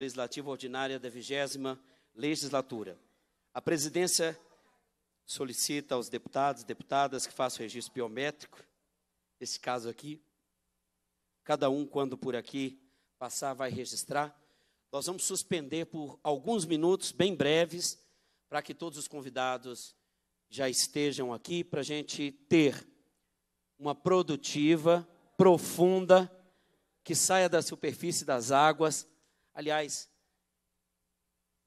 Legislativa Ordinária da 20 Legislatura. A presidência solicita aos deputados e deputadas que façam o registro biométrico, esse caso aqui. Cada um, quando por aqui passar, vai registrar. Nós vamos suspender por alguns minutos, bem breves, para que todos os convidados já estejam aqui, para a gente ter uma produtiva, profunda, que saia da superfície das águas Aliás,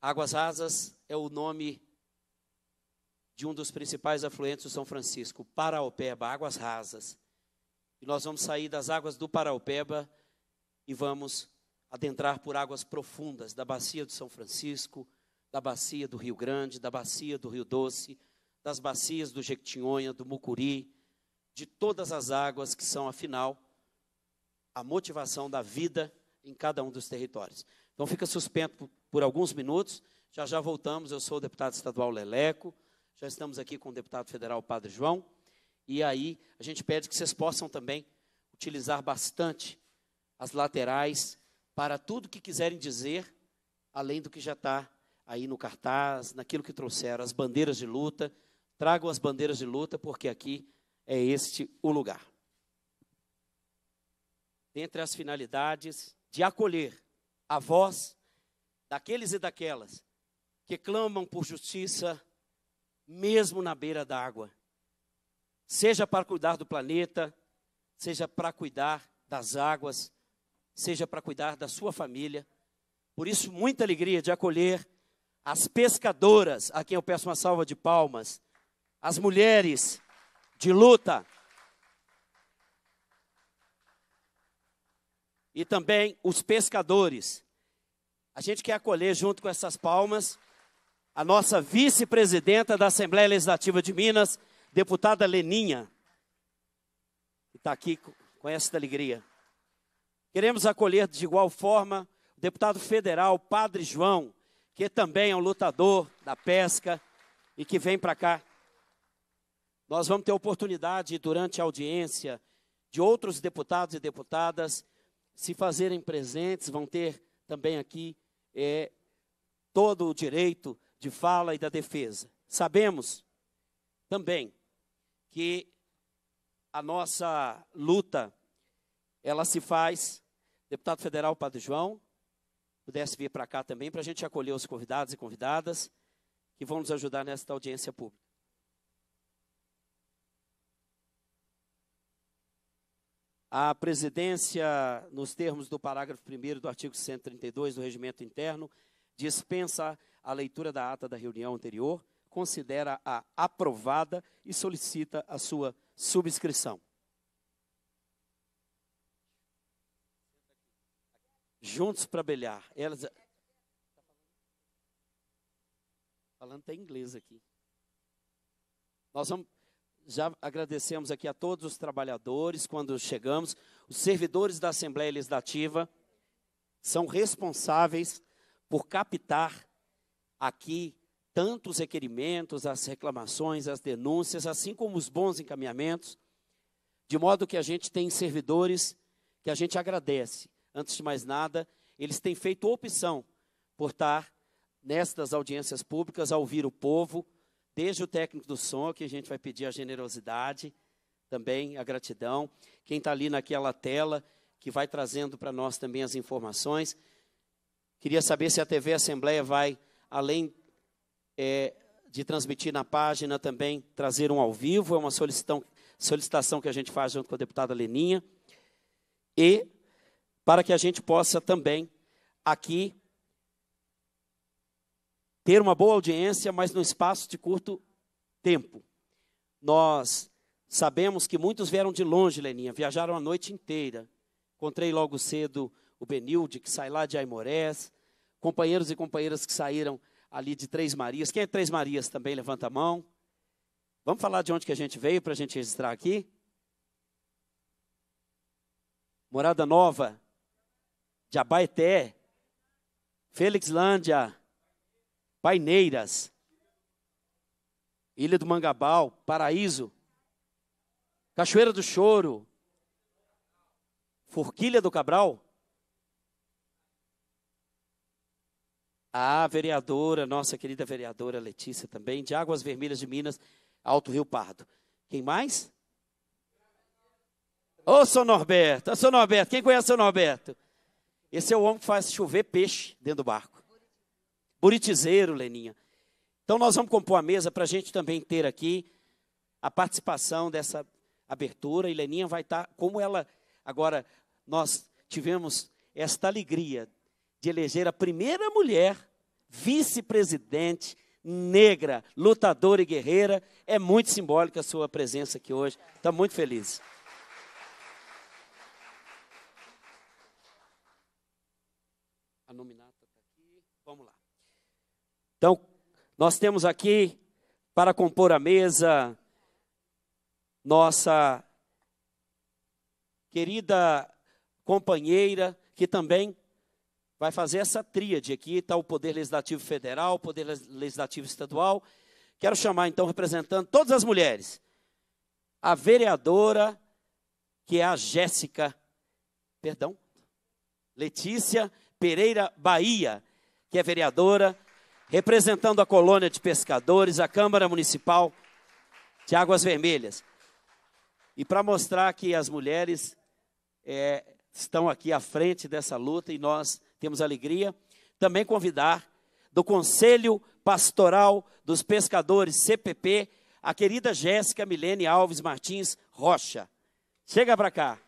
Águas Rasas é o nome de um dos principais afluentes do São Francisco, Paraopeba, Águas Rasas. E nós vamos sair das águas do Paraopeba e vamos adentrar por águas profundas da bacia do São Francisco, da bacia do Rio Grande, da bacia do Rio Doce, das bacias do Jequitinhonha, do Mucuri, de todas as águas que são, afinal, a motivação da vida em cada um dos territórios. Então fica suspenso por alguns minutos. Já já voltamos. Eu sou o deputado estadual Leleco. Já estamos aqui com o deputado federal Padre João. E aí a gente pede que vocês possam também utilizar bastante as laterais para tudo que quiserem dizer, além do que já está aí no cartaz, naquilo que trouxeram, as bandeiras de luta. Tragam as bandeiras de luta, porque aqui é este o lugar. Dentre as finalidades de acolher a voz daqueles e daquelas que clamam por justiça, mesmo na beira da água, seja para cuidar do planeta, seja para cuidar das águas, seja para cuidar da sua família. Por isso, muita alegria de acolher as pescadoras, a quem eu peço uma salva de palmas, as mulheres de luta. e também os pescadores. A gente quer acolher, junto com essas palmas, a nossa vice-presidenta da Assembleia Legislativa de Minas, deputada Leninha, que está aqui com esta alegria. Queremos acolher de igual forma o deputado federal, Padre João, que também é um lutador da pesca e que vem para cá. Nós vamos ter oportunidade, durante a audiência, de outros deputados e deputadas se fazerem presentes, vão ter também aqui é, todo o direito de fala e da defesa. Sabemos também que a nossa luta ela se faz. Deputado federal Padre João, pudesse vir para cá também para a gente acolher os convidados e convidadas que vão nos ajudar nesta audiência pública. A presidência, nos termos do parágrafo 1 do artigo 132 do Regimento Interno, dispensa a leitura da ata da reunião anterior, considera-a aprovada e solicita a sua subscrição. Juntos para belhar. Elas... Tá tá falando até inglês aqui. Nós vamos já agradecemos aqui a todos os trabalhadores quando chegamos. Os servidores da Assembleia Legislativa são responsáveis por captar aqui tantos requerimentos, as reclamações, as denúncias, assim como os bons encaminhamentos, de modo que a gente tem servidores que a gente agradece. Antes de mais nada, eles têm feito opção por estar nestas audiências públicas a ouvir o povo, desde o técnico do som, que a gente vai pedir a generosidade, também a gratidão, quem está ali naquela tela, que vai trazendo para nós também as informações. Queria saber se a TV Assembleia vai, além é, de transmitir na página, também trazer um ao vivo, é uma solicitão, solicitação que a gente faz junto com a deputada Leninha, e para que a gente possa também aqui ter uma boa audiência, mas num espaço de curto tempo. Nós sabemos que muitos vieram de longe, Leninha, viajaram a noite inteira. Encontrei logo cedo o Benilde, que sai lá de Aimorés, companheiros e companheiras que saíram ali de Três Marias. Quem é Três Marias também levanta a mão. Vamos falar de onde que a gente veio para a gente registrar aqui? Morada Nova, de Abaeté, Felixlândia, Paineiras, Ilha do Mangabal, Paraíso, Cachoeira do Choro, Forquilha do Cabral. A vereadora, nossa querida vereadora Letícia também, de Águas Vermelhas de Minas, Alto Rio Pardo. Quem mais? Ô, seu Norberto, ô, seu Norberto, quem conhece o seu Norberto? Esse é o homem que faz chover peixe dentro do barco. Buritizeiro, Leninha. Então nós vamos compor a mesa para a gente também ter aqui a participação dessa abertura. E Leninha vai estar, tá, como ela, agora nós tivemos esta alegria de eleger a primeira mulher vice-presidente negra, lutadora e guerreira. É muito simbólica a sua presença aqui hoje. Estamos tá muito felizes. A nominal. Então, nós temos aqui para compor a mesa nossa querida companheira, que também vai fazer essa tríade aqui, está o Poder Legislativo Federal, o Poder Legislativo Estadual. Quero chamar, então, representando todas as mulheres, a vereadora, que é a Jéssica, perdão, Letícia Pereira Bahia, que é vereadora representando a colônia de pescadores, a Câmara Municipal de Águas Vermelhas. E para mostrar que as mulheres é, estão aqui à frente dessa luta e nós temos alegria, também convidar do Conselho Pastoral dos Pescadores, CPP, a querida Jéssica Milene Alves Martins Rocha. Chega para cá.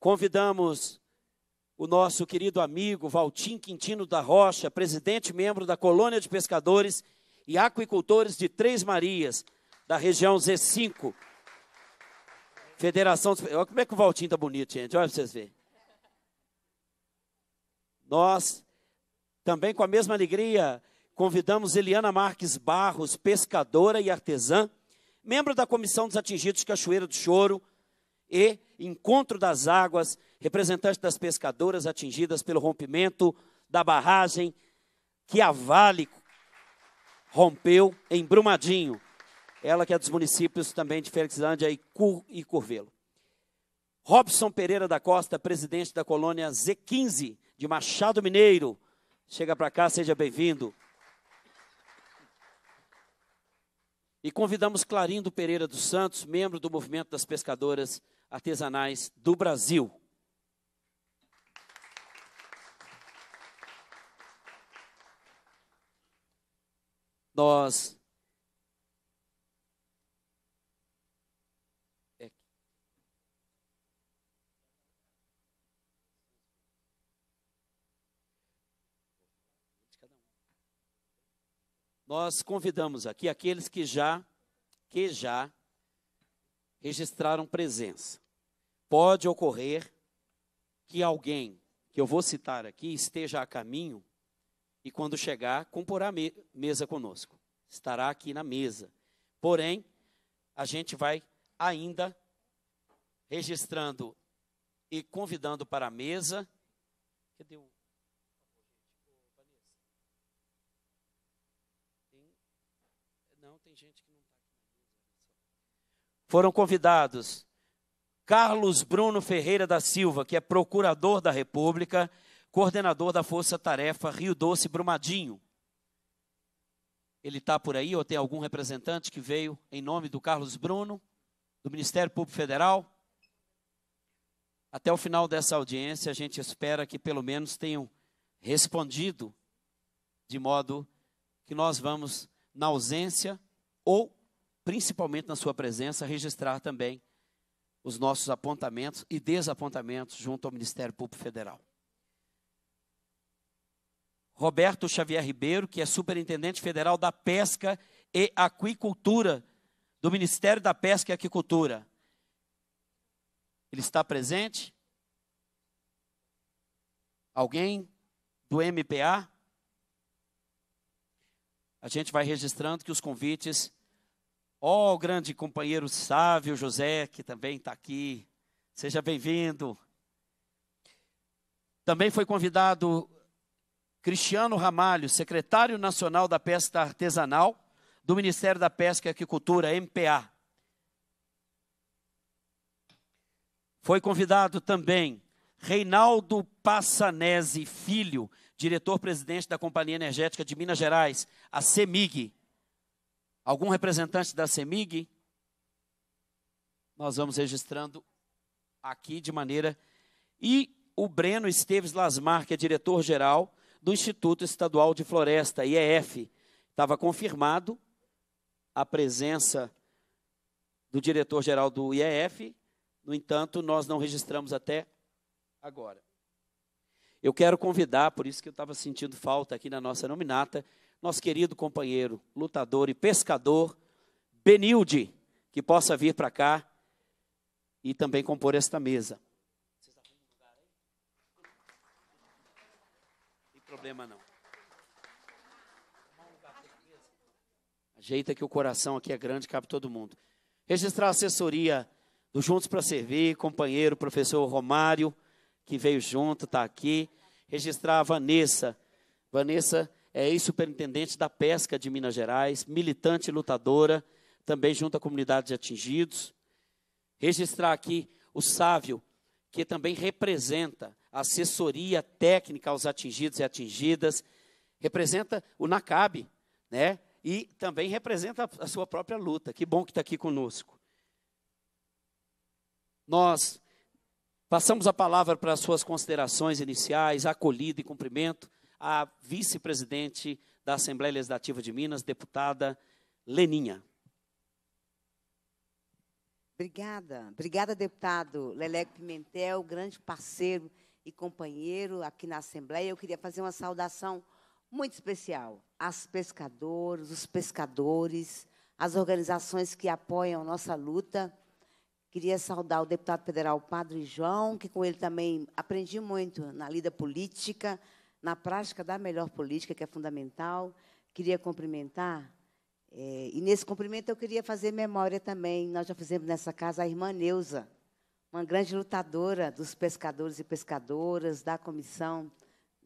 Convidamos o nosso querido amigo Valtim Quintino da Rocha, presidente membro da Colônia de Pescadores e Aquicultores de Três Marias, da região Z5. Federação. Olha como é que o Valtim tá bonito, gente. Olha para vocês verem. Nós, também com a mesma alegria, convidamos Eliana Marques Barros, pescadora e artesã, membro da Comissão dos Atingidos Cachoeira do Choro, e Encontro das Águas, representante das pescadoras atingidas pelo rompimento da barragem que a Vale rompeu em Brumadinho. Ela que é dos municípios também de Felixlândia e, e Curvelo. Robson Pereira da Costa, presidente da colônia Z15 de Machado Mineiro. Chega para cá, seja bem-vindo. E convidamos Clarindo Pereira dos Santos, membro do Movimento das Pescadoras artesanais do Brasil. Nós nós convidamos aqui aqueles que já que já registraram presença pode ocorrer que alguém que eu vou citar aqui esteja a caminho e quando chegar comporá me mesa conosco. Estará aqui na mesa. Porém, a gente vai ainda registrando e convidando para a mesa. Cadê o tá Foram convidados Carlos Bruno Ferreira da Silva, que é procurador da República, coordenador da Força Tarefa Rio Doce Brumadinho. Ele está por aí ou tem algum representante que veio em nome do Carlos Bruno, do Ministério Público Federal? Até o final dessa audiência, a gente espera que pelo menos tenham respondido, de modo que nós vamos, na ausência ou principalmente na sua presença, registrar também os nossos apontamentos e desapontamentos junto ao Ministério Público Federal. Roberto Xavier Ribeiro, que é superintendente federal da Pesca e Aquicultura, do Ministério da Pesca e Aquicultura. Ele está presente? Alguém do MPA? A gente vai registrando que os convites Ó, oh, grande companheiro sábio José, que também está aqui, seja bem-vindo. Também foi convidado Cristiano Ramalho, secretário nacional da pesca artesanal do Ministério da Pesca e Agricultura MPA. Foi convidado também Reinaldo Passanese Filho, diretor-presidente da Companhia Energética de Minas Gerais, a CEMIG algum representante da CEMIG, nós vamos registrando aqui de maneira. E o Breno Esteves Lasmar, que é diretor-geral do Instituto Estadual de Floresta, IEF, estava confirmado a presença do diretor-geral do IEF, no entanto, nós não registramos até agora. Eu quero convidar, por isso que eu estava sentindo falta aqui na nossa nominata, nosso querido companheiro, lutador e pescador, Benilde, que possa vir para cá e também compor esta mesa. Não tem problema não. Ajeita que o coração aqui é grande, cabe todo mundo. Registrar a assessoria do Juntos para Servir, companheiro, professor Romário, que veio junto, está aqui. Registrar a Vanessa. Vanessa é ex-superintendente da pesca de Minas Gerais, militante e lutadora, também junto à comunidade de atingidos. Registrar aqui o Sávio, que também representa assessoria técnica aos atingidos e atingidas, representa o NACAB, né? E também representa a sua própria luta. Que bom que está aqui conosco. Nós passamos a palavra para as suas considerações iniciais, acolhida e cumprimento a vice-presidente da Assembleia Legislativa de Minas, deputada Leninha. Obrigada, obrigada, deputado Leleco Pimentel, grande parceiro e companheiro aqui na Assembleia. Eu queria fazer uma saudação muito especial às pescadoras, os pescadores, às organizações que apoiam nossa luta. Queria saudar o deputado federal Padre João, que com ele também aprendi muito na lida política, na prática da melhor política, que é fundamental. Queria cumprimentar, é, e nesse cumprimento eu queria fazer memória também. Nós já fizemos nessa casa a irmã Neuza, uma grande lutadora dos pescadores e pescadoras, da comissão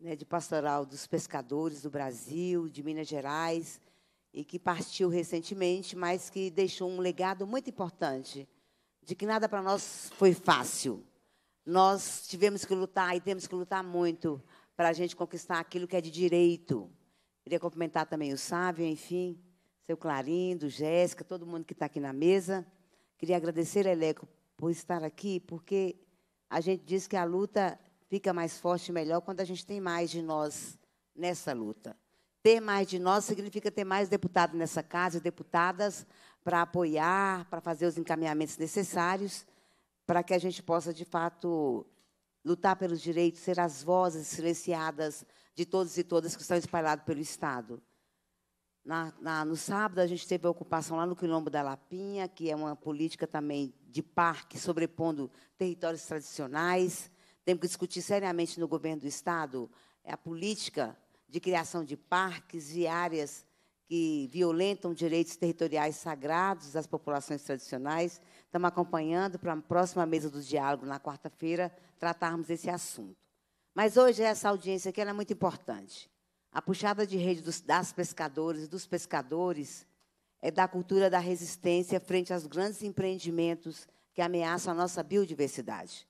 né, de pastoral dos pescadores do Brasil, de Minas Gerais, e que partiu recentemente, mas que deixou um legado muito importante de que nada para nós foi fácil. Nós tivemos que lutar e temos que lutar muito para a gente conquistar aquilo que é de direito. Queria cumprimentar também o Sábio, enfim, seu Clarindo, Jéssica, todo mundo que está aqui na mesa. Queria agradecer, Eleco, por estar aqui, porque a gente diz que a luta fica mais forte e melhor quando a gente tem mais de nós nessa luta. Ter mais de nós significa ter mais deputados nessa casa, deputadas, para apoiar, para fazer os encaminhamentos necessários, para que a gente possa, de fato, lutar pelos direitos, ser as vozes silenciadas de todos e todas que estão espalhados pelo Estado. Na, na, no sábado, a gente teve a ocupação lá no Quilombo da Lapinha, que é uma política também de parque, sobrepondo territórios tradicionais. Temos que discutir seriamente no governo do Estado é, a política de criação de parques e áreas que violentam direitos territoriais sagrados das populações tradicionais. Estamos acompanhando para a próxima mesa do diálogo, na quarta-feira, tratarmos esse assunto. Mas hoje essa audiência aqui é muito importante. A puxada de rede dos, das pescadoras e dos pescadores é da cultura da resistência frente aos grandes empreendimentos que ameaçam a nossa biodiversidade.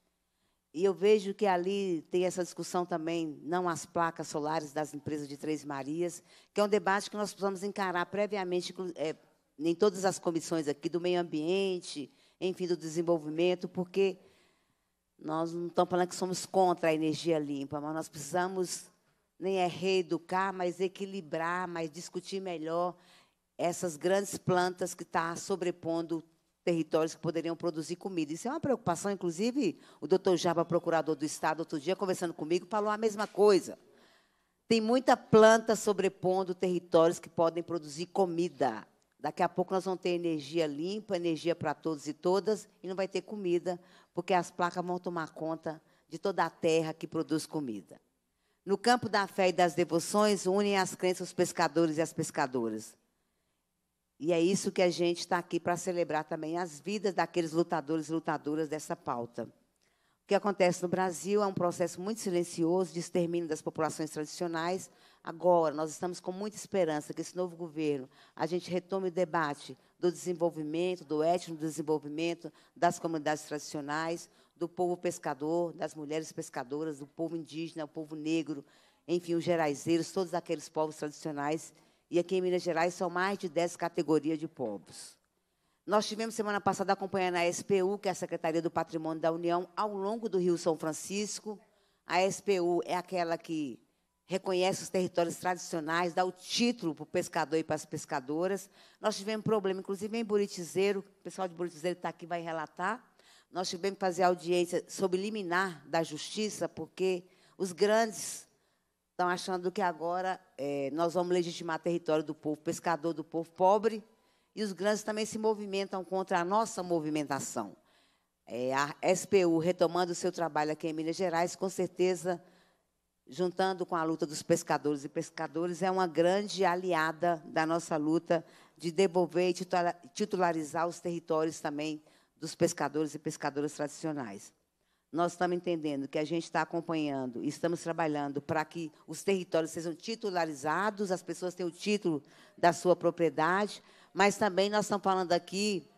E eu vejo que ali tem essa discussão também, não as placas solares das empresas de Três Marias, que é um debate que nós precisamos encarar previamente é, em todas as comissões aqui do meio ambiente, enfim, do desenvolvimento, porque nós não estamos falando que somos contra a energia limpa, mas nós precisamos nem é reeducar, mas equilibrar, mas discutir melhor essas grandes plantas que estão tá sobrepondo territórios que poderiam produzir comida. Isso é uma preocupação, inclusive, o doutor Jaba, procurador do Estado, outro dia, conversando comigo, falou a mesma coisa. Tem muita planta sobrepondo territórios que podem produzir comida. Daqui a pouco nós vamos ter energia limpa, energia para todos e todas, e não vai ter comida, porque as placas vão tomar conta de toda a terra que produz comida. No campo da fé e das devoções, unem as crenças os pescadores e as pescadoras. E é isso que a gente está aqui para celebrar também as vidas daqueles lutadores e lutadoras dessa pauta. O que acontece no Brasil é um processo muito silencioso de extermínio das populações tradicionais, Agora, nós estamos com muita esperança que esse novo governo a gente retome o debate do desenvolvimento, do étnico desenvolvimento das comunidades tradicionais, do povo pescador, das mulheres pescadoras, do povo indígena, o povo negro, enfim, os geraizeiros, todos aqueles povos tradicionais. E aqui em Minas Gerais são mais de 10 categorias de povos. Nós tivemos semana passada acompanhando a SPU, que é a Secretaria do Patrimônio da União, ao longo do Rio São Francisco. A SPU é aquela que reconhece os territórios tradicionais, dá o título para o pescador e para as pescadoras. Nós tivemos problema, inclusive em Buritizeiro, o pessoal de Buritizeiro está aqui, vai relatar. Nós tivemos que fazer audiência sobre liminar da justiça, porque os grandes estão achando que agora é, nós vamos legitimar território do povo pescador, do povo pobre, e os grandes também se movimentam contra a nossa movimentação. É, a SPU retomando o seu trabalho aqui em Minas Gerais, com certeza juntando com a luta dos pescadores e pescadores, é uma grande aliada da nossa luta de devolver e titularizar os territórios também dos pescadores e pescadoras tradicionais. Nós estamos entendendo que a gente está acompanhando e estamos trabalhando para que os territórios sejam titularizados, as pessoas tenham o título da sua propriedade, mas também nós estamos falando aqui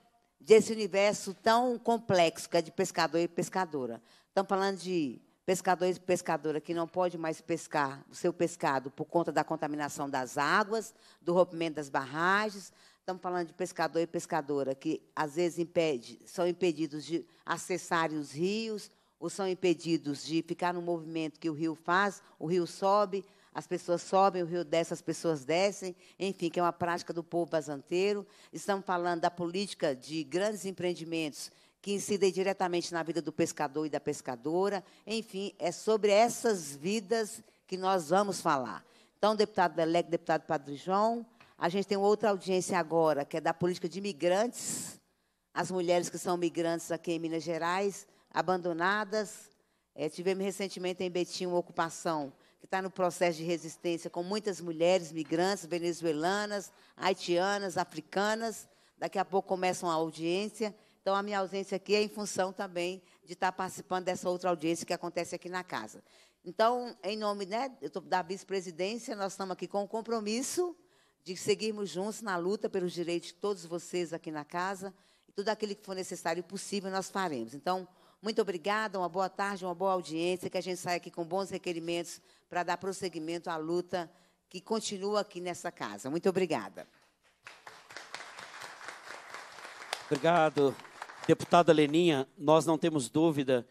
desse universo tão complexo que é de pescador e pescadora. Estamos falando de pescador e pescadora que não pode mais pescar o seu pescado por conta da contaminação das águas, do rompimento das barragens. Estamos falando de pescador e pescadora que às vezes impede, são impedidos de acessar os rios ou são impedidos de ficar no movimento que o rio faz, o rio sobe, as pessoas sobem, o rio desce, as pessoas descem, enfim, que é uma prática do povo brasileiro. Estamos falando da política de grandes empreendimentos que incidem diretamente na vida do pescador e da pescadora. Enfim, é sobre essas vidas que nós vamos falar. Então, deputado Leleque, deputado Padre João, a gente tem outra audiência agora, que é da política de migrantes, as mulheres que são migrantes aqui em Minas Gerais, abandonadas. É, tivemos recentemente em Betim uma ocupação que está no processo de resistência com muitas mulheres migrantes, venezuelanas, haitianas, africanas. Daqui a pouco começa uma audiência. Então, a minha ausência aqui é em função também de estar participando dessa outra audiência que acontece aqui na casa. Então, em nome né, da vice-presidência, nós estamos aqui com o compromisso de seguirmos juntos na luta pelos direitos de todos vocês aqui na casa e tudo aquilo que for necessário e possível nós faremos. Então, muito obrigada, uma boa tarde, uma boa audiência, que a gente saia aqui com bons requerimentos para dar prosseguimento à luta que continua aqui nessa casa. Muito obrigada. Obrigado. Deputada Leninha, nós não temos dúvida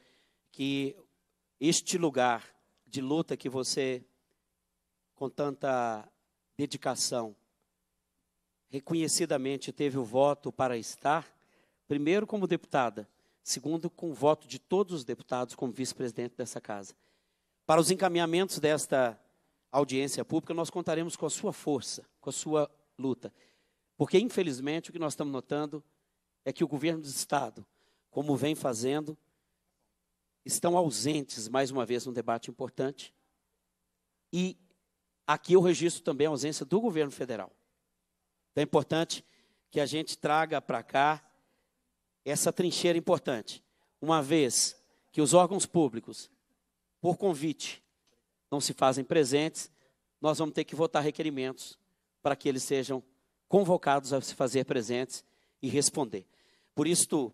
que este lugar de luta que você, com tanta dedicação, reconhecidamente teve o voto para estar, primeiro como deputada, segundo com o voto de todos os deputados como vice-presidente dessa casa. Para os encaminhamentos desta audiência pública, nós contaremos com a sua força, com a sua luta. Porque, infelizmente, o que nós estamos notando é que o governo do Estado, como vem fazendo, estão ausentes, mais uma vez, num debate importante. E aqui eu registro também a ausência do governo federal. Então é importante que a gente traga para cá essa trincheira importante. Uma vez que os órgãos públicos, por convite, não se fazem presentes, nós vamos ter que votar requerimentos para que eles sejam convocados a se fazer presentes e responder. Por isto,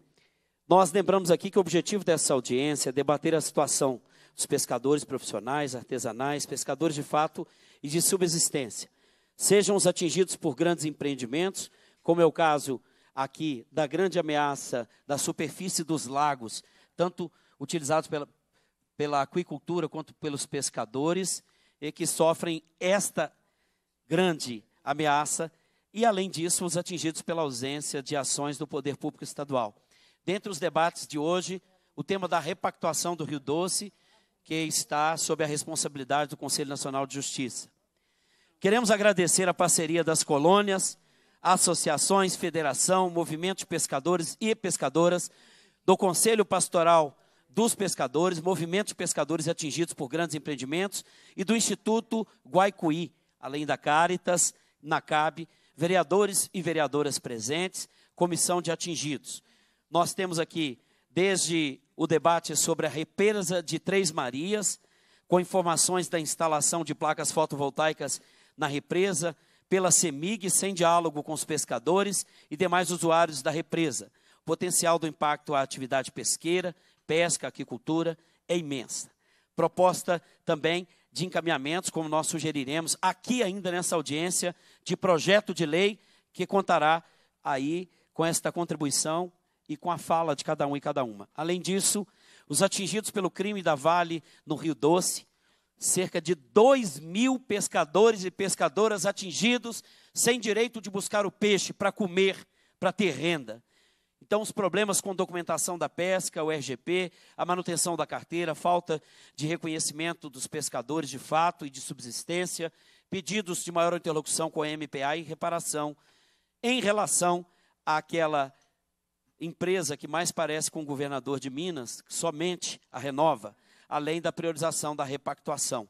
nós lembramos aqui que o objetivo dessa audiência é debater a situação dos pescadores profissionais, artesanais, pescadores de fato e de subsistência. Sejam os atingidos por grandes empreendimentos, como é o caso aqui da grande ameaça da superfície dos lagos, tanto utilizados pela, pela aquicultura quanto pelos pescadores, e que sofrem esta grande ameaça e, além disso, os atingidos pela ausência de ações do poder público estadual. Dentre os debates de hoje, o tema da repactuação do Rio Doce, que está sob a responsabilidade do Conselho Nacional de Justiça. Queremos agradecer a parceria das colônias, associações, federação, movimento de pescadores e pescadoras, do Conselho Pastoral dos Pescadores, movimento de pescadores atingidos por grandes empreendimentos e do Instituto Guaicuí, além da Caritas, NACAB, vereadores e vereadoras presentes, comissão de atingidos. Nós temos aqui, desde o debate sobre a represa de Três Marias, com informações da instalação de placas fotovoltaicas na represa, pela CEMIG, sem diálogo com os pescadores e demais usuários da represa. O potencial do impacto à atividade pesqueira, pesca, aquicultura é imensa. Proposta também de encaminhamentos, como nós sugeriremos aqui ainda nessa audiência, de projeto de lei que contará aí com esta contribuição e com a fala de cada um e cada uma. Além disso, os atingidos pelo crime da Vale no Rio Doce, cerca de 2 mil pescadores e pescadoras atingidos sem direito de buscar o peixe para comer, para ter renda. Então, os problemas com documentação da pesca, o RGP, a manutenção da carteira, falta de reconhecimento dos pescadores de fato e de subsistência, pedidos de maior interlocução com a MPA e reparação em relação àquela empresa que mais parece com o governador de Minas, que somente a renova, além da priorização da repactuação.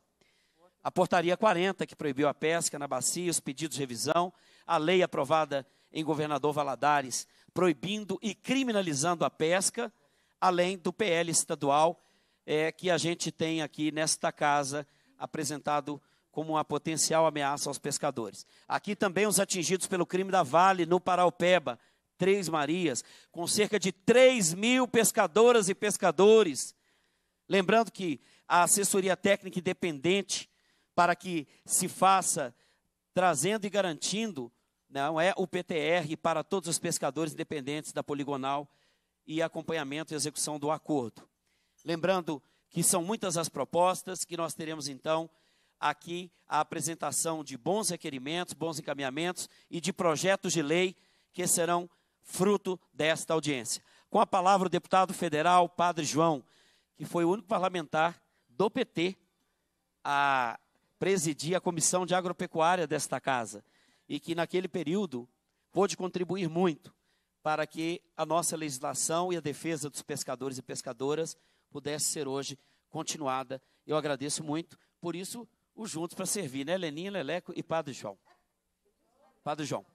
A portaria 40, que proibiu a pesca na bacia, os pedidos de revisão, a lei aprovada em governador Valadares proibindo e criminalizando a pesca, além do PL estadual é, que a gente tem aqui nesta casa apresentado como uma potencial ameaça aos pescadores. Aqui também os atingidos pelo crime da Vale, no Paraupeba, Três Marias, com cerca de 3 mil pescadoras e pescadores. Lembrando que a assessoria técnica independente, para que se faça, trazendo e garantindo não é o PTR para todos os pescadores independentes da poligonal e acompanhamento e execução do acordo. Lembrando que são muitas as propostas que nós teremos então aqui a apresentação de bons requerimentos, bons encaminhamentos e de projetos de lei que serão fruto desta audiência. Com a palavra o deputado federal Padre João, que foi o único parlamentar do PT a presidir a comissão de agropecuária desta casa e que naquele período pôde contribuir muito para que a nossa legislação e a defesa dos pescadores e pescadoras pudesse ser hoje continuada. Eu agradeço muito, por isso, o Juntos para Servir, né? Leninha, Leleco e Padre João. Padre João.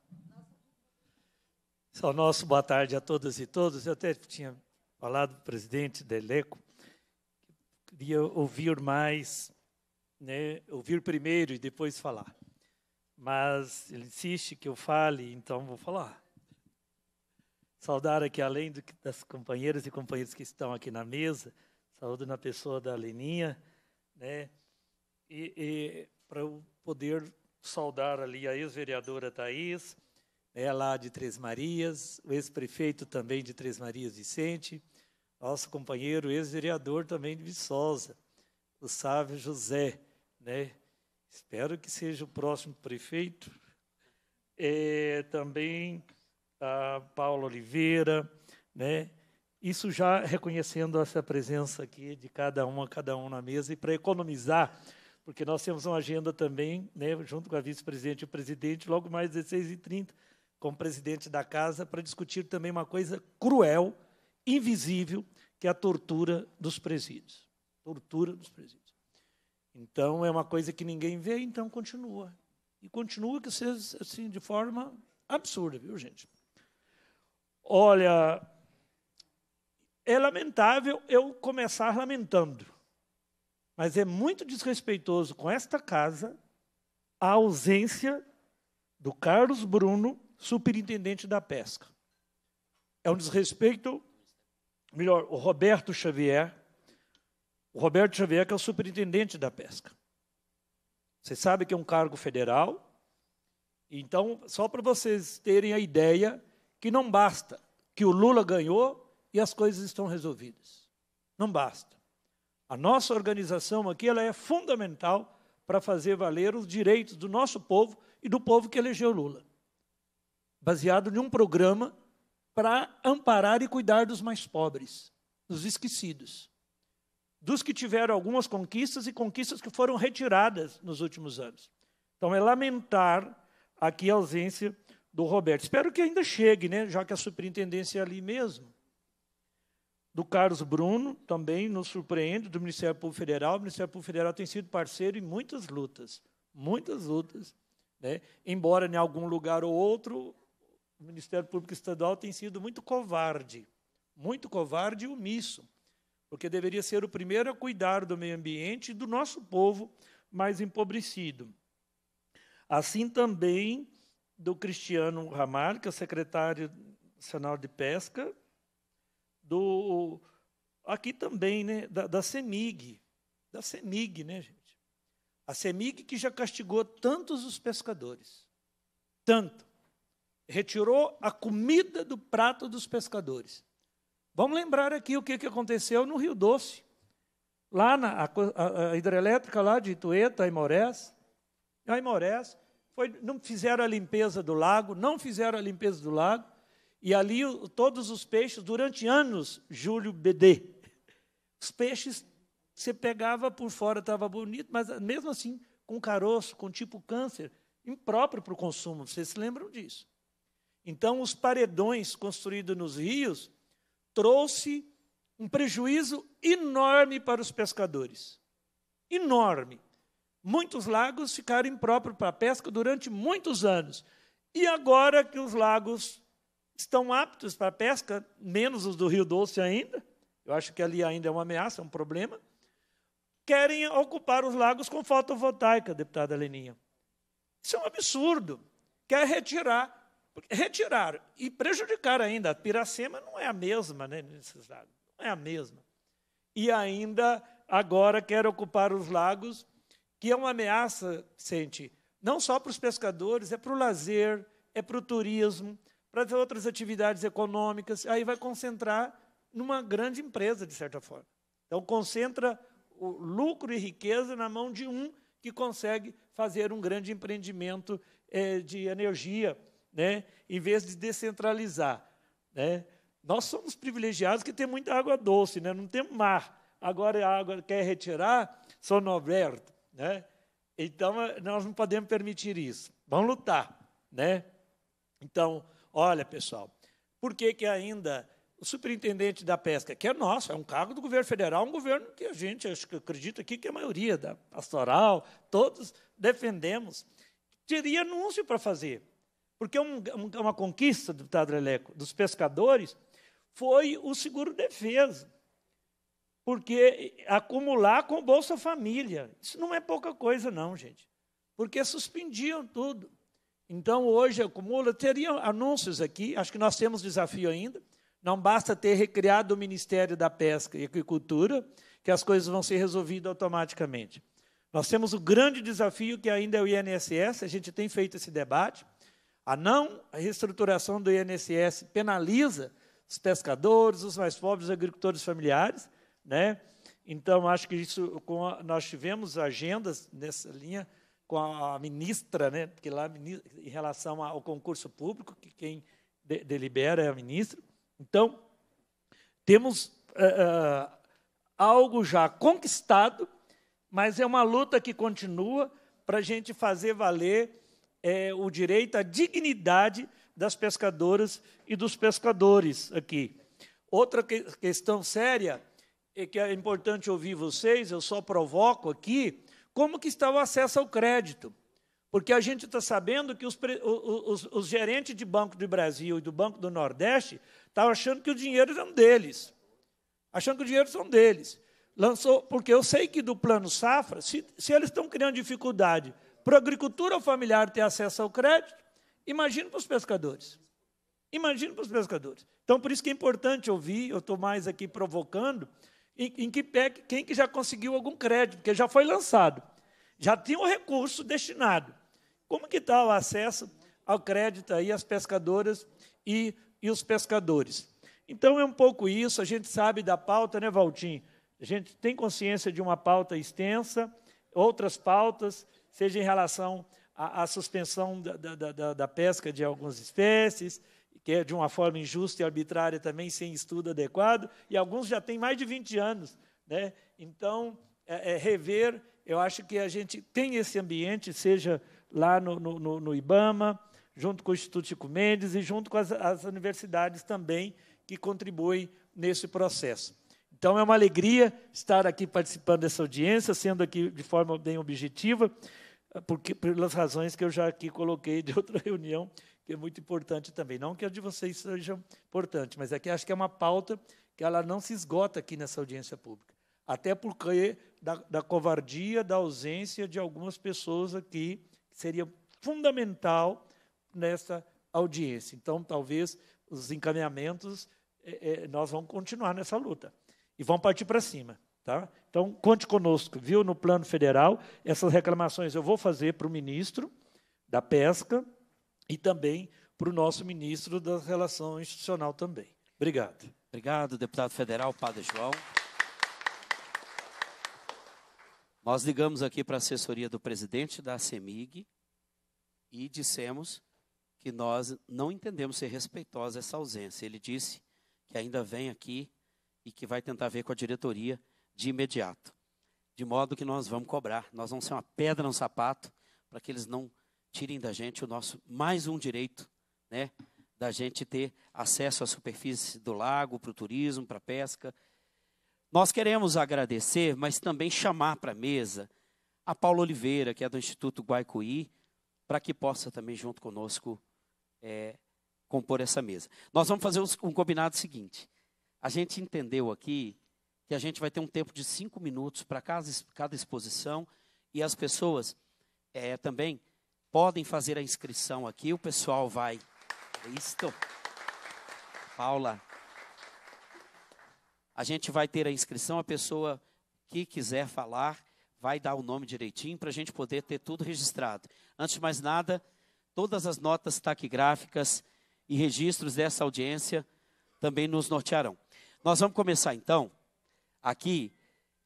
Só nosso boa tarde a todas e todos. Eu até tinha falado, presidente Deleco, queria ouvir mais, né, ouvir primeiro e depois falar. Mas ele insiste que eu fale, então vou falar. Saudar aqui, além do, das companheiras e companheiros que estão aqui na mesa, saúdo na pessoa da Leninha, né? E, e para eu poder saudar ali a ex-vereadora Thais, né, lá de Três Marias, o ex-prefeito também de Três Marias, Vicente, nosso companheiro ex-vereador também de Viçosa, o Sávio José, né? espero que seja o próximo prefeito, é, também a Paula Oliveira, né? Isso já reconhecendo essa presença aqui de cada um a cada um na mesa e para economizar, porque nós temos uma agenda também, né, junto com a vice-presidente e o presidente, logo mais 16h30, com o presidente da casa, para discutir também uma coisa cruel, invisível, que é a tortura dos presídios. Tortura dos presídios. Então é uma coisa que ninguém vê, então continua. E continua que seja assim de forma absurda, viu, gente? Olha, é lamentável eu começar lamentando, mas é muito desrespeitoso com esta casa a ausência do Carlos Bruno, superintendente da pesca. É um desrespeito, melhor, o Roberto Xavier, o Roberto Xavier, que é o superintendente da pesca. Você sabe que é um cargo federal. Então, só para vocês terem a ideia que não basta que o Lula ganhou e as coisas estão resolvidas. Não basta. A nossa organização aqui ela é fundamental para fazer valer os direitos do nosso povo e do povo que elegeu Lula. Baseado em um programa para amparar e cuidar dos mais pobres, dos esquecidos dos que tiveram algumas conquistas e conquistas que foram retiradas nos últimos anos. Então, é lamentar aqui a ausência do Roberto. Espero que ainda chegue, né, já que a superintendência é ali mesmo. Do Carlos Bruno, também nos surpreende, do Ministério Público Federal. O Ministério Público Federal tem sido parceiro em muitas lutas, muitas lutas. Né? Embora em algum lugar ou outro, o Ministério Público Estadual tem sido muito covarde, muito covarde e omisso porque deveria ser o primeiro a cuidar do meio ambiente e do nosso povo mais empobrecido. Assim também do Cristiano Ramar, que é o secretário nacional de pesca, do aqui também, né, da, da CEMIG, da CEMIG, né, gente? A CEMIG que já castigou tantos os pescadores, tanto, retirou a comida do prato dos pescadores. Vamos lembrar aqui o que, que aconteceu no Rio Doce. Lá na a, a, hidrelétrica lá de Itueta, Aimorés. Aimorés, foi, não fizeram a limpeza do lago, não fizeram a limpeza do lago. E ali o, todos os peixes, durante anos, Júlio BD, os peixes você pegava por fora, estava bonito, mas mesmo assim, com caroço, com tipo câncer, impróprio para o consumo. Vocês se lembram disso? Então, os paredões construídos nos rios trouxe um prejuízo enorme para os pescadores. Enorme. Muitos lagos ficaram impróprios para a pesca durante muitos anos. E agora que os lagos estão aptos para a pesca, menos os do Rio Doce ainda, eu acho que ali ainda é uma ameaça, é um problema, querem ocupar os lagos com fotovoltaica, deputada Leninha. Isso é um absurdo. Quer retirar porque retiraram e prejudicar ainda. A Piracema não é a mesma, né, não é a mesma. E ainda agora quer ocupar os lagos, que é uma ameaça, sente, não só para os pescadores, é para o lazer, é para o turismo, para as outras atividades econômicas. Aí vai concentrar numa grande empresa, de certa forma. Então, concentra o lucro e riqueza na mão de um que consegue fazer um grande empreendimento é, de energia né, em vez de descentralizar. Né? Nós somos privilegiados que tem muita água doce, né? não tem mar. Agora a água quer retirar, sono aberto. Né? Então, nós não podemos permitir isso. Vamos lutar. Né? Então, olha, pessoal, por que, que ainda o superintendente da pesca, que é nosso, é um cargo do governo federal, um governo que a gente acho que acredita aqui que a maioria da pastoral, todos defendemos, teria anúncio para fazer. Porque uma conquista, deputado Leleco, dos pescadores foi o seguro-defesa. Porque acumular com Bolsa Família. Isso não é pouca coisa, não, gente. Porque suspendiam tudo. Então, hoje acumula. Teria anúncios aqui, acho que nós temos desafio ainda. Não basta ter recriado o Ministério da Pesca e Agricultura, que as coisas vão ser resolvidas automaticamente. Nós temos o grande desafio que ainda é o INSS, a gente tem feito esse debate. A não reestruturação do INSS penaliza os pescadores, os mais pobres, os agricultores familiares, né? Então, acho que isso, a, nós tivemos agendas nessa linha com a ministra, né? porque lá, em relação ao concurso público, que quem de, delibera é a ministra. Então, temos uh, uh, algo já conquistado, mas é uma luta que continua para a gente fazer valer é, o direito à dignidade das pescadoras e dos pescadores aqui. Outra que, questão séria e é que é importante ouvir vocês, eu só provoco aqui, como que está o acesso ao crédito. Porque a gente está sabendo que os, os, os, gerentes de Banco do Brasil e do Banco do Nordeste estavam achando que o dinheiro era um deles. Achando que o dinheiro são deles. Lançou, porque eu sei que do plano safra, se, se eles estão criando dificuldade para a agricultura familiar ter acesso ao crédito, imagina para os pescadores. Imagina para os pescadores. Então, por isso que é importante ouvir, eu estou mais aqui provocando, em, em, que pé quem que já conseguiu algum crédito, porque já foi lançado. Já tinha o um recurso destinado. Como que está o acesso ao crédito aí, as pescadoras e, e os pescadores? Então, é um pouco isso, a gente sabe da pauta, né, Valtim? A gente tem consciência de uma pauta extensa, outras pautas, seja em relação à, à suspensão da, da, da, da, pesca de algumas espécies, que é de uma forma injusta e arbitrária também, sem estudo adequado, e alguns já têm mais de 20 anos. Né? Então, é, é, rever, eu acho que a gente tem esse ambiente, seja lá no, no, no IBAMA, junto com o Instituto Chico Mendes e junto com as, as universidades também, que contribuem nesse processo. Então, é uma alegria estar aqui participando dessa audiência, sendo aqui de forma bem objetiva. Ah, porque pelas razões que eu já aqui coloquei de outra reunião, que é muito importante também. Não que a de vocês seja importante, mas é que acho que é uma pauta que ela não se esgota aqui nessa audiência pública. Até porque da, da covardia, da ausência de algumas pessoas aqui, que seria fundamental nessa audiência. Então, talvez os encaminhamentos, é, é, nós vamos continuar nessa luta e vamos partir para cima. Tá? Então, conte conosco, viu, no plano federal, essas reclamações eu vou fazer para o ministro da Pesca e também para o nosso ministro da Relação Institucional também. Obrigado. Obrigado, deputado federal, Padre João. Nós ligamos aqui para a assessoria do presidente da CEMIG e dissemos que nós não entendemos ser respeitosa essa ausência. Ele disse que ainda vem aqui e que vai tentar ver com a diretoria de imediato. De modo que nós vamos cobrar, nós vamos ser uma pedra no sapato para que eles não tirem da gente o nosso mais um direito, né? Da gente ter acesso à superfície do lago, para o turismo, para a pesca. Nós queremos agradecer, mas também chamar para a mesa a Paula Oliveira, que é do Instituto Guaicuí, para que possa também, junto conosco, é, compor essa mesa. Nós vamos fazer um combinado seguinte. A gente entendeu aqui que a gente vai ter um tempo de cinco minutos para cada, cada exposição e as pessoas é, também podem fazer a inscrição aqui. O pessoal vai. É isto. Paula. A gente vai ter a inscrição, a pessoa que quiser falar vai dar o nome direitinho para a gente poder ter tudo registrado. Antes de mais nada, todas as notas taquigráficas e registros dessa audiência também nos nortearão. Nós vamos começar então aqui,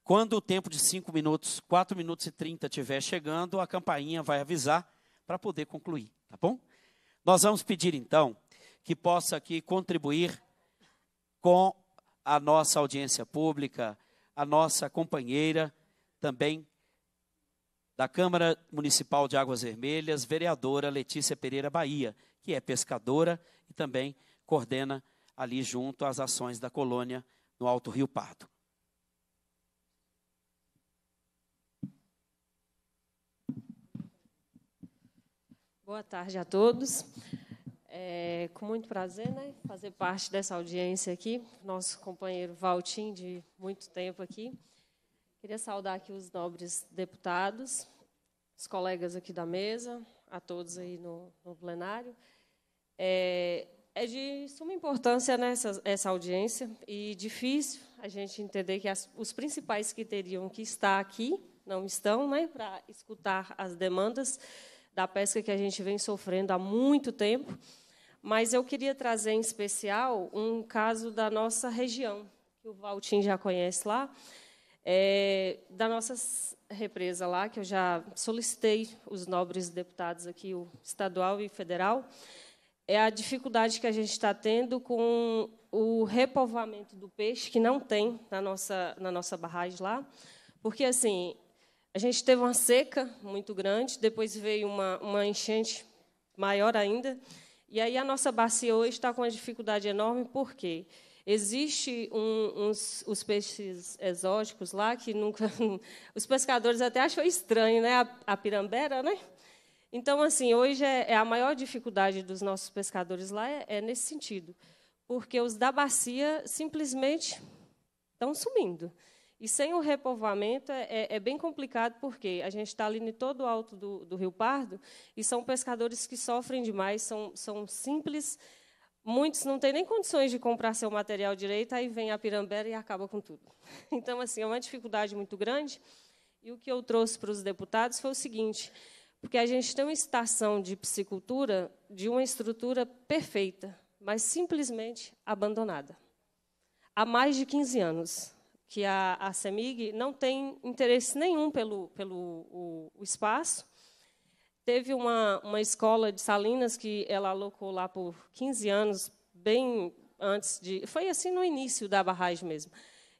quando o tempo de 5 minutos, 4 minutos e 30 estiver chegando, a campainha vai avisar para poder concluir, tá bom? Nós vamos pedir então que possa aqui contribuir com a nossa audiência pública, a nossa companheira também da Câmara Municipal de Águas Vermelhas, vereadora Letícia Pereira Bahia, que é pescadora e também coordena ali junto às ações da colônia no Alto Rio Pardo. Boa tarde a todos. É, com muito prazer, né, fazer parte dessa audiência aqui. Nosso companheiro Valtim, de muito tempo aqui. Queria saudar aqui os nobres deputados, os colegas aqui da mesa, a todos aí no, no plenário. É, é, de suma importância nessa né, essa audiência e difícil a gente entender que as, os principais que teriam que estar aqui não estão, né, para escutar as demandas da pesca que a gente vem sofrendo há muito tempo, mas eu queria trazer em especial um caso da nossa região, que o Valtim já conhece lá, é, da nossa represa lá, que eu já solicitei os nobres deputados aqui, o estadual e federal, é a dificuldade que a gente está tendo com o repovoamento do peixe, que não tem na nossa, na nossa barragem lá, porque, assim, a gente teve uma seca muito grande, depois veio uma, uma enchente maior ainda. E aí a nossa bacia hoje está com uma dificuldade enorme, por quê? Existe um, uns os peixes exóticos lá que nunca. Os pescadores até acham estranho, né? A, a pirambera, né? Então, assim, hoje é, é, a maior dificuldade dos nossos pescadores lá é, é nesse sentido, porque os da bacia simplesmente estão sumindo. E sem o repovoamento é, é, é bem complicado, porque a gente está ali em todo o alto do, do, Rio Pardo e são pescadores que sofrem demais, são, são simples. Muitos não têm nem condições de comprar seu material direito, aí vem a pirambera e acaba com tudo. Então, assim, é uma dificuldade muito grande. E o que eu trouxe para os deputados foi o seguinte: porque a gente tem uma estação de piscicultura de uma estrutura perfeita, mas simplesmente abandonada. Há mais de 15 anos que a, a CEMIG não tem interesse nenhum pelo, pelo o, o espaço. Teve uma, uma escola de Salinas que ela alocou lá por 15 anos, bem antes de... Foi assim no início da barragem mesmo.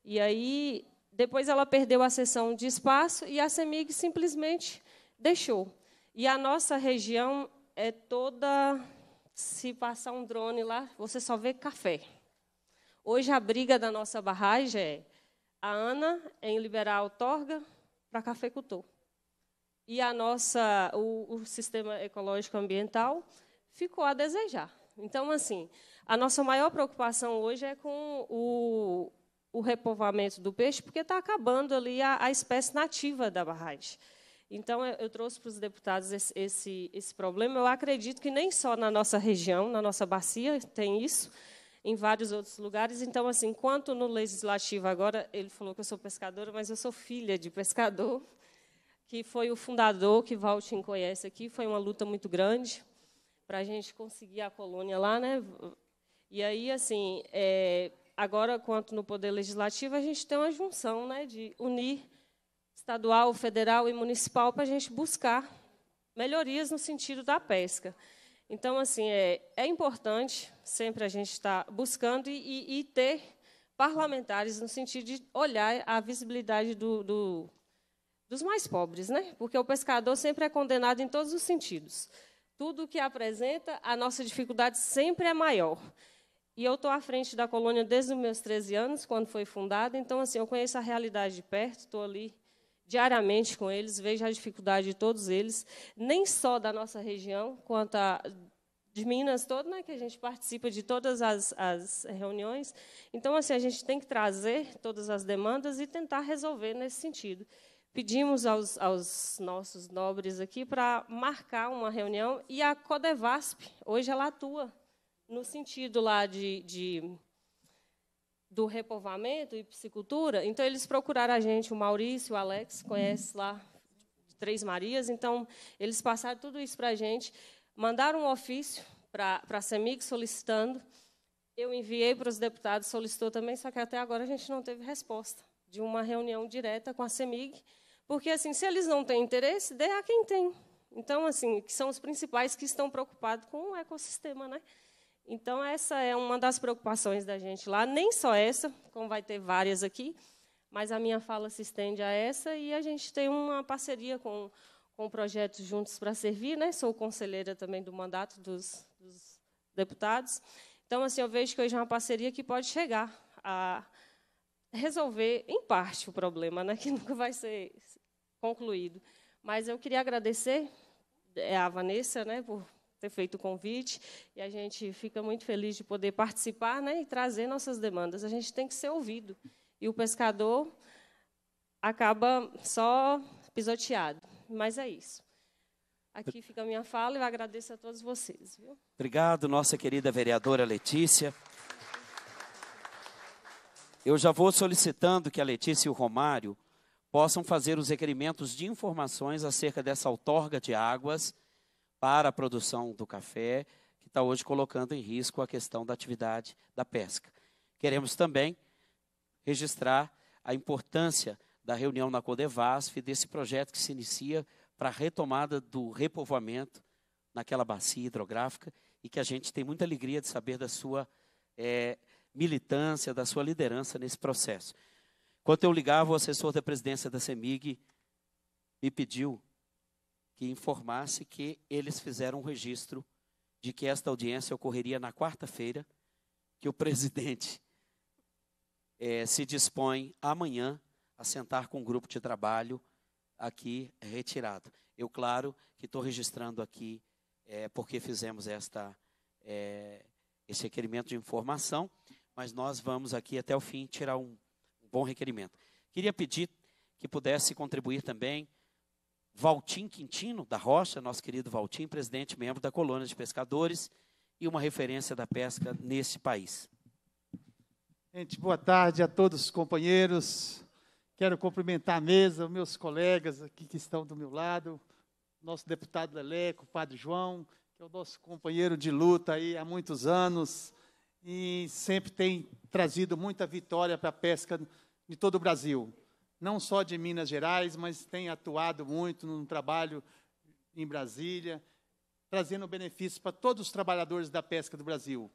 E aí, depois ela perdeu a seção de espaço e a CEMIG simplesmente deixou. E a nossa região é toda... Se passar um drone lá, você só vê café. Hoje, a briga da nossa barragem é a Ana em liberar a outorga para cafeicultor. E a nossa, o, o sistema ecológico ambiental ficou a desejar. Então, assim, a nossa maior preocupação hoje é com o, o repovoamento do peixe, porque está acabando ali a, a, espécie nativa da barragem. Então, eu, eu trouxe para os deputados esse, esse, esse problema. Eu acredito que nem só na nossa região, na nossa bacia, tem isso, em vários outros lugares. Então, assim, enquanto no legislativo agora, ele falou que eu sou pescadora, mas eu sou filha de pescador, que foi o fundador que Valtin conhece aqui. Foi uma luta muito grande para a gente conseguir a colônia lá, né? E aí, assim, é, agora quanto no poder legislativo, a gente tem uma junção, né, de unir estadual, federal e municipal para a gente buscar melhorias no sentido da pesca. Então, assim, é, é importante sempre a gente estar tá buscando e, e, ter parlamentares no sentido de olhar a visibilidade do, do, dos mais pobres, né? Porque o pescador sempre é condenado em todos os sentidos. Tudo que apresenta, a nossa dificuldade sempre é maior. E eu estou à frente da colônia desde os meus 13 anos, quando foi fundada, então, assim, eu conheço a realidade de perto, estou ali diariamente com eles, vejo a dificuldade de todos eles, nem só da nossa região, quanto a de Minas toda, né, que a gente participa de todas as, as, reuniões. Então, assim, a gente tem que trazer todas as demandas e tentar resolver nesse sentido. Pedimos aos, aos nossos nobres aqui para marcar uma reunião e a Codevasp, hoje ela atua no sentido lá de, de do repovoamento e piscicultura. Então, eles procuraram a gente, o Maurício, o Alex, conhece lá Três Marias. Então, eles passaram tudo isso para a gente, mandaram um ofício para a CEMIG solicitando. Eu enviei para os deputados, solicitou também, só que até agora a gente não teve resposta de uma reunião direta com a CEMIG, porque, assim, se eles não têm interesse, dê a quem tem. Então, assim, que são os principais que estão preocupados com o ecossistema, né? Então, essa é uma das preocupações da gente lá, nem só essa, como vai ter várias aqui, mas a minha fala se estende a essa e a gente tem uma parceria com, com o projeto Juntos para Servir, né? sou conselheira também do mandato dos, dos deputados. Então, assim, eu vejo que hoje é uma parceria que pode chegar a resolver, em parte, o problema, né? que nunca vai ser concluído. Mas eu queria agradecer é, a Vanessa né, por ter feito o convite e a gente fica muito feliz de poder participar né, e trazer nossas demandas. A gente tem que ser ouvido e o pescador acaba só pisoteado. Mas é isso. Aqui fica a minha fala e eu agradeço a todos vocês. Viu? Obrigado, nossa querida vereadora Letícia. Eu já vou solicitando que a Letícia e o Romário possam fazer os requerimentos de informações acerca dessa outorga de águas para a produção do café, que está hoje colocando em risco a questão da atividade da pesca. Queremos também registrar a importância da reunião na Codevasf, desse projeto que se inicia para a retomada do repovoamento naquela bacia hidrográfica e que a gente tem muita alegria de saber da sua é, militância, da sua liderança nesse processo. Enquanto eu ligava, o assessor da presidência da CEMIG me pediu que informasse que eles fizeram um registro de que esta audiência ocorreria na quarta-feira, que o presidente é, se dispõe amanhã a sentar com um grupo de trabalho aqui é, retirado. Eu, claro, que estou registrando aqui é, porque fizemos esta, é, esse requerimento de informação, mas nós vamos aqui até o fim tirar um, um bom requerimento. Queria pedir que pudesse contribuir também Valtim Quintino, da Rocha, nosso querido Valtim, presidente, membro da colônia de pescadores e uma referência da pesca neste país. Gente, boa tarde a todos os companheiros. Quero cumprimentar a mesa, os meus colegas aqui que estão do meu lado, nosso deputado Leleco, o padre João, que é o nosso companheiro de luta aí há muitos anos e sempre tem trazido muita vitória para a pesca de todo o Brasil não só de Minas Gerais, mas tem atuado muito no trabalho em Brasília, trazendo benefícios para todos os trabalhadores da pesca do Brasil.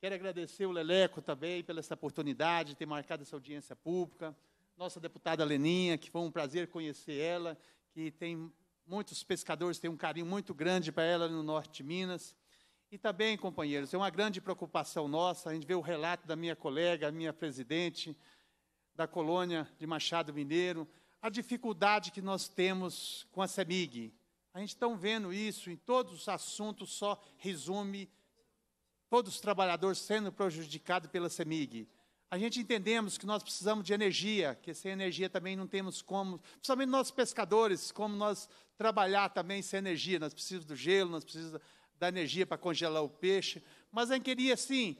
Quero agradecer o Leleco também pela essa oportunidade de ter marcado essa audiência pública, nossa deputada Leninha, que foi um prazer conhecer ela, que tem muitos pescadores tem um carinho muito grande para ela no norte de Minas. E também, companheiros, é uma grande preocupação nossa, a gente vê o relato da minha colega, a minha presidente, da colônia de Machado Mineiro, a dificuldade que nós temos com a CEMIG. A gente está vendo isso em todos os assuntos, só resume todos os trabalhadores sendo prejudicados pela CEMIG. A gente entendemos que nós precisamos de energia, que sem energia também não temos como, principalmente nós pescadores, como nós trabalhar também sem energia. Nós precisamos do gelo, nós precisamos da energia para congelar o peixe. Mas a gente queria, sim,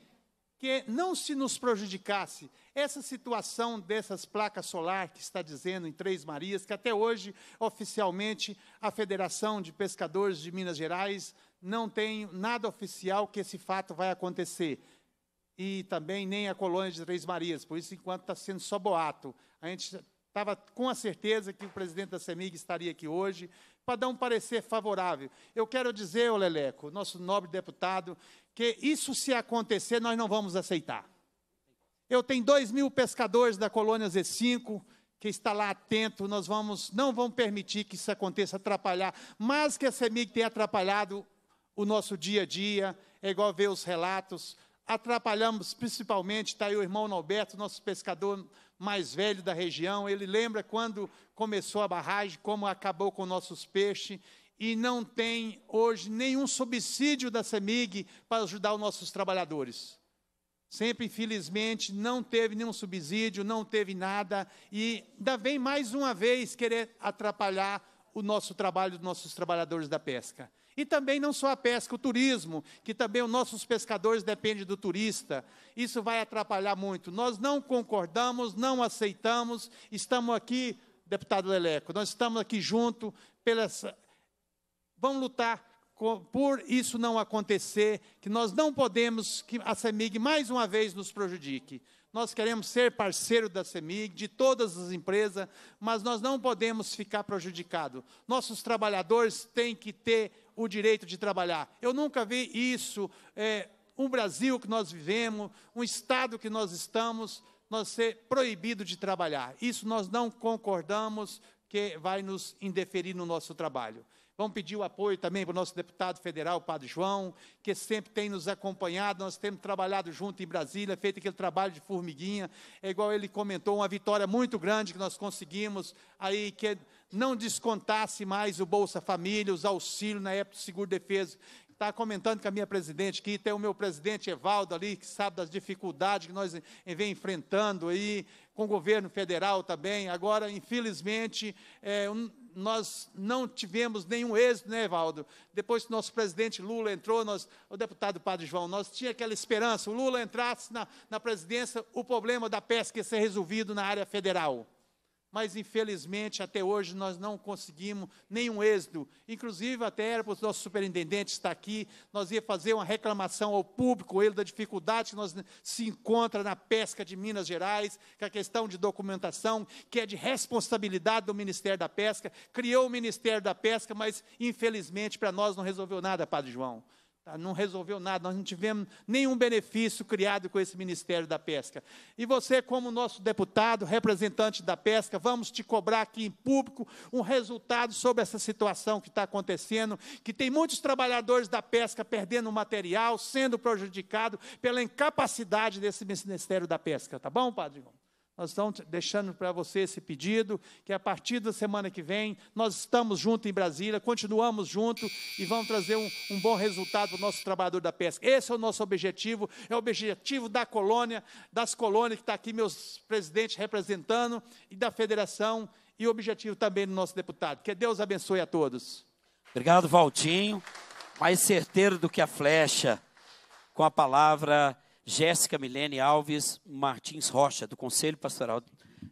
que não se nos prejudicasse essa situação dessas placas solar que está dizendo em Três Marias, que até hoje, oficialmente, a Federação de Pescadores de Minas Gerais não tem nada oficial que esse fato vai acontecer. E também nem a colônia de Três Marias, por isso, enquanto está sendo só boato. A gente estava com a certeza que o presidente da CEMIG estaria aqui hoje para dar um parecer favorável. Eu quero dizer, ô Leleco, nosso nobre deputado, que isso se acontecer, nós não vamos aceitar. Eu tenho dois mil pescadores da colônia Z5 que está lá atento, nós vamos, não vamos permitir que isso aconteça, atrapalhar, mas que a CEMIG tenha atrapalhado o nosso dia a dia, é igual ver os relatos, atrapalhamos principalmente, está aí o irmão Norberto, nosso pescador mais velho da região, ele lembra quando começou a barragem, como acabou com nossos peixes, e não tem hoje nenhum subsídio da CEMIG para ajudar os nossos trabalhadores. Sempre, infelizmente, não teve nenhum subsídio, não teve nada, e ainda vem mais uma vez querer atrapalhar o nosso trabalho dos nossos trabalhadores da pesca. E também não só a pesca, o turismo, que também os nossos pescadores dependem do turista. Isso vai atrapalhar muito. Nós não concordamos, não aceitamos, estamos aqui, deputado Leleco, nós estamos aqui junto pela Vamos lutar por isso não acontecer, que nós não podemos que a CEMIG mais uma vez nos prejudique. Nós queremos ser parceiro da CEMIG, de todas as empresas, mas nós não podemos ficar prejudicados. Nossos trabalhadores têm que ter o direito de trabalhar. Eu nunca vi isso. É, um Brasil que nós vivemos, um Estado que nós estamos, nós ser proibido de trabalhar. Isso nós não concordamos que vai nos indeferir no nosso trabalho. Vamos pedir o apoio também para o nosso deputado federal, Padre João, que sempre tem nos acompanhado. Nós temos trabalhado junto em Brasília, feito aquele trabalho de formiguinha. É igual ele comentou, uma vitória muito grande que nós conseguimos aí, que não descontasse mais o Bolsa Família, os auxílios na época do seguro defesa. Está comentando com a minha presidente que tem o meu presidente Evaldo ali, que sabe das dificuldades que nós eh, vem enfrentando aí, com o governo federal também. Agora, infelizmente, é, um, nós não tivemos nenhum êxito, né, Evaldo? Depois que nosso presidente Lula entrou, nós, o deputado Padre João, nós tinha aquela esperança, o Lula entrasse na, na presidência, o problema da pesca ia ser resolvido na área federal mas infelizmente até hoje nós não conseguimos nenhum êxito. Inclusive, até era para o nosso superintendente estar aqui, nós ia fazer uma reclamação ao público, ele, da dificuldade que nós se encontra na pesca de Minas Gerais, que a questão de documentação, que é de responsabilidade do Ministério da Pesca, criou o Ministério da Pesca, mas infelizmente para nós não resolveu nada, Padre João. Ah, não resolveu nada, nós não tivemos nenhum benefício criado com esse Ministério da Pesca. E você, como nosso deputado, representante da pesca, vamos te cobrar aqui em público um resultado sobre essa situação que está acontecendo, que tem muitos trabalhadores da pesca perdendo material, sendo prejudicado pela incapacidade desse Ministério da Pesca, tá bom, Padre? Nós estamos deixando para você esse pedido, que a partir da semana que vem nós estamos juntos em Brasília, continuamos juntos e vamos trazer um, um bom resultado para o nosso trabalhador da pesca. Esse é o nosso objetivo, é o objetivo da colônia, das colônias que está aqui meus presidentes representando e da federação e o objetivo também do nosso deputado. Que Deus abençoe a todos. Obrigado, Valtinho. Mais certeiro do que a flecha, com a palavra Jéssica Milene Alves Martins Rocha, do Conselho Pastoral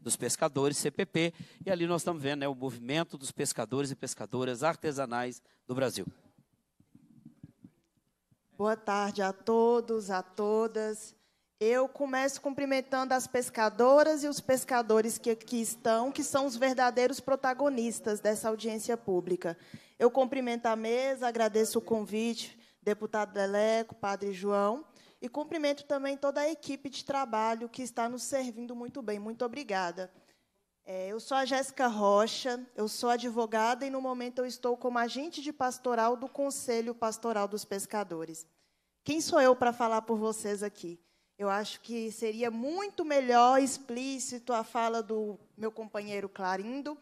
dos Pescadores, CPP, e ali nós estamos vendo né, o movimento dos pescadores e pescadoras artesanais do Brasil. Boa tarde a todos, a todas. Eu começo cumprimentando as pescadoras e os pescadores que aqui estão, que são os verdadeiros protagonistas dessa audiência pública. Eu cumprimento a mesa, agradeço o convite, deputado Deleco, padre João, e cumprimento também toda a equipe de trabalho que está nos servindo muito bem. Muito obrigada. É, eu sou a Jéssica Rocha, eu sou advogada e, no momento, eu estou como agente de pastoral do Conselho Pastoral dos Pescadores. Quem sou eu para falar por vocês aqui? Eu acho que seria muito melhor explícito a fala do meu companheiro Clarindo,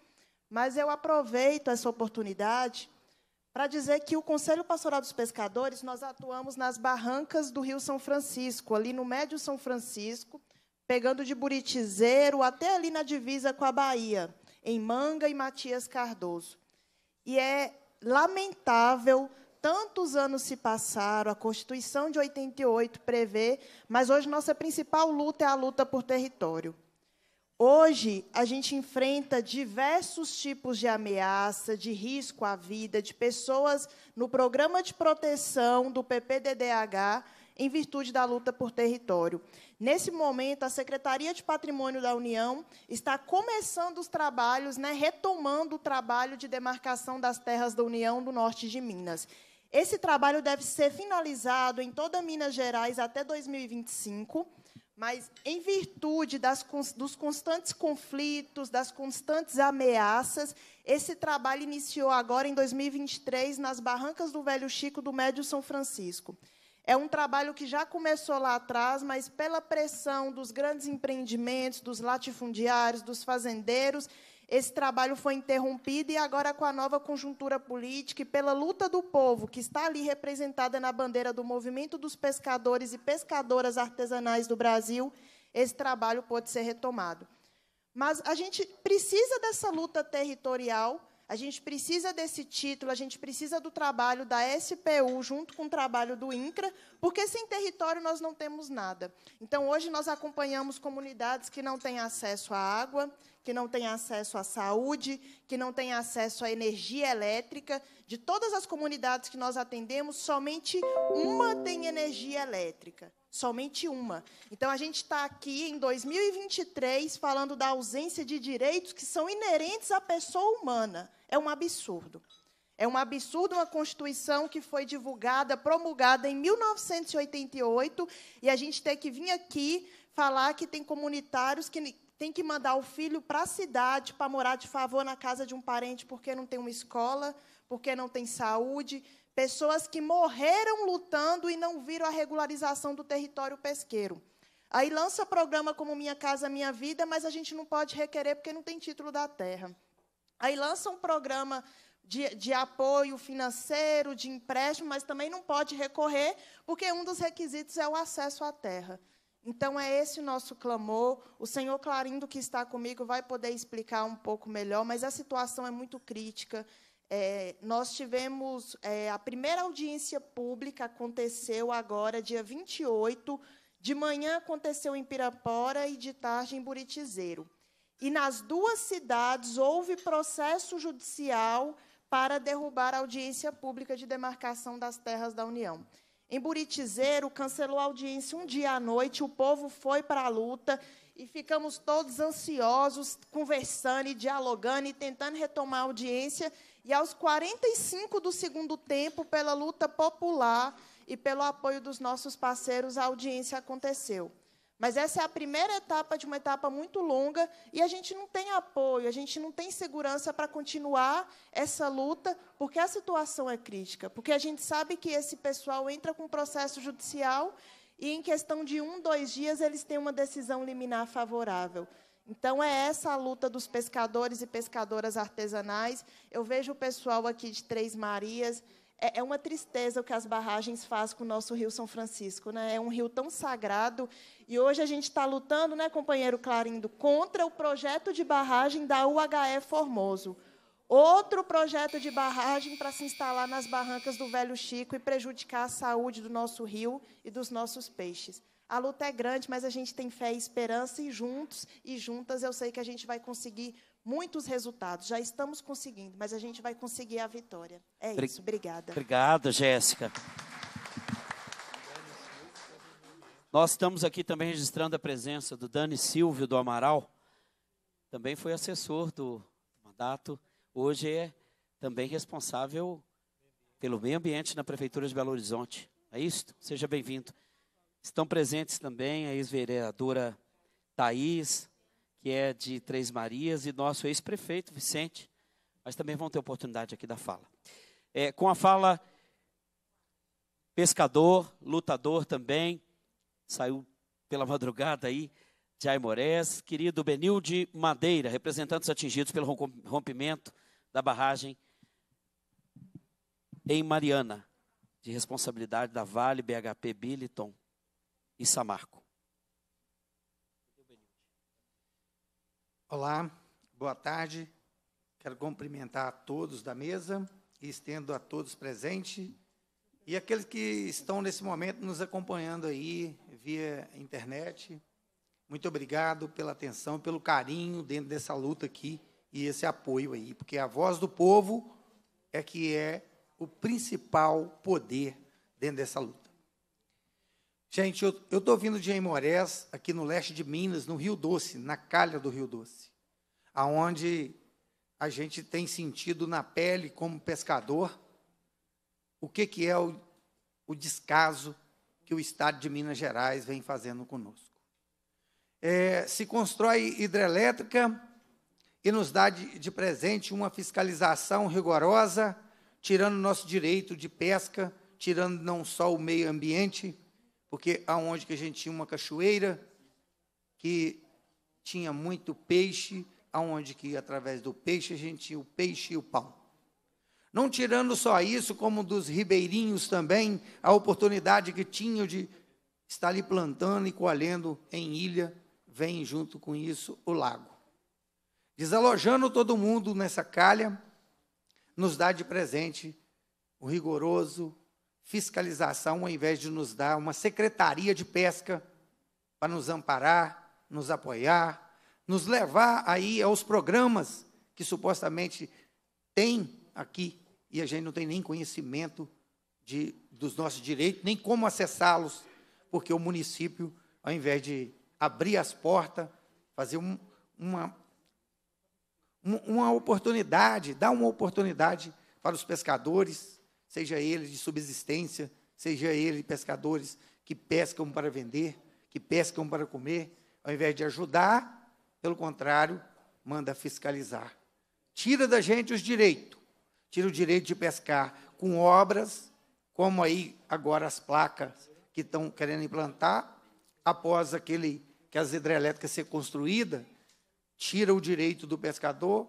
mas eu aproveito essa oportunidade para dizer que o Conselho Pastoral dos Pescadores, nós atuamos nas barrancas do Rio São Francisco, ali no Médio São Francisco, pegando de Buritizeiro até ali na divisa com a Bahia, em Manga e Matias Cardoso. E é lamentável, tantos anos se passaram, a Constituição de 88 prevê, mas hoje nossa principal luta é a luta por território. Hoje, a gente enfrenta diversos tipos de ameaça, de risco à vida, de pessoas no programa de proteção do PPDDH, em virtude da luta por território. Nesse momento, a Secretaria de Patrimônio da União está começando os trabalhos, né, retomando o trabalho de demarcação das terras da União do norte de Minas. Esse trabalho deve ser finalizado em toda Minas Gerais até 2025 mas, em virtude das, dos constantes conflitos, das constantes ameaças, esse trabalho iniciou agora em 2023 nas barrancas do Velho Chico do Médio São Francisco. É um trabalho que já começou lá atrás, mas pela pressão dos grandes empreendimentos, dos latifundiários, dos fazendeiros, esse trabalho foi interrompido e agora, com a nova conjuntura política e pela luta do povo, que está ali representada na bandeira do movimento dos pescadores e pescadoras artesanais do Brasil, esse trabalho pode ser retomado. Mas a gente precisa dessa luta territorial, a gente precisa desse título, a gente precisa do trabalho da SPU junto com o trabalho do INCRA, porque sem território nós não temos nada. Então, hoje, nós acompanhamos comunidades que não têm acesso à água, que não tem acesso à saúde, que não tem acesso à energia elétrica. De todas as comunidades que nós atendemos, somente uma tem energia elétrica. Somente uma. Então, a gente está aqui em 2023 falando da ausência de direitos que são inerentes à pessoa humana. É um absurdo. É um absurdo uma Constituição que foi divulgada, promulgada em 1988, e a gente ter que vir aqui falar que tem comunitários que, tem que mandar o filho para a cidade para morar de favor na casa de um parente porque não tem uma escola, porque não tem saúde. Pessoas que morreram lutando e não viram a regularização do território pesqueiro. Aí lança programa como Minha Casa Minha Vida, mas a gente não pode requerer porque não tem título da terra. Aí lança um programa de, de, apoio financeiro, de empréstimo, mas também não pode recorrer, porque um dos requisitos é o acesso à terra. Então é esse o nosso clamor. O senhor Clarindo, que está comigo, vai poder explicar um pouco melhor, mas a situação é muito crítica. É, nós tivemos é, a primeira audiência pública aconteceu agora, dia 28. De manhã aconteceu em Pirapora e de tarde em Buritizeiro. E nas duas cidades houve processo judicial para derrubar a audiência pública de demarcação das terras da União. Em Buritizeiro, cancelou a audiência um dia à noite, o povo foi para a luta e ficamos todos ansiosos, conversando e dialogando e tentando retomar a audiência. E aos 45 do segundo tempo, pela luta popular e pelo apoio dos nossos parceiros, a audiência aconteceu. Mas essa é a primeira etapa de uma etapa muito longa e a gente não tem apoio, a gente não tem segurança para continuar essa luta, porque a situação é crítica. Porque a gente sabe que esse pessoal entra com processo judicial e, em questão de um, dois dias, eles têm uma decisão liminar favorável. Então, é essa a luta dos pescadores e pescadoras artesanais. Eu vejo o pessoal aqui de Três Marias, é, é, uma tristeza o que as barragens fazem com o nosso Rio São Francisco. Né? É um rio tão sagrado. E hoje a gente está lutando, né, companheiro Clarindo, contra o projeto de barragem da UHE Formoso. Outro projeto de barragem para se instalar nas barrancas do Velho Chico e prejudicar a saúde do nosso rio e dos nossos peixes. A luta é grande, mas a gente tem fé e esperança, e juntos e juntas eu sei que a gente vai conseguir muitos resultados. Já estamos conseguindo, mas a gente vai conseguir a vitória. É Bri isso. Obrigada. obrigada Jéssica. Nós estamos aqui também registrando a presença do Dani Silvio do Amaral. Também foi assessor do mandato. Hoje é também responsável pelo meio ambiente na Prefeitura de Belo Horizonte. É isso? Seja bem-vindo. Estão presentes também a ex-vereadora Thais, que é de Três Marias, e nosso ex-prefeito Vicente, mas também vão ter oportunidade aqui da fala. É, com a fala, pescador, lutador também, saiu pela madrugada aí, de Aimorés, querido Benilde Madeira, representantes atingidos pelo rompimento da barragem em Mariana, de responsabilidade da Vale, BHP, Billiton e Samarco. Olá, boa tarde. Quero cumprimentar a todos da mesa e estendo a todos presentes e aqueles que estão nesse momento nos acompanhando aí via internet. Muito obrigado pela atenção, pelo carinho dentro dessa luta aqui e esse apoio aí, porque a voz do povo é que é o principal poder dentro dessa luta. Gente, eu estou vindo de Emorés, aqui no leste de Minas, no Rio Doce, na calha do Rio Doce, aonde a gente tem sentido na pele, como pescador, o que, que é o, o descaso que o Estado de Minas Gerais vem fazendo conosco. É, se constrói hidrelétrica e nos dá de, de presente uma fiscalização rigorosa, tirando nosso direito de pesca, tirando não só o meio ambiente, porque aonde que a gente tinha uma cachoeira que tinha muito peixe, aonde que através do peixe a gente tinha o peixe e o pão. Não tirando só isso, como dos ribeirinhos também, a oportunidade que tinham de estar ali plantando e colhendo em ilha, vem junto com isso o lago. Desalojando todo mundo nessa calha, nos dá de presente o rigoroso fiscalização, ao invés de nos dar uma secretaria de pesca para nos amparar, nos apoiar, nos levar aí aos programas que supostamente tem aqui e a gente não tem nem conhecimento de, dos nossos direitos, nem como acessá-los, porque o município, ao invés de abrir as portas, fazer um, uma, uma oportunidade, dar uma oportunidade para os pescadores, seja ele de subsistência, seja ele de pescadores que pescam para vender, que pescam para comer, ao invés de ajudar, pelo contrário, manda fiscalizar. Tira da gente os direitos. Tira o direito de pescar com obras, como aí agora as placas que estão querendo implantar, após aquele que as hidrelétricas ser construída, tira o direito do pescador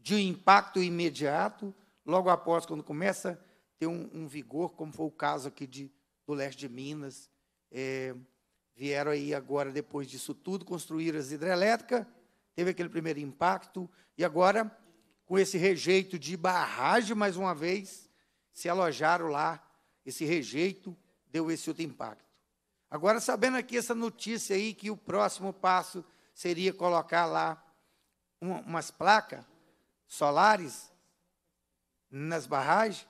de um impacto imediato, logo após quando começa ter um, um, vigor, como foi o caso aqui de, do leste de Minas. É, vieram aí agora, depois disso tudo, construir as hidrelétricas, teve aquele primeiro impacto, e agora, com esse rejeito de barragem, mais uma vez, se alojaram lá, esse rejeito deu esse outro impacto. Agora, sabendo aqui essa notícia aí, que o próximo passo seria colocar lá umas placas solares nas barragens,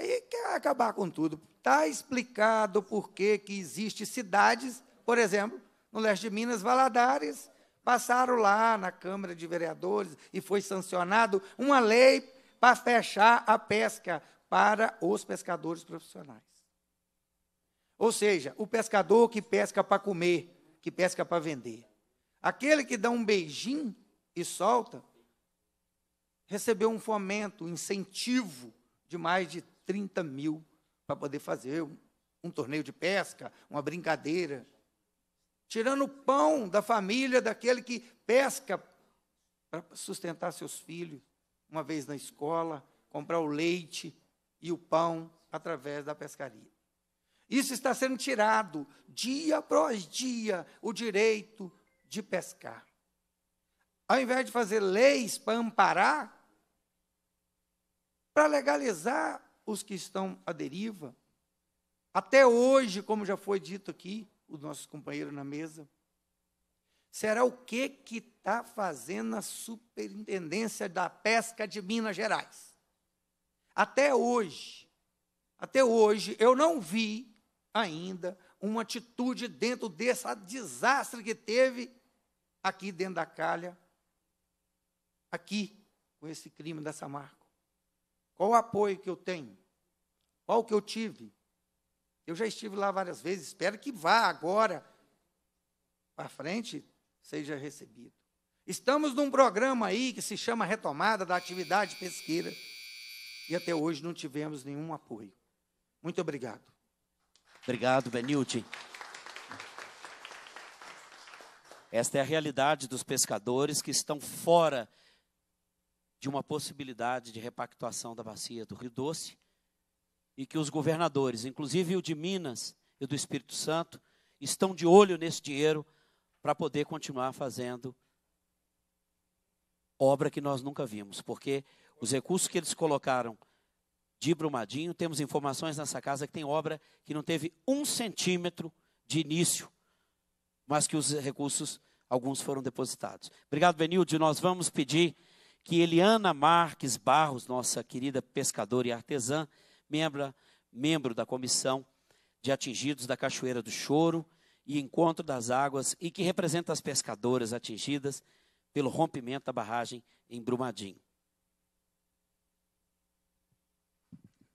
Aí quer acabar com tudo. Está explicado por que, que existem cidades, por exemplo, no leste de Minas, Valadares, passaram lá na Câmara de Vereadores e foi sancionado uma lei para fechar a pesca para os pescadores profissionais. Ou seja, o pescador que pesca para comer, que pesca para vender. Aquele que dá um beijinho e solta, recebeu um fomento, um incentivo de mais de 30 mil para poder fazer um, um torneio de pesca, uma brincadeira. Tirando o pão da família daquele que pesca para sustentar seus filhos, uma vez na escola, comprar o leite e o pão através da pescaria. Isso está sendo tirado dia após dia o direito de pescar. Ao invés de fazer leis para amparar, para legalizar os que estão à deriva. Até hoje, como já foi dito aqui, o nosso companheiro na mesa, será o que que está fazendo a superintendência da pesca de Minas Gerais? Até hoje, até hoje, eu não vi ainda uma atitude dentro desse desastre que teve aqui dentro da calha, aqui, com esse crime da Samarco. Qual o apoio que eu tenho? Olha o que eu tive. Eu já estive lá várias vezes, espero que vá agora para frente, seja recebido. Estamos num programa aí que se chama Retomada da Atividade Pesqueira e até hoje não tivemos nenhum apoio. Muito obrigado. Obrigado, Benilti. Esta é a realidade dos pescadores que estão fora de uma possibilidade de repactuação da bacia do Rio Doce e que os governadores, inclusive o de Minas e do Espírito Santo, estão de olho nesse dinheiro para poder continuar fazendo obra que nós nunca vimos, porque os recursos que eles colocaram de Brumadinho, temos informações nessa casa que tem obra que não teve um centímetro de início, mas que os recursos, alguns foram depositados. Obrigado, Benilde. Nós vamos pedir que Eliana Marques Barros, nossa querida pescadora e artesã, membro, membro da comissão de atingidos da Cachoeira do Choro e Encontro das Águas e que representa as pescadoras atingidas pelo rompimento da barragem em Brumadinho.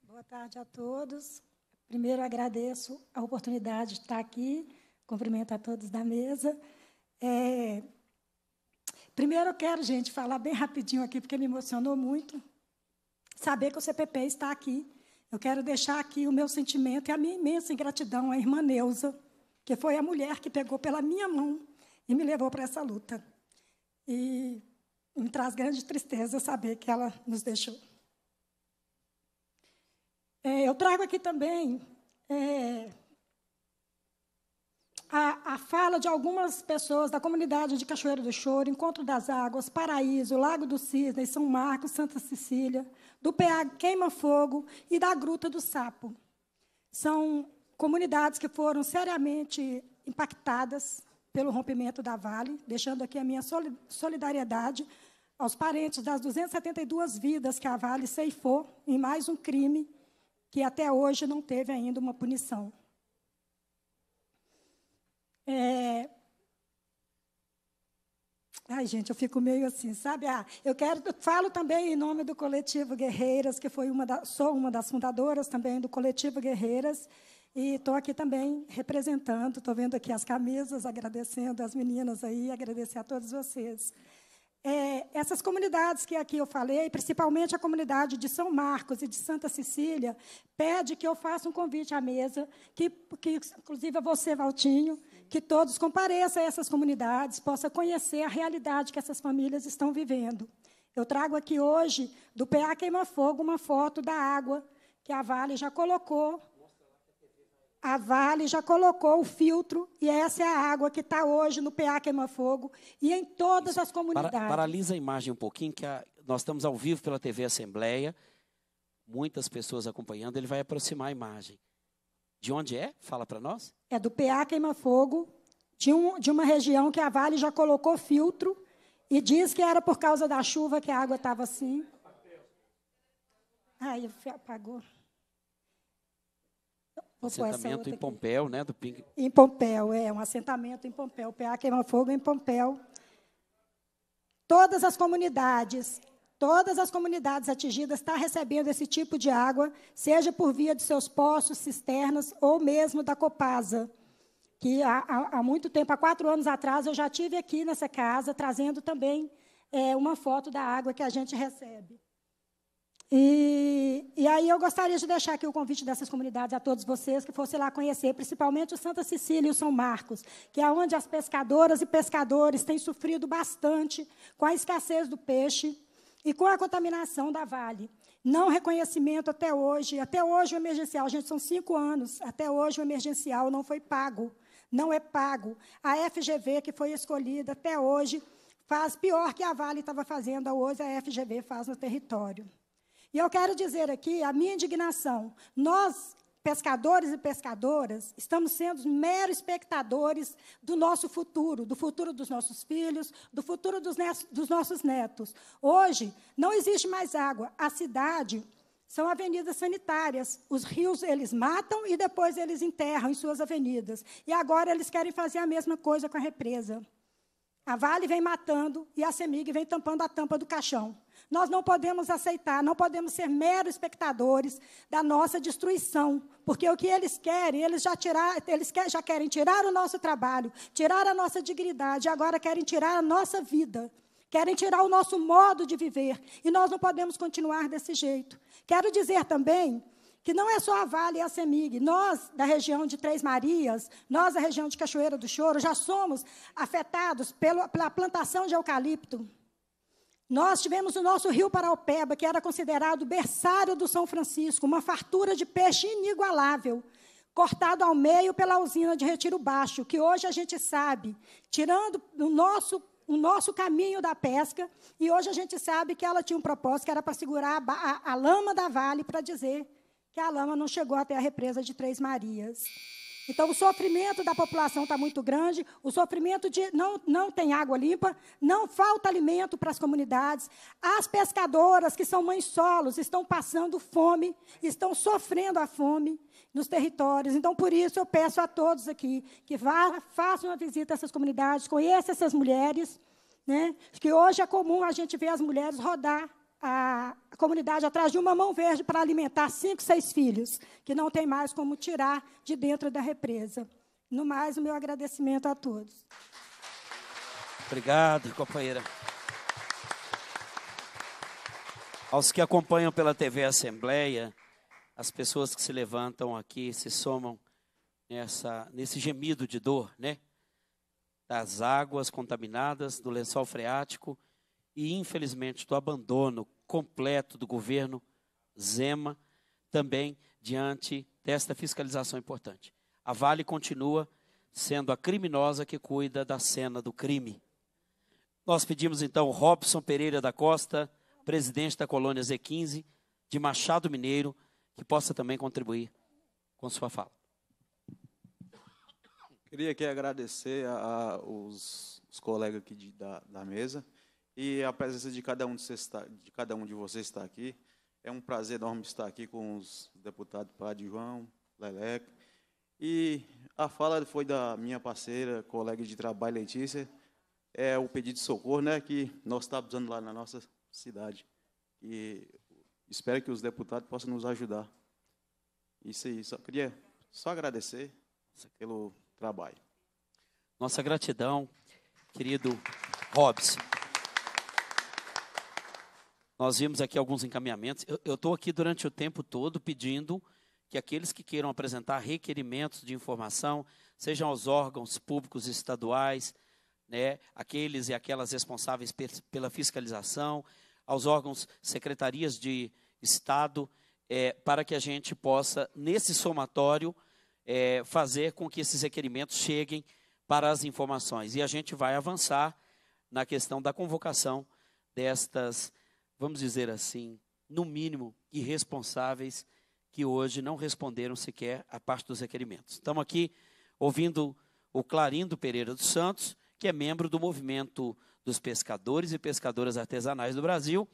Boa tarde a todos. Primeiro agradeço a oportunidade de estar aqui, cumprimento a todos da mesa. É... Primeiro eu quero, gente, falar bem rapidinho aqui, porque me emocionou muito, saber que o CPP está aqui eu quero deixar aqui o meu sentimento e a minha imensa ingratidão à irmã Neuza, que foi a mulher que pegou pela minha mão e me levou para essa luta. E me traz grande tristeza saber que ela nos deixou. É, eu trago aqui também é, a, a fala de algumas pessoas da comunidade de Cachoeiro do Choro, Encontro das Águas, Paraíso, Lago do Cisne, São Marcos, Santa Cecília, do PA Queima Fogo e da Gruta do Sapo. São comunidades que foram seriamente impactadas pelo rompimento da Vale, deixando aqui a minha solidariedade aos parentes das 272 vidas que a Vale ceifou em mais um crime que até hoje não teve ainda uma punição. É... Ai, gente, eu fico meio assim, sabe? Ah, eu quero, falo também em nome do coletivo Guerreiras, que foi uma da, sou uma das fundadoras também do coletivo Guerreiras, e estou aqui também representando, estou vendo aqui as camisas, agradecendo as meninas aí, agradecer a todos vocês. É, essas comunidades que aqui eu falei, principalmente a comunidade de São Marcos e de Santa Cecília, pede que eu faça um convite à mesa, que, que inclusive a você, Valtinho, que todos compareçam a essas comunidades, possa conhecer a realidade que essas famílias estão vivendo. Eu trago aqui hoje, do PA Queima-Fogo, uma foto da água que a Vale já colocou. A Vale já colocou o filtro e essa é a água que está hoje no PA Queima-Fogo e em todas Isso. as comunidades. Para, paralisa a imagem um pouquinho, que a, nós estamos ao vivo pela TV Assembleia, muitas pessoas acompanhando, ele vai aproximar a imagem. De onde é? Fala para nós. É do PA Queima-Fogo, de, um, de, uma região que a Vale já colocou filtro e diz que era por causa da chuva que a água estava assim. Aí apagou. Vou assentamento em Pompéu, né? Do Pink. Em Pompéu, é, um assentamento em Pompéu. PA Queima-Fogo em Pompéu. Todas as comunidades Todas as comunidades atingidas estão tá recebendo esse tipo de água, seja por via de seus poços, cisternas ou mesmo da Copasa, que há, há muito tempo, há quatro anos atrás, eu já tive aqui nessa casa trazendo também é, uma foto da água que a gente recebe. E, e, aí eu gostaria de deixar aqui o convite dessas comunidades a todos vocês que fossem lá conhecer, principalmente o Santa Cecília e o São Marcos, que é onde as pescadoras e pescadores têm sofrido bastante com a escassez do peixe e com é a contaminação da Vale. Não reconhecimento até hoje. Até hoje o emergencial, gente, são cinco anos. Até hoje o emergencial não foi pago. Não é pago. A FGV, que foi escolhida até hoje, faz pior que a Vale estava fazendo hoje, a FGV faz no território. E eu quero dizer aqui a minha indignação. Nós, pescadores e pescadoras, estamos sendo meros espectadores do nosso futuro, do futuro dos nossos filhos, do futuro dos, netos, dos nossos netos. Hoje, não existe mais água. A cidade são avenidas sanitárias. Os rios eles matam e depois eles enterram em suas avenidas. E agora eles querem fazer a mesma coisa com a represa. A Vale vem matando e a Semig vem tampando a tampa do caixão. Nós não podemos aceitar, não podemos ser meros espectadores da nossa destruição, porque o que eles querem, eles já tirar, eles quer, já querem tirar o nosso trabalho, tirar a nossa dignidade, agora querem tirar a nossa vida. Querem tirar o nosso modo de viver e nós não podemos continuar desse jeito. Quero dizer também que não é só a Vale e a Semig. Nós, da região de Três Marias, nós, da região de Cachoeira do Choro, já somos afetados pelo, pela plantação de eucalipto. Nós tivemos o nosso rio Paraupeba, que era considerado o berçário do São Francisco, uma fartura de peixe inigualável, cortado ao meio pela usina de Retiro Baixo, que hoje a gente sabe, tirando o nosso, o nosso caminho da pesca, e hoje a gente sabe que ela tinha um propósito, que era para segurar a, a, a lama da vale, para dizer que a lama não chegou até a represa de Três Marias. Então, o sofrimento da população está muito grande, o sofrimento de não, não tem água limpa, não falta alimento para as comunidades. As pescadoras, que são mães solos, estão passando fome, estão sofrendo a fome nos territórios. Então, por isso, eu peço a todos aqui que vá, façam uma visita a essas comunidades, conheçam essas mulheres, né? que hoje é comum a gente ver as mulheres rodar a comunidade atrás de uma mão verde para alimentar cinco, seis filhos, que não tem mais como tirar de dentro da represa. No mais, o meu agradecimento a todos. Obrigado, companheira. Aos que acompanham pela TV Assembleia, as pessoas que se levantam aqui se somam nessa, nesse gemido de dor, né? Das águas contaminadas, do lençol freático e, infelizmente, do abandono completo do governo Zema, também diante desta fiscalização importante. A Vale continua sendo a criminosa que cuida da cena do crime. Nós pedimos então Robson Pereira da Costa, presidente da colônia Z15, de Machado Mineiro, que possa também contribuir com sua fala. Queria aqui agradecer aos os, colegas aqui de, da, da mesa, e a presença de cada um de, tá, de cada um de vocês está aqui. É um prazer enorme estar aqui com os deputados Padre João, Leleco. E a fala foi da minha parceira, colega de trabalho, Letícia. É o pedido de socorro né, que nós estamos tá usando lá na nossa cidade. E espero que os deputados possam nos ajudar. Isso aí, só queria só agradecer pelo trabalho. Nossa gratidão, querido Robson. Nós vimos aqui alguns encaminhamentos. Eu estou aqui durante o tempo todo pedindo que aqueles que queiram apresentar requerimentos de informação, sejam aos órgãos públicos estaduais, né, aqueles e aquelas responsáveis pela fiscalização, aos órgãos secretarias de Estado, é, para que a gente possa, nesse somatório, é, fazer com que esses requerimentos cheguem para as informações. E a gente vai avançar na questão da convocação destas vamos dizer assim, no mínimo irresponsáveis, que hoje não responderam sequer a parte dos requerimentos. Estamos aqui ouvindo o Clarindo Pereira dos Santos, que é membro do movimento dos pescadores e pescadoras artesanais do Brasil.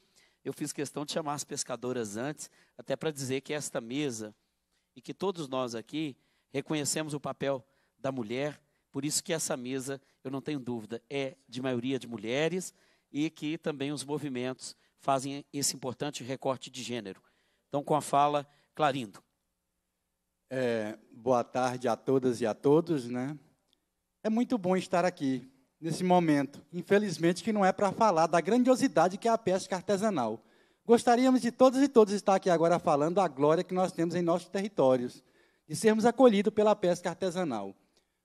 Eu fiz questão de chamar as pescadoras antes, até para dizer que esta mesa e que todos nós aqui reconhecemos o papel da mulher, por isso que essa mesa, eu não tenho dúvida, é de maioria de mulheres e que também os movimentos fazem esse importante recorte de gênero. Então, com a fala, Clarindo. É, boa tarde a todas e a todos. Né? É muito bom estar aqui, nesse momento. Infelizmente, que não é para falar da grandiosidade que é a pesca artesanal. Gostaríamos de todas e todos estar aqui agora falando da glória que nós temos em nossos territórios, de sermos acolhidos pela pesca artesanal.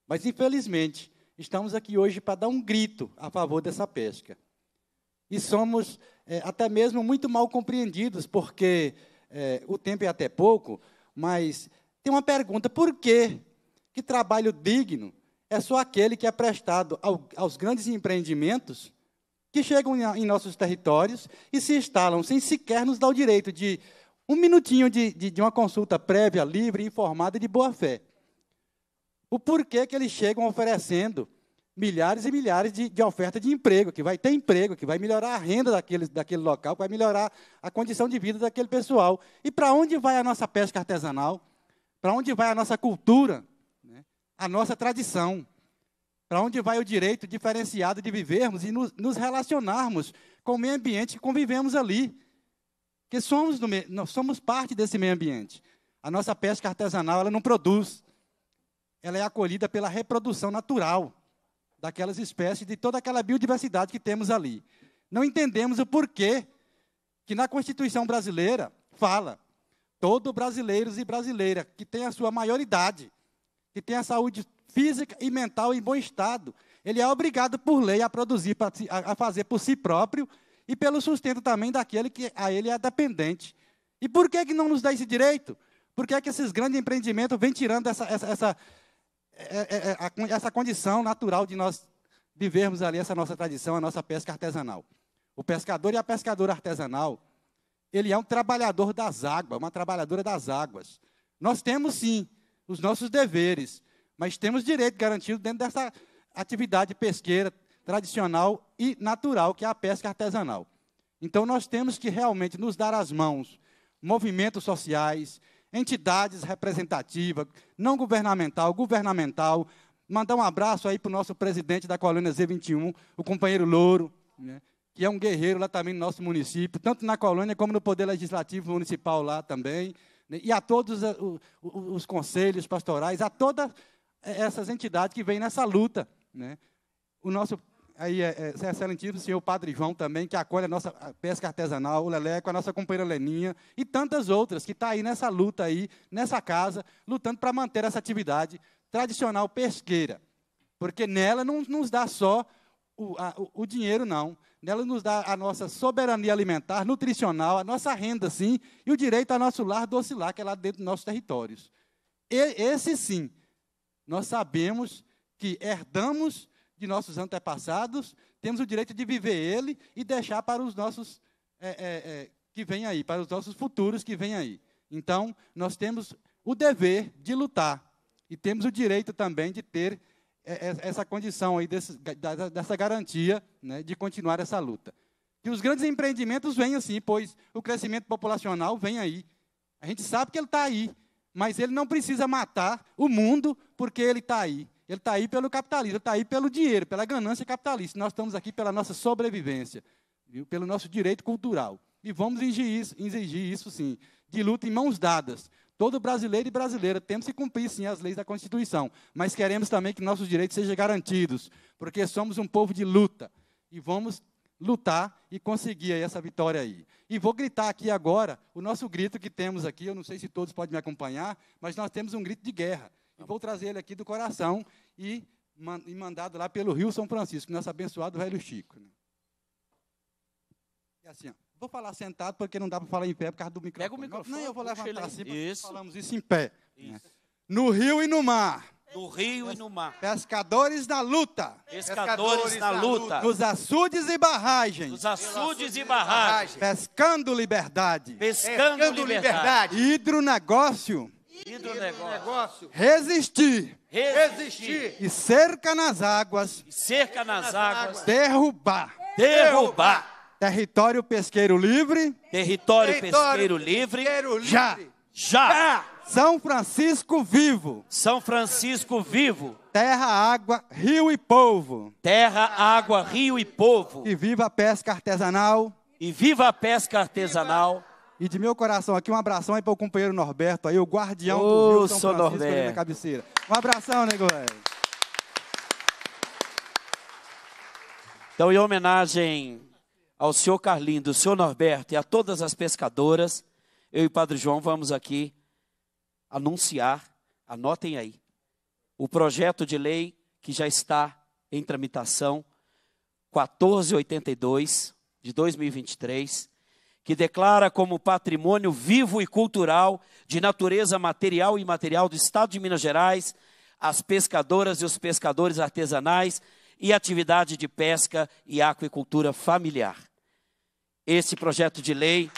Mas, infelizmente, estamos aqui hoje para dar um grito a favor dessa pesca. E somos é, até mesmo muito mal compreendidos, porque é, o tempo é até pouco, mas tem uma pergunta: por que, que trabalho digno é só aquele que é prestado ao, aos grandes empreendimentos que chegam em, em, nossos territórios e se instalam sem sequer nos dar o direito de um minutinho de, de, de uma consulta prévia, livre, informada e de boa fé? O porquê que eles chegam oferecendo milhares e milhares de, de ofertas de emprego, que vai ter emprego, que vai melhorar a renda daquele, daquele local, que vai melhorar a condição de vida daquele pessoal. E para onde vai a nossa pesca artesanal? Para onde vai a nossa cultura? Né? A nossa tradição? Para onde vai o direito diferenciado de vivermos e nos, nos, relacionarmos com o meio ambiente que convivemos ali? Que somos, do, nós somos parte desse meio ambiente. A nossa pesca artesanal ela não produz, ela é acolhida pela reprodução natural daquelas espécies, de toda aquela biodiversidade que temos ali. Não entendemos o porquê que na Constituição brasileira fala todo brasileiro e brasileira que tem a sua maioridade, que tem a saúde física e mental em bom estado, ele é obrigado por lei a produzir, a fazer por si próprio e pelo sustento também daquele que a ele é dependente. E por que, que não nos dá esse direito? Por que, que esses grandes empreendimentos vêm tirando essa, essa, essa é, é, é, essa condição natural de nós vivermos ali essa nossa tradição, a nossa pesca artesanal. O pescador e a pescadora artesanal, ele é um trabalhador das águas, uma trabalhadora das águas. Nós temos sim os nossos deveres, mas temos direito garantido dentro dessa atividade pesqueira tradicional e natural, que é a pesca artesanal. Então nós temos que realmente nos dar as mãos, movimentos sociais, entidades representativas, não governamental, governamental. Mandar um abraço aí para o nosso presidente da colônia Z21, o companheiro Louro, né, que é um guerreiro lá também no nosso município, tanto na colônia como no Poder Legislativo Municipal lá também. Né, e a todos eh, os, os conselhos pastorais, a todas eh, essas entidades que vêm nessa luta. Né. O nosso aí é, é excelentíssimo senhor Padre João também, que acolhe a nossa pesca artesanal, o Leleco, a nossa companheira Leninha e tantas outras que está aí nessa luta aí, nessa casa, lutando para manter essa atividade tradicional pesqueira. Porque nela não nos dá só o, a, o, dinheiro, não. Nela nos dá a nossa soberania alimentar, nutricional, a nossa renda, sim, e o direito ao nosso lar docilar, que é lá dentro dos nossos territórios. E, esse sim, nós sabemos que herdamos de nossos antepassados, temos o direito de viver ele e deixar para os nossos é, é, é, que vêm aí, para os nossos futuros que vêm aí. Então, nós temos o dever de lutar e temos o direito também de ter é, é, essa condição aí desse, dessa garantia né, de continuar essa luta. Que os grandes empreendimentos vêm assim, pois o crescimento populacional vem aí. A gente sabe que ele está aí, mas ele não precisa matar o mundo porque ele está aí. Ele está aí pelo capitalismo, está aí pelo dinheiro, pela ganância capitalista. Nós estamos aqui pela nossa sobrevivência, pelo nosso direito cultural. E vamos exigir isso, exigir isso sim, de luta em mãos dadas. Todo brasileiro e brasileira temos que cumprir, sim, as leis da Constituição, mas queremos também que nossos direitos sejam garantidos, porque somos um povo de luta. E vamos lutar e conseguir essa vitória aí. E vou gritar aqui agora o nosso grito que temos aqui, eu não sei se todos podem me acompanhar, mas nós temos um grito de guerra. E vou trazer ele aqui do coração e, man, e mandado lá pelo Rio São Francisco, nosso abençoado velho Chico. Né? E assim, ó, vou falar sentado porque não dá para falar em pé por causa do microfone. Pega o microfone. Não, eu vou levantar assim isso. falamos isso em pé. Né? Isso. Né? No rio e no mar. No rio e no mar. Pescadores da luta. Pescadores da luta. Nos açudes e barragens. Nos açudes e barragens. Pescando liberdade. Pescando, liberdade. liberdade. Hidronegócio e do negócio. Resistir. Resistir. E cerca nas águas. E cerca nas águas. Derrubar. Derrubar. Território pesqueiro livre. Território pesqueiro livre. Já. Já. São Francisco vivo. São Francisco vivo. Terra, água, rio e povo. Terra, água, rio e povo. E viva a pesca artesanal. E viva a pesca artesanal. E de meu coração aqui, um abração aí para o companheiro Norberto, aí o guardião do Rio São Francisco Norberto. ali na cabeceira. Um abração, nego velho. Então, em homenagem ao senhor Carlindo, ao senhor Norberto e a todas as pescadoras, eu e o Padre João vamos aqui anunciar, anotem aí, o projeto de lei que já está em tramitação, 1482 de 2023, que declara como patrimônio vivo e cultural, de natureza material e imaterial do Estado de Minas Gerais, as pescadoras e os pescadores artesanais e atividade de pesca e aquicultura familiar. Esse projeto de lei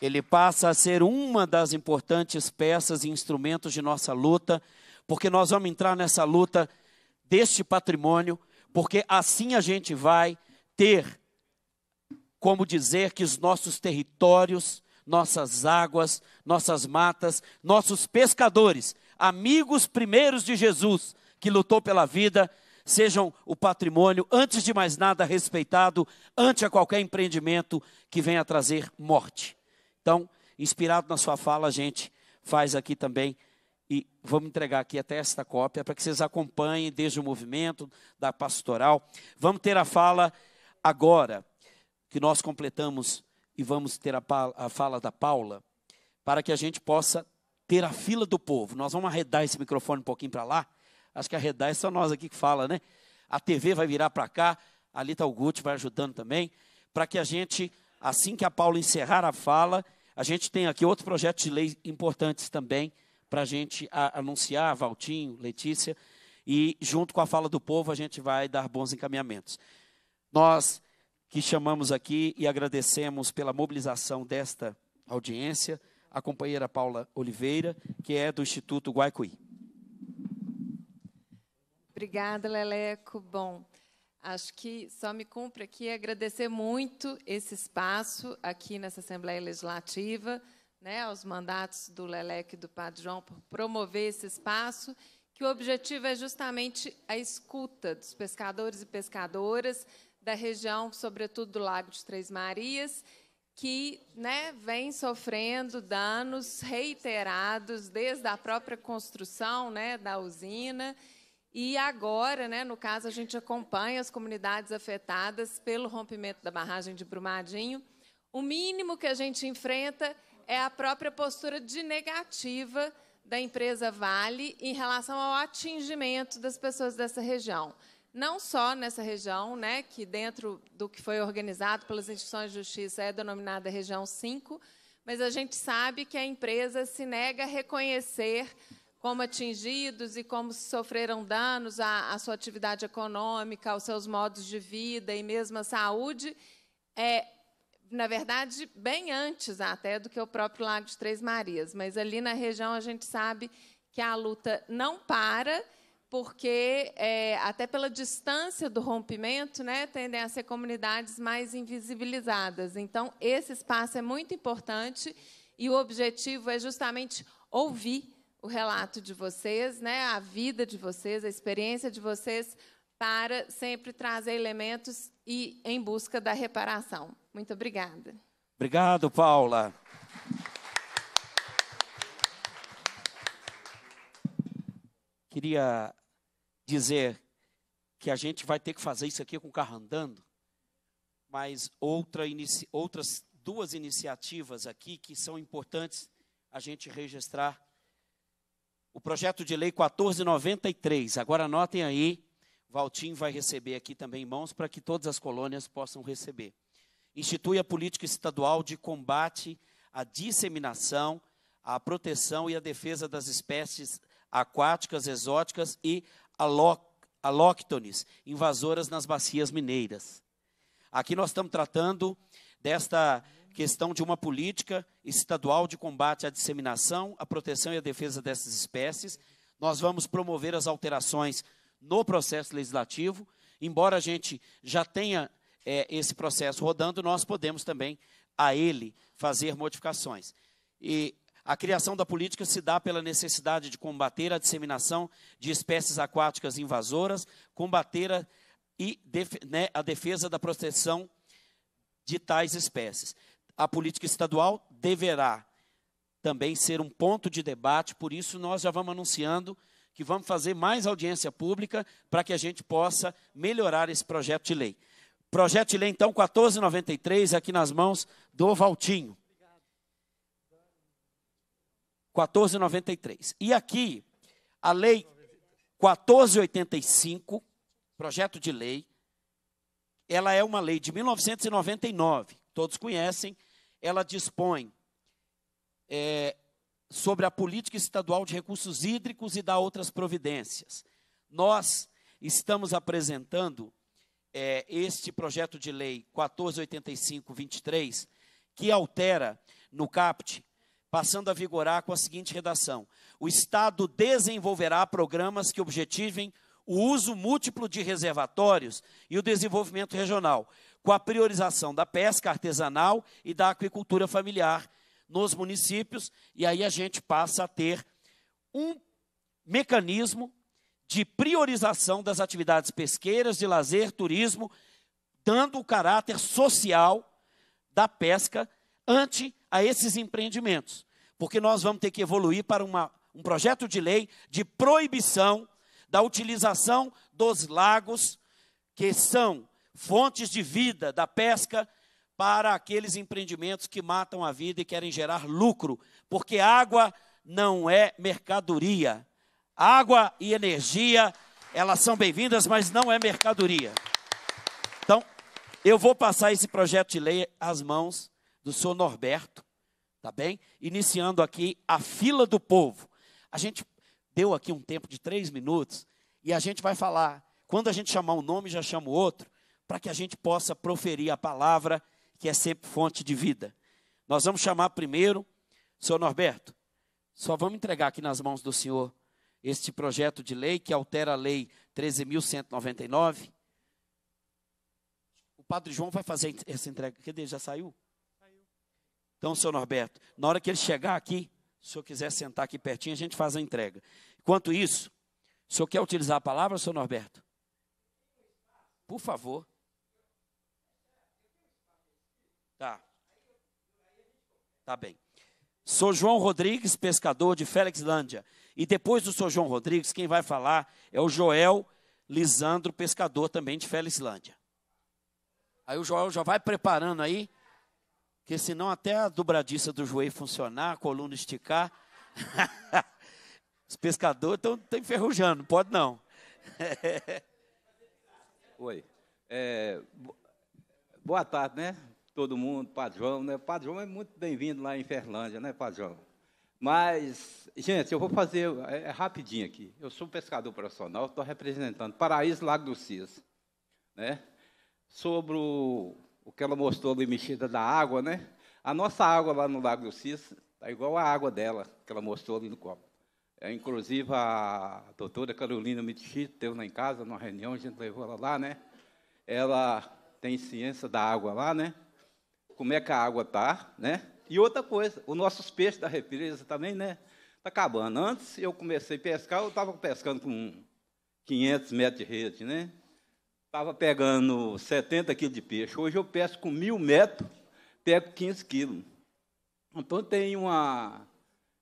ele passa a ser uma das importantes peças e instrumentos de nossa luta, porque nós vamos entrar nessa luta deste patrimônio, porque assim a gente vai ter como dizer que os nossos territórios, nossas águas, nossas matas, nossos pescadores, amigos primeiros de Jesus, que lutou pela vida, sejam o patrimônio, antes de mais nada, respeitado, ante a qualquer empreendimento que venha trazer morte. Então, inspirado na sua fala, a gente faz aqui também e vamos entregar aqui até esta cópia para que vocês acompanhem desde o movimento da pastoral. Vamos ter a fala agora, que nós completamos e vamos ter a, a fala da Paula, para que a gente possa ter a fila do povo. Nós vamos arredar esse microfone um pouquinho para lá. Acho que arredar é só nós aqui que fala, né? A TV vai virar para cá, ali está o Guti, vai ajudando também, para que a gente, assim que a Paula encerrar a fala, a gente tem aqui outro projeto de lei importantes também para a gente anunciar, Valtinho, Letícia, e junto com a fala do povo a gente vai dar bons encaminhamentos. Nós que chamamos aqui e agradecemos pela mobilização desta audiência, a companheira Paula Oliveira, que é do Instituto Guaicuí. Obrigada, Leleco. Bom, acho que só me cumpre aqui agradecer muito esse espaço aqui nessa Assembleia Legislativa, né, aos mandatos do Leleco e do Padre João por promover esse espaço, que o objetivo é justamente a escuta dos pescadores e pescadoras, da região, sobretudo do Lago de Três Marias, que né, vem sofrendo danos reiterados desde a própria construção né, da usina. E agora, né, no caso, a gente acompanha as comunidades afetadas pelo rompimento da barragem de Brumadinho. O mínimo que a gente enfrenta é a própria postura de negativa da empresa Vale em relação ao atingimento das pessoas dessa região não só nessa região, né, que dentro do que foi organizado pelas instituições de justiça é denominada região 5, mas a gente sabe que a empresa se nega a reconhecer como atingidos e como sofreram danos à, à sua atividade econômica, aos seus modos de vida e mesmo à saúde, é, na verdade, bem antes até do que o próprio Lago de Três Marias. Mas ali na região a gente sabe que a luta não para porque é, até pela distância do rompimento, né, tendem a ser comunidades mais invisibilizadas. Então, esse espaço é muito importante e o objetivo é justamente ouvir o relato de vocês, né, a vida de vocês, a experiência de vocês, para sempre trazer elementos e em busca da reparação. Muito obrigada. Obrigado, Paula. Queria dizer que a gente vai ter que fazer isso aqui com o carro andando, mas outra inici, outras duas iniciativas aqui que são importantes a gente registrar. O projeto de lei 1493, agora anotem aí, Valtim vai receber aqui também em mãos para que todas as colônias possam receber. Institui a política estadual de combate à disseminação, à proteção e à defesa das espécies aquáticas, exóticas e alóctones, invasoras nas bacias mineiras. Aqui nós estamos tratando desta questão de uma política estadual de combate à disseminação, à proteção e à defesa dessas espécies. Nós vamos promover as alterações no processo legislativo. Embora a gente já tenha é, esse processo rodando, nós podemos também a ele fazer modificações. E a criação da política se dá pela necessidade de combater a disseminação de espécies aquáticas invasoras, combater a, e def, né, a defesa da proteção de tais espécies. A política estadual deverá também ser um ponto de debate, por isso nós já vamos anunciando que vamos fazer mais audiência pública para que a gente possa melhorar esse projeto de lei. Projeto de lei, então, 1493, aqui nas mãos do Valtinho. 1493. E aqui, a lei 1485, projeto de lei, ela é uma lei de 1999, todos conhecem, ela dispõe é, sobre a política estadual de recursos hídricos e dá outras providências. Nós estamos apresentando é, este projeto de lei 1485-23, que altera no CAPT passando a vigorar com a seguinte redação: O Estado desenvolverá programas que objetivem o uso múltiplo de reservatórios e o desenvolvimento regional, com a priorização da pesca artesanal e da aquicultura familiar nos municípios, e aí a gente passa a ter um mecanismo de priorização das atividades pesqueiras, de lazer, turismo, dando o caráter social da pesca ante a esses empreendimentos, porque nós vamos ter que evoluir para uma, um projeto de lei de proibição da utilização dos lagos, que são fontes de vida da pesca, para aqueles empreendimentos que matam a vida e querem gerar lucro, porque água não é mercadoria. Água e energia, elas são bem-vindas, mas não é mercadoria. Então, eu vou passar esse projeto de lei às mãos do senhor Norberto, tá bem? Iniciando aqui a fila do povo. A gente deu aqui um tempo de três minutos e a gente vai falar. Quando a gente chamar um nome, já chama o outro, para que a gente possa proferir a palavra que é sempre fonte de vida. Nós vamos chamar primeiro, senhor Norberto, só vamos entregar aqui nas mãos do senhor este projeto de lei que altera a lei 13.199. O padre João vai fazer essa entrega. Cadê? Já saiu? Então, seu Norberto, na hora que ele chegar aqui, se o senhor quiser sentar aqui pertinho, a gente faz a entrega. Enquanto isso, o senhor quer utilizar a palavra, seu Norberto? Por favor. Tá. Tá bem. Sou João Rodrigues, pescador de Félixlândia. E depois do Sr. João Rodrigues, quem vai falar é o Joel Lisandro, pescador também de Félixlândia. Aí o Joel já vai preparando aí porque senão até a dobradiça do joelho funcionar, a coluna esticar, os pescadores estão enferrujando, não pode não. Oi. É, boa tarde, né? Todo mundo, Padre João, né? Padre João é muito bem-vindo lá em Ferlândia, né, Padre João? Mas, gente, eu vou fazer é, é rapidinho aqui. Eu sou pescador profissional, estou representando Paraíso Lago do Cis, né? Sobre o o que ela mostrou ali mexida da água, né? A nossa água lá no Lago do Cis está igual a água dela, que ela mostrou ali no copo. É, inclusive, a doutora Carolina Mitichito teve lá em casa, numa reunião, a gente levou ela lá, né? Ela tem ciência da água lá, né? Como é que a água está, né? E outra coisa, os nossos peixes da represa também, né? Está acabando. Antes eu comecei a pescar, eu estava pescando com 500 metros de rede, né? Estava pegando 70 quilos de peixe. Hoje eu peço com mil metros, pego 15 quilos. Então tem uma.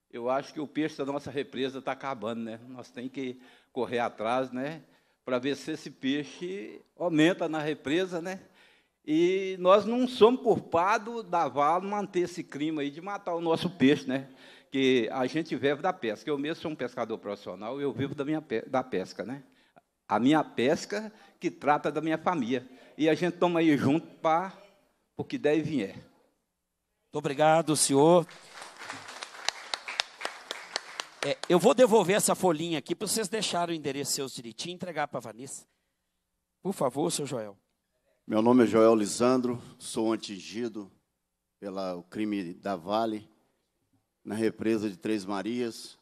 Eu acho que o peixe da nossa represa está acabando, né? Nós temos que correr atrás, né? Para ver se esse peixe aumenta na represa, né? E nós não somos culpados da Vale manter esse clima aí de matar o nosso peixe, né? Que a gente vive da pesca. Eu mesmo sou um pescador profissional, eu vivo da minha da pesca, né? A minha pesca que trata da minha família. E a gente toma aí junto para o que der e vier. Muito obrigado, senhor. É, eu vou devolver essa folhinha aqui para vocês deixarem o endereço seus direitinho e entregar para a Vanessa. Por favor, seu Joel. Meu nome é Joel Lisandro, sou atingido pelo crime da Vale, na represa de Três Marias,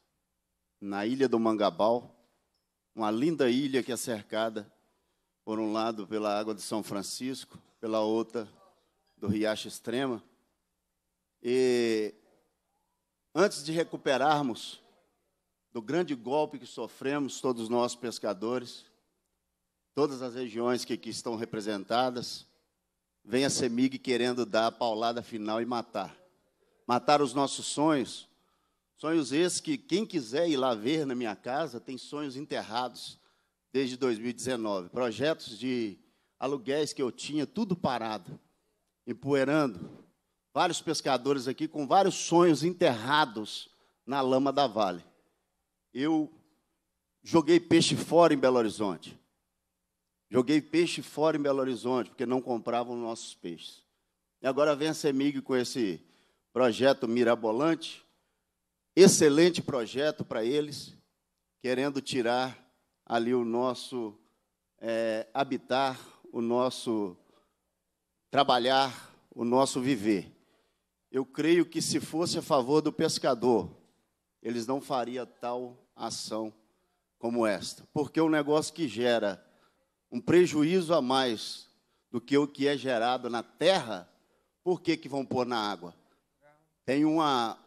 na ilha do Mangabal, uma linda ilha que é cercada por um lado pela água de São Francisco, pela outra do Riacho Extrema. E antes de recuperarmos do grande golpe que sofremos, todos nós pescadores, todas as regiões que aqui estão representadas, vem a CEMIG querendo dar a paulada final e matar. Matar os nossos sonhos, sonhos esses que quem quiser ir lá ver na minha casa tem sonhos enterrados, desde 2019. Projetos de aluguéis que eu tinha, tudo parado, empoeirando. Vários pescadores aqui com vários sonhos enterrados na lama da vale. Eu joguei peixe fora em Belo Horizonte. Joguei peixe fora em Belo Horizonte, porque não compravam nossos peixes. E agora vem a Semig com esse projeto mirabolante, excelente projeto para eles, querendo tirar ali o nosso é, habitar, o nosso trabalhar, o nosso viver. Eu creio que se fosse a favor do pescador, eles não fariam tal ação como esta, porque é um negócio que gera um prejuízo a mais do que o que é gerado na terra, por que, que vão pôr na água? Tem uma,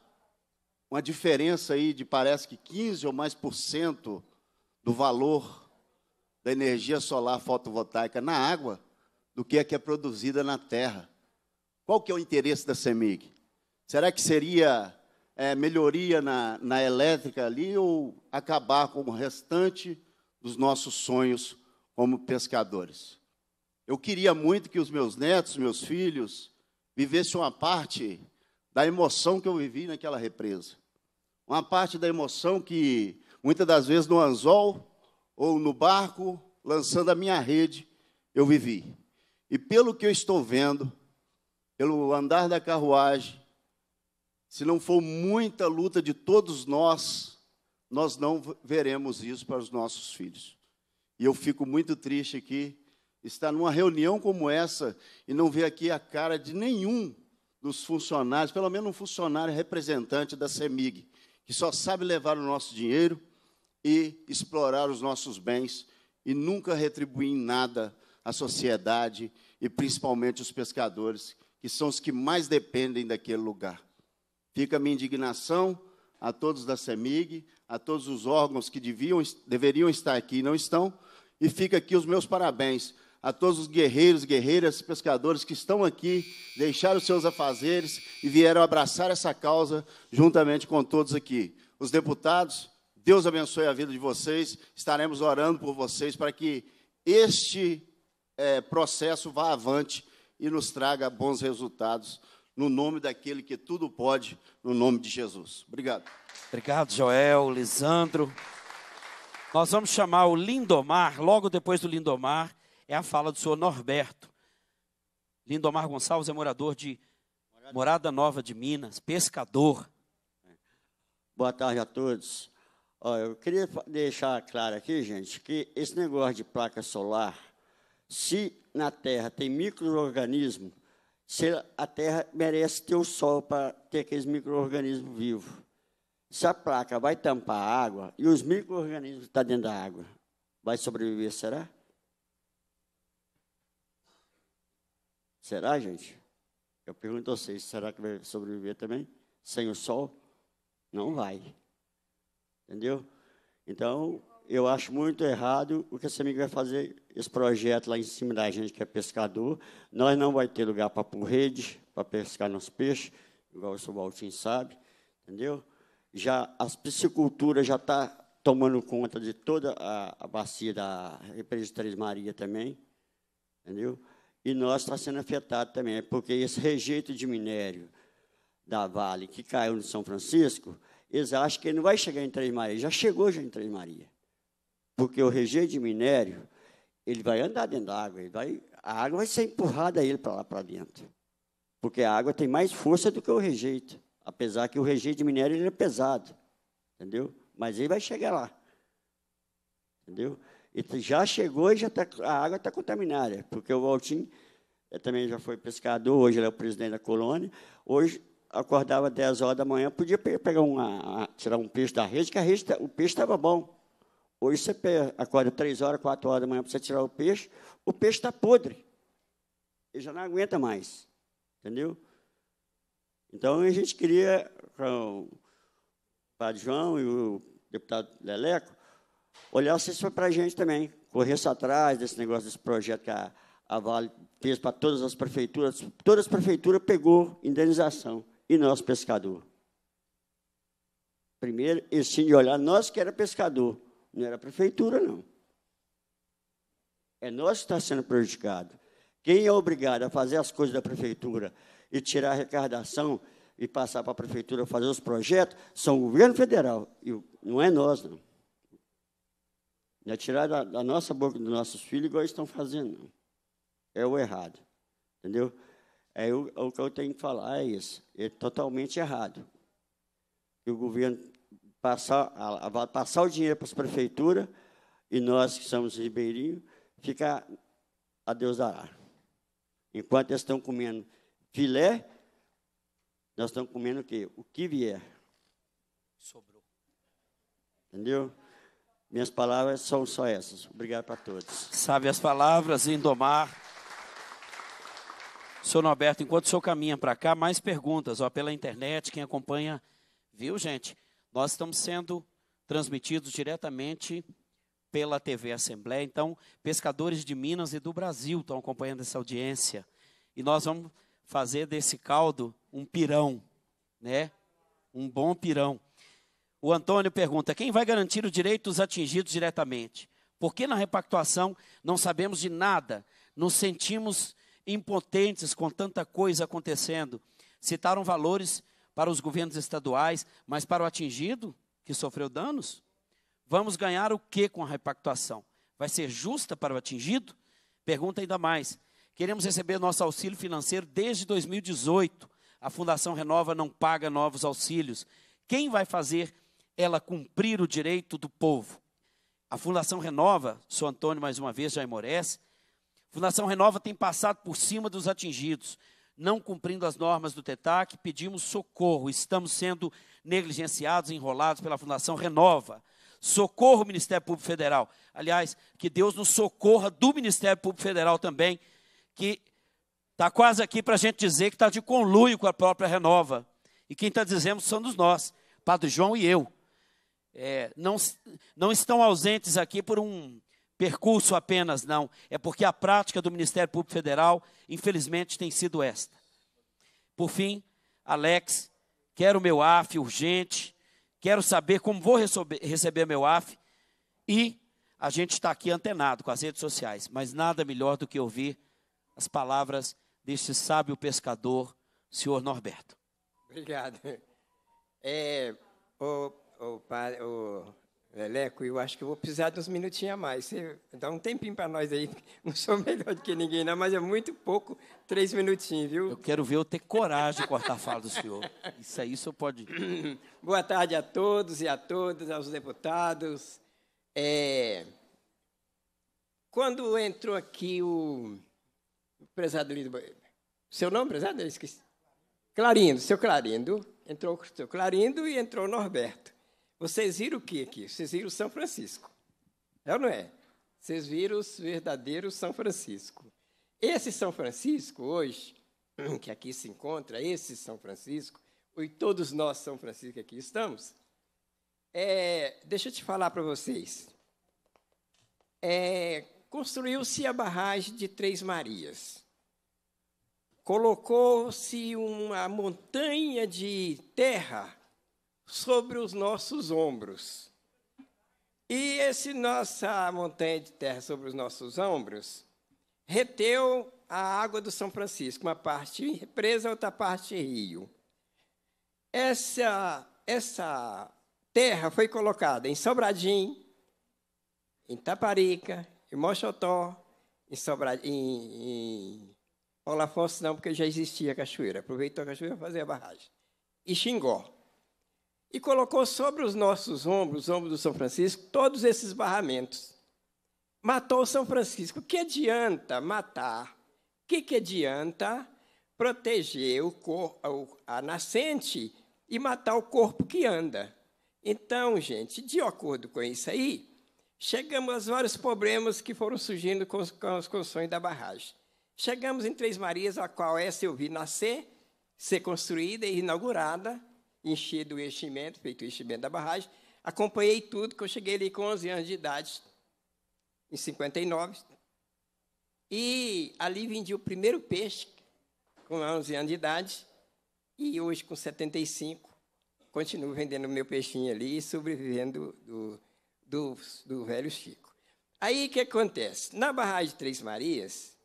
uma diferença aí de parece que 15 ou mais por cento do valor da energia solar fotovoltaica na água do que a que é produzida na terra. Qual que é o interesse da CEMIG? Será que seria é, melhoria na, na elétrica ali ou acabar com o restante dos nossos sonhos como pescadores? Eu queria muito que os meus netos, meus filhos, vivessem uma parte da emoção que eu vivi naquela represa. Uma parte da emoção que Muitas das vezes no anzol ou no barco, lançando a minha rede, eu vivi. E pelo que eu estou vendo, pelo andar da carruagem, se não for muita luta de todos nós, nós não veremos isso para os nossos filhos. E eu fico muito triste aqui, estar numa reunião como essa e não ver aqui a cara de nenhum dos funcionários, pelo menos um funcionário representante da CEMIG, que só sabe levar o nosso dinheiro, e explorar os nossos bens e nunca retribuir em nada à sociedade e principalmente os pescadores, que são os que mais dependem daquele lugar. Fica a minha indignação a todos da CEMIG, a todos os órgãos que deviam, deveriam estar aqui e não estão, e fica aqui os meus parabéns a todos os guerreiros, guerreiras, pescadores que estão aqui, deixaram seus afazeres e vieram abraçar essa causa juntamente com todos aqui. Os deputados, Deus abençoe a vida de vocês. Estaremos orando por vocês para que este é, processo vá avante e nos traga bons resultados no nome daquele que tudo pode, no nome de Jesus. Obrigado. Obrigado, Joel, Lisandro. Nós vamos chamar o Lindomar, logo depois do Lindomar, é a fala do senhor Norberto. Lindomar Gonçalves é morador de Morada Nova de Minas, pescador. Boa tarde a todos. Ó, eu queria deixar claro aqui, gente, que esse negócio de placa solar, se na Terra tem micro se a Terra merece ter o Sol para ter aqueles micro-organismos vivos. Se a placa vai tampar a água e os micro-organismos estão tá dentro da água, vai sobreviver, será? Será, gente? Eu pergunto a vocês, será que vai sobreviver também? Sem o sol? Não vai. Entendeu? Então, eu acho muito errado o que esse amigo vai fazer, esse projeto lá em cima da gente que é pescador. Nós não vai ter lugar para pôr rede, para pescar nossos peixes, igual o Subaltinho sabe, entendeu? Já as pisciculturas já está tomando conta de toda a, a bacia da represa Três Maria também, entendeu? E nós está sendo afetado também, é porque esse rejeito de minério da Vale que caiu no São Francisco, eles acham que ele não vai chegar em Três Marias. Já chegou já em Três Marias. Porque o rejeito de minério, ele vai andar dentro da água, ele vai, a água vai ser empurrada ele para lá para dentro. Porque a água tem mais força do que o rejeito. Apesar que o rejeito de minério ele é pesado. Entendeu? Mas ele vai chegar lá. Entendeu? E já chegou e já tá, a água está contaminada. Porque o Valtim eh, também já foi pescador, hoje ele é o presidente da colônia. Hoje acordava 10 horas da manhã, podia pegar uma, tirar um peixe da rede, que a rede, o peixe estava bom. Hoje você acorda 3 horas, 4 horas da manhã para você tirar o peixe, o peixe está podre. Ele já não aguenta mais. Entendeu? Então a gente queria, com o Padre João e o deputado Leleco, olhar isso foi para a gente também, corresse atrás desse negócio, desse projeto que a, a Vale fez para todas as prefeituras. Todas as prefeituras pegou indenização e nós pescador. Primeiro, eles de olhar nós que era pescador, não era a prefeitura, não. É nós que está sendo prejudicado. Quem é obrigado a fazer as coisas da prefeitura e tirar a arrecadação e passar para a prefeitura fazer os projetos são o governo federal, e não é nós, não. Não é tirar da, da nossa boca dos nossos filhos igual eles estão fazendo, não. É o errado, entendeu? É o que eu tenho que falar é isso. É totalmente errado. Que o governo passar, passar o dinheiro para as prefeituras e nós que somos ribeirinhos ficar a Deus dará. Enquanto eles estão comendo filé, nós estamos comendo o quê? O que vier. Sobrou. Entendeu? Minhas palavras são só essas. Obrigado para todos. Sabe as palavras, Indomar. Senhor Norberto, enquanto o senhor caminha para cá, mais perguntas ó, pela internet, quem acompanha, viu, gente? Nós estamos sendo transmitidos diretamente pela TV Assembleia, então, pescadores de Minas e do Brasil estão acompanhando essa audiência. E nós vamos fazer desse caldo um pirão, né? Um bom pirão. O Antônio pergunta: quem vai garantir os direitos atingidos diretamente? Porque na repactuação não sabemos de nada, nos sentimos impotentes com tanta coisa acontecendo. Citaram valores para os governos estaduais, mas para o atingido que sofreu danos? Vamos ganhar o que com a repactuação? Vai ser justa para o atingido? Pergunta ainda mais. Queremos receber nosso auxílio financeiro desde 2018. A Fundação Renova não paga novos auxílios. Quem vai fazer ela cumprir o direito do povo? A Fundação Renova, sou Antônio mais uma vez, já emorece, Fundação Renova tem passado por cima dos atingidos, não cumprindo as normas do TETAC, pedimos socorro. Estamos sendo negligenciados, enrolados pela Fundação Renova. Socorro, Ministério Público Federal. Aliás, que Deus nos socorra do Ministério Público Federal também, que está quase aqui para a gente dizer que está de conluio com a própria Renova. E quem está dizendo somos nós, Padre João e eu. É, não, não estão ausentes aqui por um, percurso apenas, não. É porque a prática do Ministério Público Federal, infelizmente, tem sido esta. Por fim, Alex, quero meu AF urgente, quero saber como vou receber meu AF e a gente está aqui antenado com as redes sociais, mas nada melhor do que ouvir as palavras deste sábio pescador, senhor Norberto. Obrigado. É, o, o, o Leleco, eu acho que vou precisar de uns minutinhos a mais. Você dá um tempinho para nós aí, não sou melhor do que ninguém, não, mas é muito pouco, três minutinhos, viu? Eu quero ver eu ter coragem de cortar a fala do senhor. Isso aí, o senhor pode. Boa tarde a todos e a todas, aos deputados. É... Quando entrou aqui o, o prezado Seu nome, prezado? Eu esqueci. Clarindo, seu Clarindo. Entrou o seu Clarindo e entrou o Norberto. Vocês viram o que aqui? Vocês viram São Francisco. É ou não é? Vocês viram os verdadeiros São Francisco. Esse São Francisco, hoje, hum, que aqui se encontra, esse São Francisco, e todos nós, São Francisco, aqui estamos, é, deixa eu te falar para vocês. É, Construiu-se a barragem de Três Marias. Colocou-se uma montanha de terra sobre os nossos ombros. E esse nossa montanha de terra sobre os nossos ombros reteu a água do São Francisco, uma parte presa, outra parte rio. Essa essa terra foi colocada em Sobradinho, em Taparica, em Mochotó, em, em, em Olafonso não, porque já existia a cachoeira. Aproveitou a cachoeira para fazer a barragem. E Xingó e colocou sobre os nossos ombros, os ombros do São Francisco, todos esses barramentos. Matou o São Francisco. O que adianta matar? O que, que adianta proteger o corpo, a nascente e matar o corpo que anda? Então, gente, de acordo com isso aí, chegamos aos vários problemas que foram surgindo com, com as construções da barragem. Chegamos em Três Marias, a qual é, essa eu vi nascer, ser construída e inaugurada enchido o enchimento, feito o enchimento da barragem. Acompanhei tudo, que eu cheguei ali com 11 anos de idade, em 59. E ali vendi o primeiro peixe, com 11 anos de idade. E hoje, com 75, continuo vendendo meu peixinho ali e sobrevivendo do, do, do velho Chico. Aí o que acontece? Na barragem de Três Marias,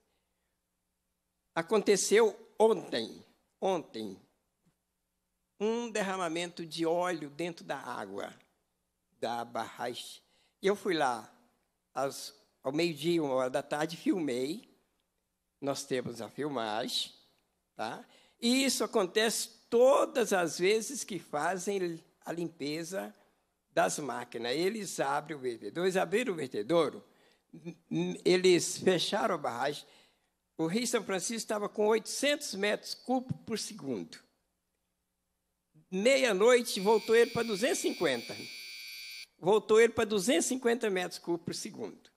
aconteceu ontem, ontem, um derramamento de óleo dentro da água da barragem. Eu fui lá ao meio-dia, uma hora da tarde, filmei. Nós temos a filmagem, tá? E isso acontece todas as vezes que fazem a limpeza das máquinas. Eles abrem o vertedouro, eles abriram o vertedouro, eles fecharam a barragem. O Rio São Francisco estava com 800 metros cúbicos por segundo meia-noite, voltou ele para 250. Voltou ele para 250 metros cúbicos por segundo.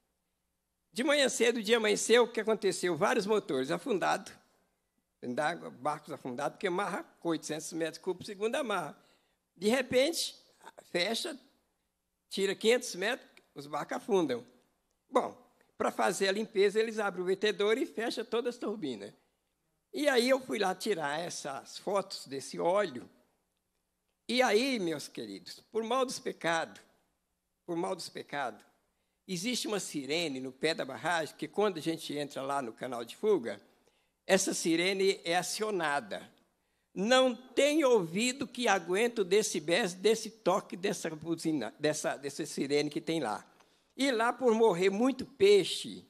De manhã cedo, o dia amanheceu, o que aconteceu? Vários motores afundados, barcos afundados, porque amarra com 800 metros cúbicos por segundo, amarra. De repente, fecha, tira 500 metros, os barcos afundam. Bom, para fazer a limpeza, eles abrem o vetedor e fecham todas as turbinas. E aí eu fui lá tirar essas fotos desse óleo, e aí, meus queridos, por mal dos pecados, por mal dos pecados, existe uma sirene no pé da barragem que quando a gente entra lá no canal de fuga, essa sirene é acionada. Não tem ouvido que aguenta o decibéis desse toque dessa buzina, dessa, dessa sirene que tem lá. E lá, por morrer muito peixe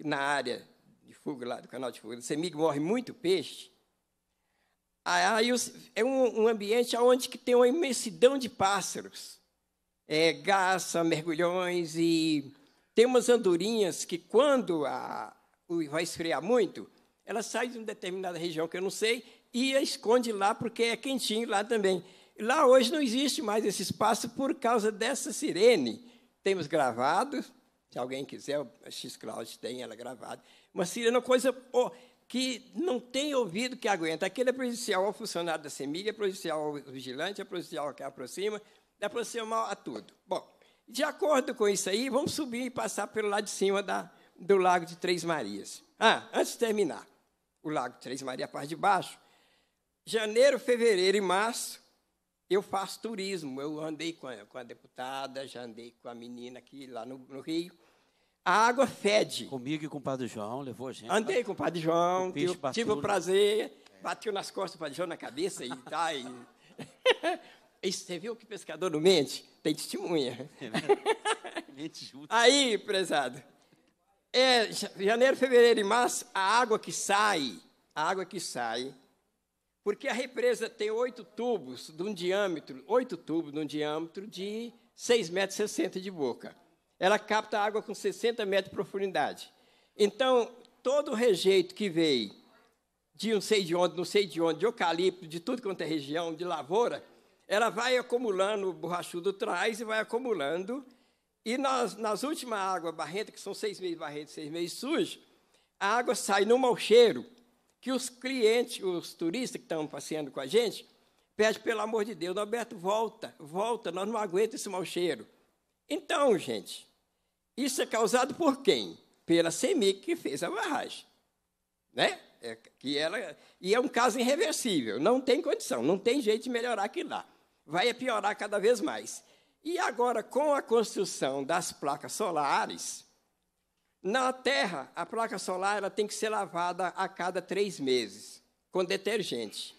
na área de fuga, lá do canal de fuga, do CEMIG morre muito peixe, Aí é um ambiente onde que tem uma imensidão de pássaros. É, garça, mergulhões e tem umas andorinhas que, quando a, vai esfriar muito, elas saem de uma determinada região que eu não sei e esconde lá porque é quentinho lá também. Lá hoje não existe mais esse espaço por causa dessa sirene. Temos gravado, se alguém quiser, a X-Cloud tem ela gravada. Uma sirene, uma coisa. Oh, que não tem ouvido que aguenta. Aquele é prejudicial ao funcionário da semilha, é prejudicial ao vigilante, é prejudicial ao que aproxima, é prejudicial a tudo. Bom, de acordo com isso aí, vamos subir e passar pelo lado de cima da, do Lago de Três Marias. Ah, antes de terminar, o Lago de Três Marias, a parte de baixo, janeiro, fevereiro e março, eu faço turismo. Eu andei com a, com a deputada, já andei com a menina aqui lá no, no Rio, a água fede. Comigo e com o Padre João, levou a gente. Andei com o Padre João, o tive, tive o prazer, bateu nas costas do Padre João na cabeça e tá e... você viu que pescador não mente? Tem testemunha. É, mente junto. Aí, prezado, é, janeiro, fevereiro e março, a água que sai, a água que sai, porque a represa tem oito tubos de um diâmetro, oito tubos de um diâmetro de 6,60 metros de boca ela capta água com 60 metros de profundidade. Então, todo o rejeito que veio de não sei de onde, não sei de onde, de eucalipto, de tudo quanto é região, de lavoura, ela vai acumulando, o borrachudo traz e vai acumulando. E nas, nas últimas águas barrentas, que são seis meses barrentas, seis meses sujas, a água sai no mau cheiro, que os clientes, os turistas que estão passeando com a gente, pedem pelo amor de Deus, Roberto, volta, volta, nós não aguentamos esse mau cheiro. Então, gente, isso é causado por quem? Pela CEMIC que fez a barragem. Né? É, que ela, e é um caso irreversível, não tem condição, não tem jeito de melhorar aquilo lá. Vai piorar cada vez mais. E agora, com a construção das placas solares, na Terra, a placa solar ela tem que ser lavada a cada três meses, com detergente.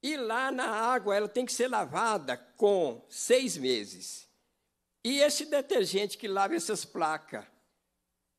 E lá na água, ela tem que ser lavada com seis meses. E esse detergente que lava essas placas,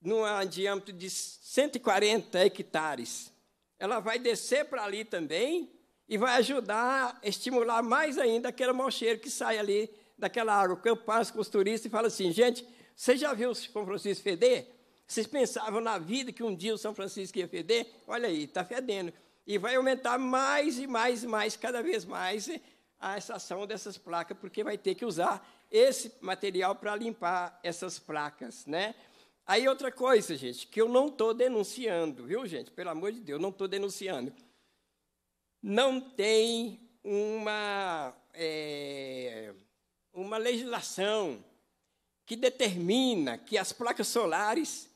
num diâmetro de 140 hectares, ela vai descer para ali também e vai ajudar a estimular mais ainda aquele mau cheiro que sai ali daquela água. O campo passa com os turistas e fala assim, gente, você já viu o São Francisco feder? Vocês pensavam na vida que um dia o São Francisco ia feder? Olha aí, está fedendo. E vai aumentar mais e mais e mais, cada vez mais, eh, a ação dessas placas, porque vai ter que usar esse material para limpar essas placas, né? Aí outra coisa, gente, que eu não estou denunciando, viu, gente? Pelo amor de Deus, não estou denunciando. Não tem uma, é, uma legislação que determina que as placas solares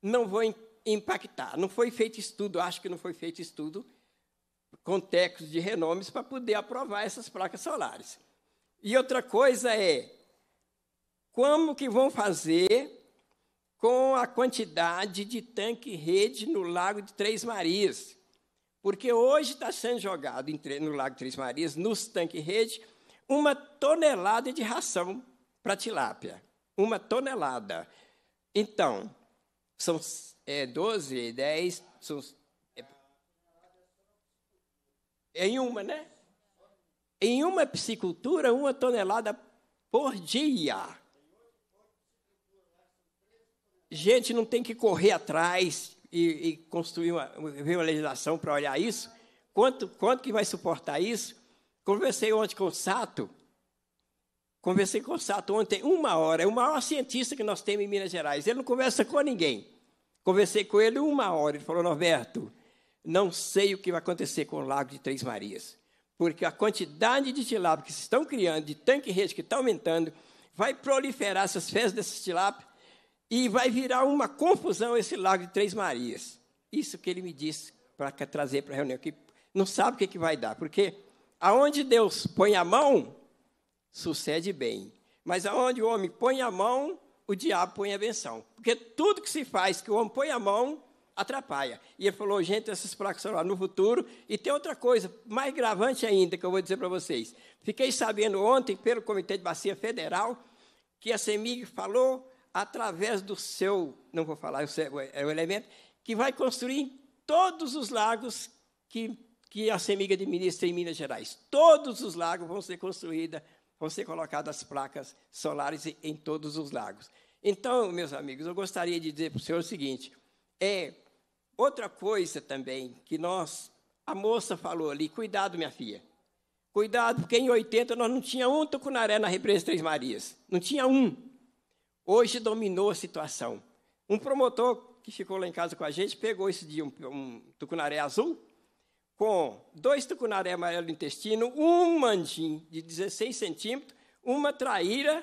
não vão impactar. Não foi feito estudo, acho que não foi feito estudo com técnicos de renomes para poder aprovar essas placas solares. E outra coisa é, como que vão fazer com a quantidade de tanque-rede no Lago de Três Marias? Porque hoje está sendo jogado no Lago de Três Marias, nos tanque-rede, uma tonelada de ração para tilápia. Uma tonelada. Então, são é, 12, 10, são, é, em uma, né? Em uma piscicultura, uma tonelada por dia. Gente, não tem que correr atrás e, e construir uma, uma legislação para olhar isso. Quanto, quanto que vai suportar isso? Conversei ontem com o Sato. Conversei com o Sato ontem, uma hora. É o maior cientista que nós temos em Minas Gerais. Ele não conversa com ninguém. Conversei com ele uma hora. Ele falou: Norberto, não sei o que vai acontecer com o Lago de Três Marias porque a quantidade de tilápia que se estão criando, de tanque rede que está aumentando, vai proliferar essas fezes desses tilápia e vai virar uma confusão esse lago de Três Marias. Isso que ele me disse para trazer para a reunião, que não sabe o que, que vai dar, porque aonde Deus põe a mão, sucede bem. Mas aonde o homem põe a mão, o diabo põe a benção. Porque tudo que se faz que o homem põe a mão, atrapalha. E ele falou, gente, essas placas solares no futuro. E tem outra coisa, mais gravante ainda, que eu vou dizer para vocês. Fiquei sabendo ontem, pelo Comitê de Bacia Federal, que a CEMIG falou, através do seu, não vou falar é, é o elemento, que vai construir todos os lagos que, que a CEMIG administra em Minas Gerais. Todos os lagos vão ser construídos, vão ser colocadas placas solares em todos os lagos. Então, meus amigos, eu gostaria de dizer para o senhor o seguinte, é Outra coisa também que nós, a moça falou ali, cuidado, minha filha. Cuidado, porque em 80 nós não tinha um tucunaré na Represa Três Marias. Não tinha um. Hoje dominou a situação. Um promotor que ficou lá em casa com a gente pegou esse dia um, um tucunaré azul com dois tucunaré amarelo intestino, um mandim de 16 centímetros, uma traíra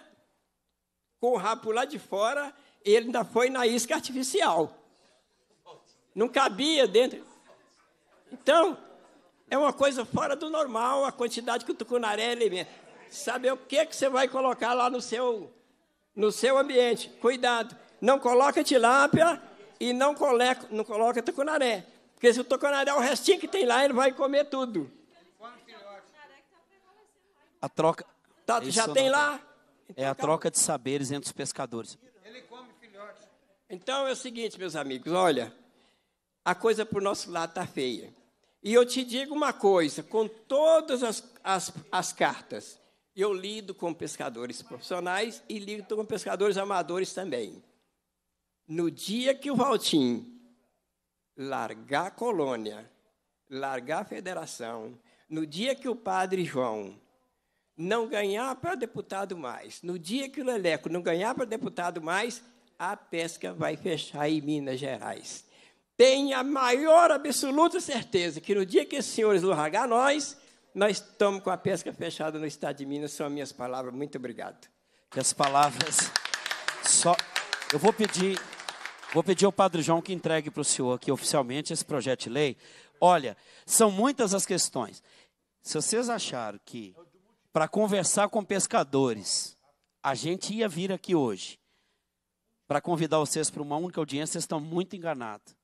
com o rabo lá de fora, e ele ainda foi na isca artificial não cabia dentro. Então, é uma coisa fora do normal a quantidade que o tucunaré alimenta. Saber o que, que você vai colocar lá no seu, no seu ambiente. Cuidado. Não coloca tilápia e não, coleca, não coloca tucunaré. Porque se o tucunaré, o restinho que tem lá, ele vai comer tudo. A troca. Tá, já tem lá? Então, é a troca de saberes entre os pescadores. Ele come filhote. Então é o seguinte, meus amigos, olha a coisa para o nosso lado está feia. E eu te digo uma coisa: com todas as, as, as cartas, eu lido com pescadores profissionais e lido com pescadores amadores também. No dia que o Valtim largar a colônia, largar a federação, no dia que o padre João não ganhar para deputado mais, no dia que o Leleco não ganhar para deputado mais, a pesca vai fechar em Minas Gerais. Tenha a maior absoluta certeza que no dia que os senhores largar nós, nós estamos com a pesca fechada no estado de Minas. São minhas palavras. Muito obrigado. Que as palavras só. Eu vou pedir, vou pedir ao Padre João que entregue para o senhor aqui oficialmente esse projeto de lei. Olha, são muitas as questões. Se vocês acharam que para conversar com pescadores, a gente ia vir aqui hoje para convidar vocês para uma única audiência, vocês estão muito enganados.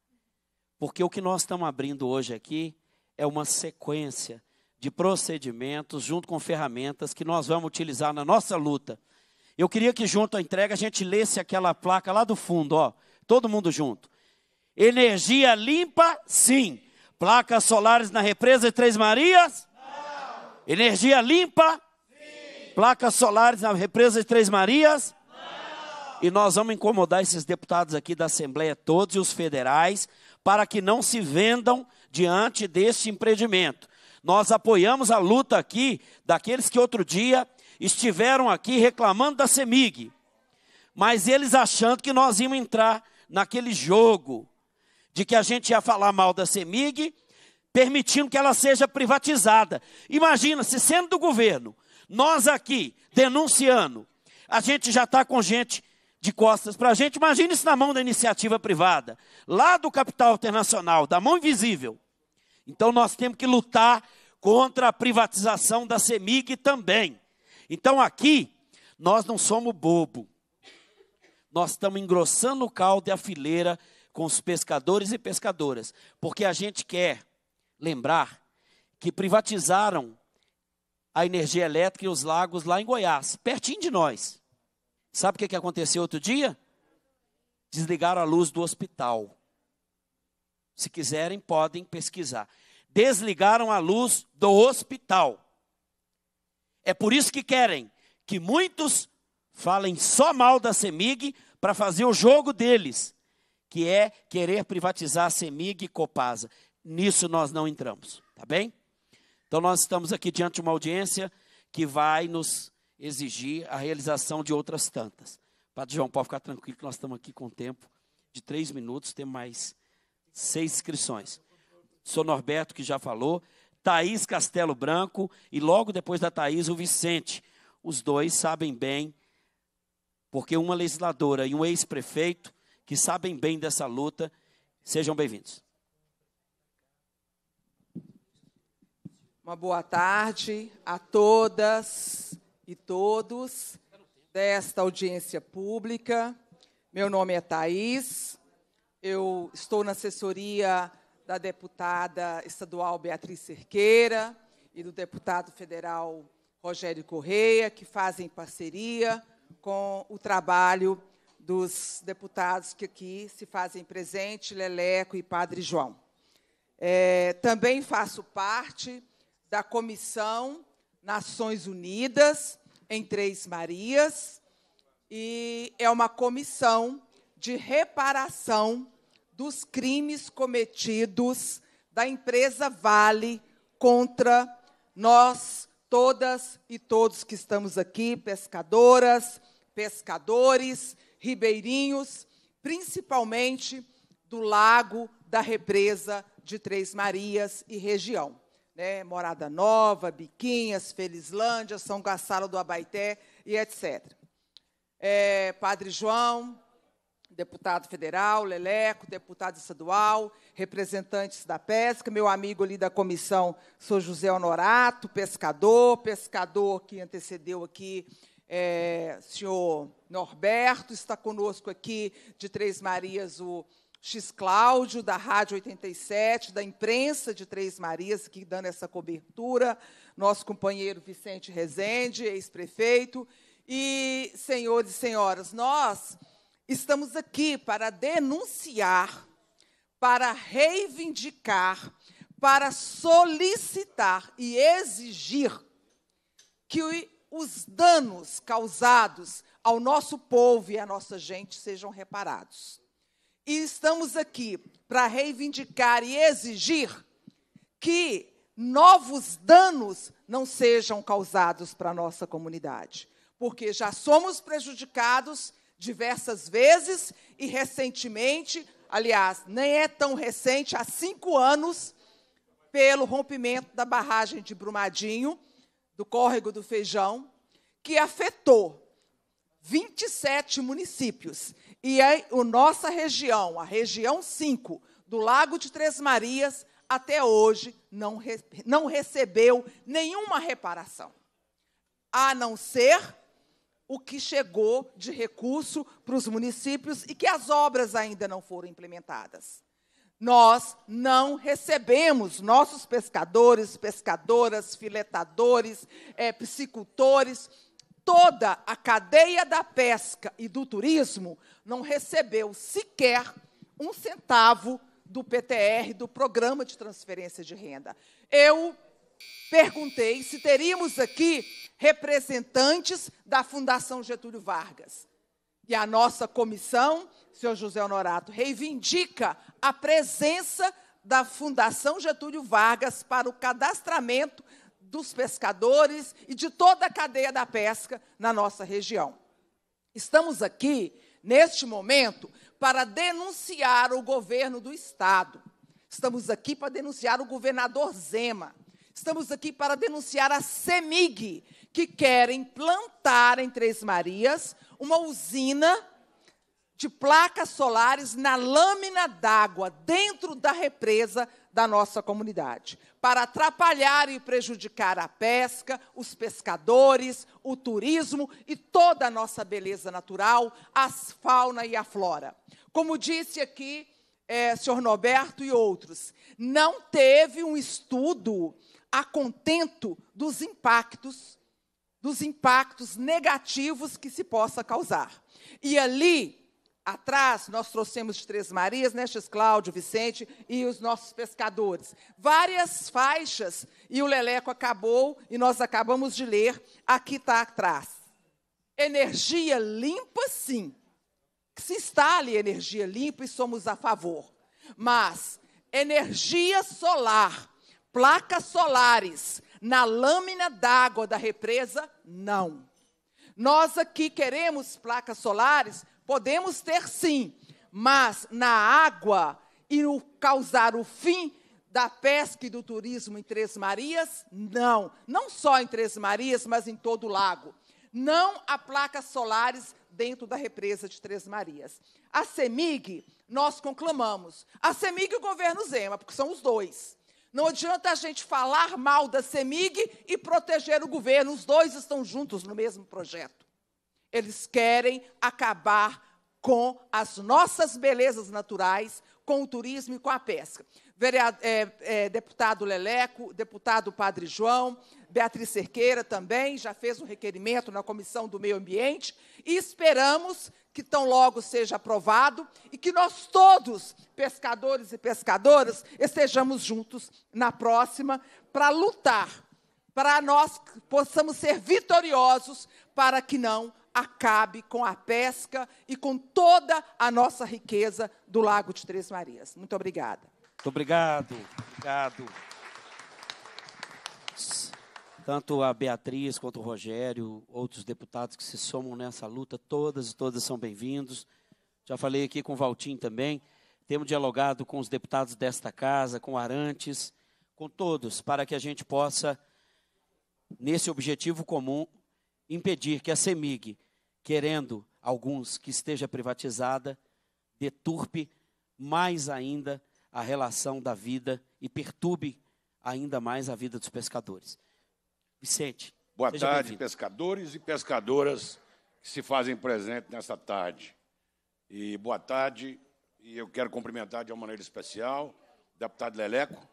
Porque o que nós estamos abrindo hoje aqui é uma sequência de procedimentos junto com ferramentas que nós vamos utilizar na nossa luta. Eu queria que junto à entrega a gente lesse aquela placa lá do fundo, ó, todo mundo junto. Energia limpa, sim. Placas solares na represa de Três Marias? Não. Energia limpa? Sim. Placas solares na represa de Três Marias? Não. E nós vamos incomodar esses deputados aqui da Assembleia todos e os federais para que não se vendam diante deste impedimento. Nós apoiamos a luta aqui daqueles que outro dia estiveram aqui reclamando da CEMIG, mas eles achando que nós íamos entrar naquele jogo de que a gente ia falar mal da CEMIG, permitindo que ela seja privatizada. Imagina, se sendo do governo, nós aqui denunciando, a gente já está com gente de costas para a gente. Imagine isso na mão da iniciativa privada, lá do capital internacional, da mão invisível. Então nós temos que lutar contra a privatização da CEMIG também. Então aqui, nós não somos bobo. Nós estamos engrossando o caldo e a fileira com os pescadores e pescadoras, porque a gente quer lembrar que privatizaram a energia elétrica e os lagos lá em Goiás, pertinho de nós. Sabe o que, que aconteceu outro dia? Desligaram a luz do hospital. Se quiserem, podem pesquisar. Desligaram a luz do hospital. É por isso que querem que muitos falem só mal da CEMIG para fazer o jogo deles, que é querer privatizar a CEMIG e Copasa. Nisso nós não entramos, tá bem? Então nós estamos aqui diante de uma audiência que vai nos exigir a realização de outras tantas. Padre João, pode ficar tranquilo que nós estamos aqui com tempo de três minutos, tem mais seis inscrições. Sou Norberto, que já falou, Thaís Castelo Branco e logo depois da Thaís, o Vicente. Os dois sabem bem, porque uma legisladora e um ex-prefeito que sabem bem dessa luta, sejam bem-vindos. Uma boa tarde a todas e todos desta audiência pública. Meu nome é Thaís, eu estou na assessoria da deputada estadual Beatriz Cerqueira e do deputado federal Rogério Correia, que fazem parceria com o trabalho dos deputados que aqui se fazem presente, Leleco e Padre João. É, também faço parte da comissão Nações Unidas, em Três Marias, e é uma comissão de reparação dos crimes cometidos da empresa Vale contra nós todas e todos que estamos aqui, pescadoras, pescadores, ribeirinhos, principalmente do lago da represa de Três Marias e região né, Morada Nova, Biquinhas, Felizlândia, São Gonçalo do Abaité e etc. É, Padre João, deputado federal, Leleco, deputado estadual, representantes da pesca, meu amigo ali da comissão, sou José Honorato, pescador, pescador que antecedeu aqui, é, senhor Norberto, está conosco aqui de Três Marias o X Cláudio, da Rádio 87, da imprensa de Três Marias, que dando essa cobertura, nosso companheiro Vicente Rezende, ex-prefeito, e, senhores e senhoras, nós estamos aqui para denunciar, para reivindicar, para solicitar e exigir que os danos causados ao nosso povo e à nossa gente sejam reparados. E estamos aqui para reivindicar e exigir que novos danos não sejam causados para a nossa comunidade, porque já somos prejudicados diversas vezes e recentemente, aliás, nem é tão recente, há cinco anos, pelo rompimento da barragem de Brumadinho, do córrego do Feijão, que afetou 27 municípios. E a nossa região, a região 5 do Lago de Três Marias, até hoje não, re, não recebeu nenhuma reparação, a não ser o que chegou de recurso para os municípios e que as obras ainda não foram implementadas. Nós não recebemos nossos pescadores, pescadoras, filetadores, é, piscicultores, toda a cadeia da pesca e do turismo não recebeu sequer um centavo do PTR, do Programa de Transferência de Renda. Eu perguntei se teríamos aqui representantes da Fundação Getúlio Vargas. E a nossa comissão, senhor José Honorato, reivindica a presença da Fundação Getúlio Vargas para o cadastramento dos pescadores e de toda a cadeia da pesca na nossa região. Estamos aqui, neste momento, para denunciar o governo do Estado. Estamos aqui para denunciar o governador Zema. Estamos aqui para denunciar a CEMIG, que querem plantar em Três Marias uma usina de placas solares na lâmina d'água, dentro da represa da nossa comunidade, para atrapalhar e prejudicar a pesca, os pescadores, o turismo e toda a nossa beleza natural, a fauna e a flora. Como disse aqui é, senhor Norberto e outros, não teve um estudo a contento dos impactos, dos impactos negativos que se possa causar. E ali atrás, nós trouxemos três Marias, né, X. Cláudio, Vicente e os nossos pescadores. Várias faixas e o Leleco acabou e nós acabamos de ler, aqui está atrás. Energia limpa, sim. se instale energia limpa e somos a favor. Mas energia solar, placas solares na lâmina d'água da represa, não. Nós aqui queremos placas solares Podemos ter sim, mas na água e no causar o fim da pesca e do turismo em Três Marias? Não. Não só em Três Marias, mas em todo o lago. Não há placas solares dentro da represa de Três Marias. A CEMIG, nós conclamamos. A CEMIG e o governo Zema, porque são os dois. Não adianta a gente falar mal da CEMIG e proteger o governo. Os dois estão juntos no mesmo projeto. Eles querem acabar com as nossas belezas naturais, com o turismo e com a pesca. Vereado, é, é, deputado Leleco, deputado Padre João, Beatriz Cerqueira também já fez um requerimento na Comissão do Meio Ambiente e esperamos que tão logo seja aprovado e que nós todos, pescadores e pescadoras, estejamos juntos na próxima para lutar, para nós possamos ser vitoriosos para que não acabe com a pesca e com toda a nossa riqueza do Lago de Três Marias. Muito obrigada. Muito obrigado. Obrigado. Tanto a Beatriz quanto o Rogério, outros deputados que se somam nessa luta, todas e todas são bem-vindos. Já falei aqui com o Valtim também. Temos dialogado com os deputados desta casa, com Arantes, com todos, para que a gente possa, nesse objetivo comum, impedir que a CEMIG querendo alguns que esteja privatizada, deturpe mais ainda a relação da vida e perturbe ainda mais a vida dos pescadores. Vicente. Boa tarde, pescadores e pescadoras que se fazem presente nesta tarde. E boa tarde, e eu quero cumprimentar de uma maneira especial o deputado Leleco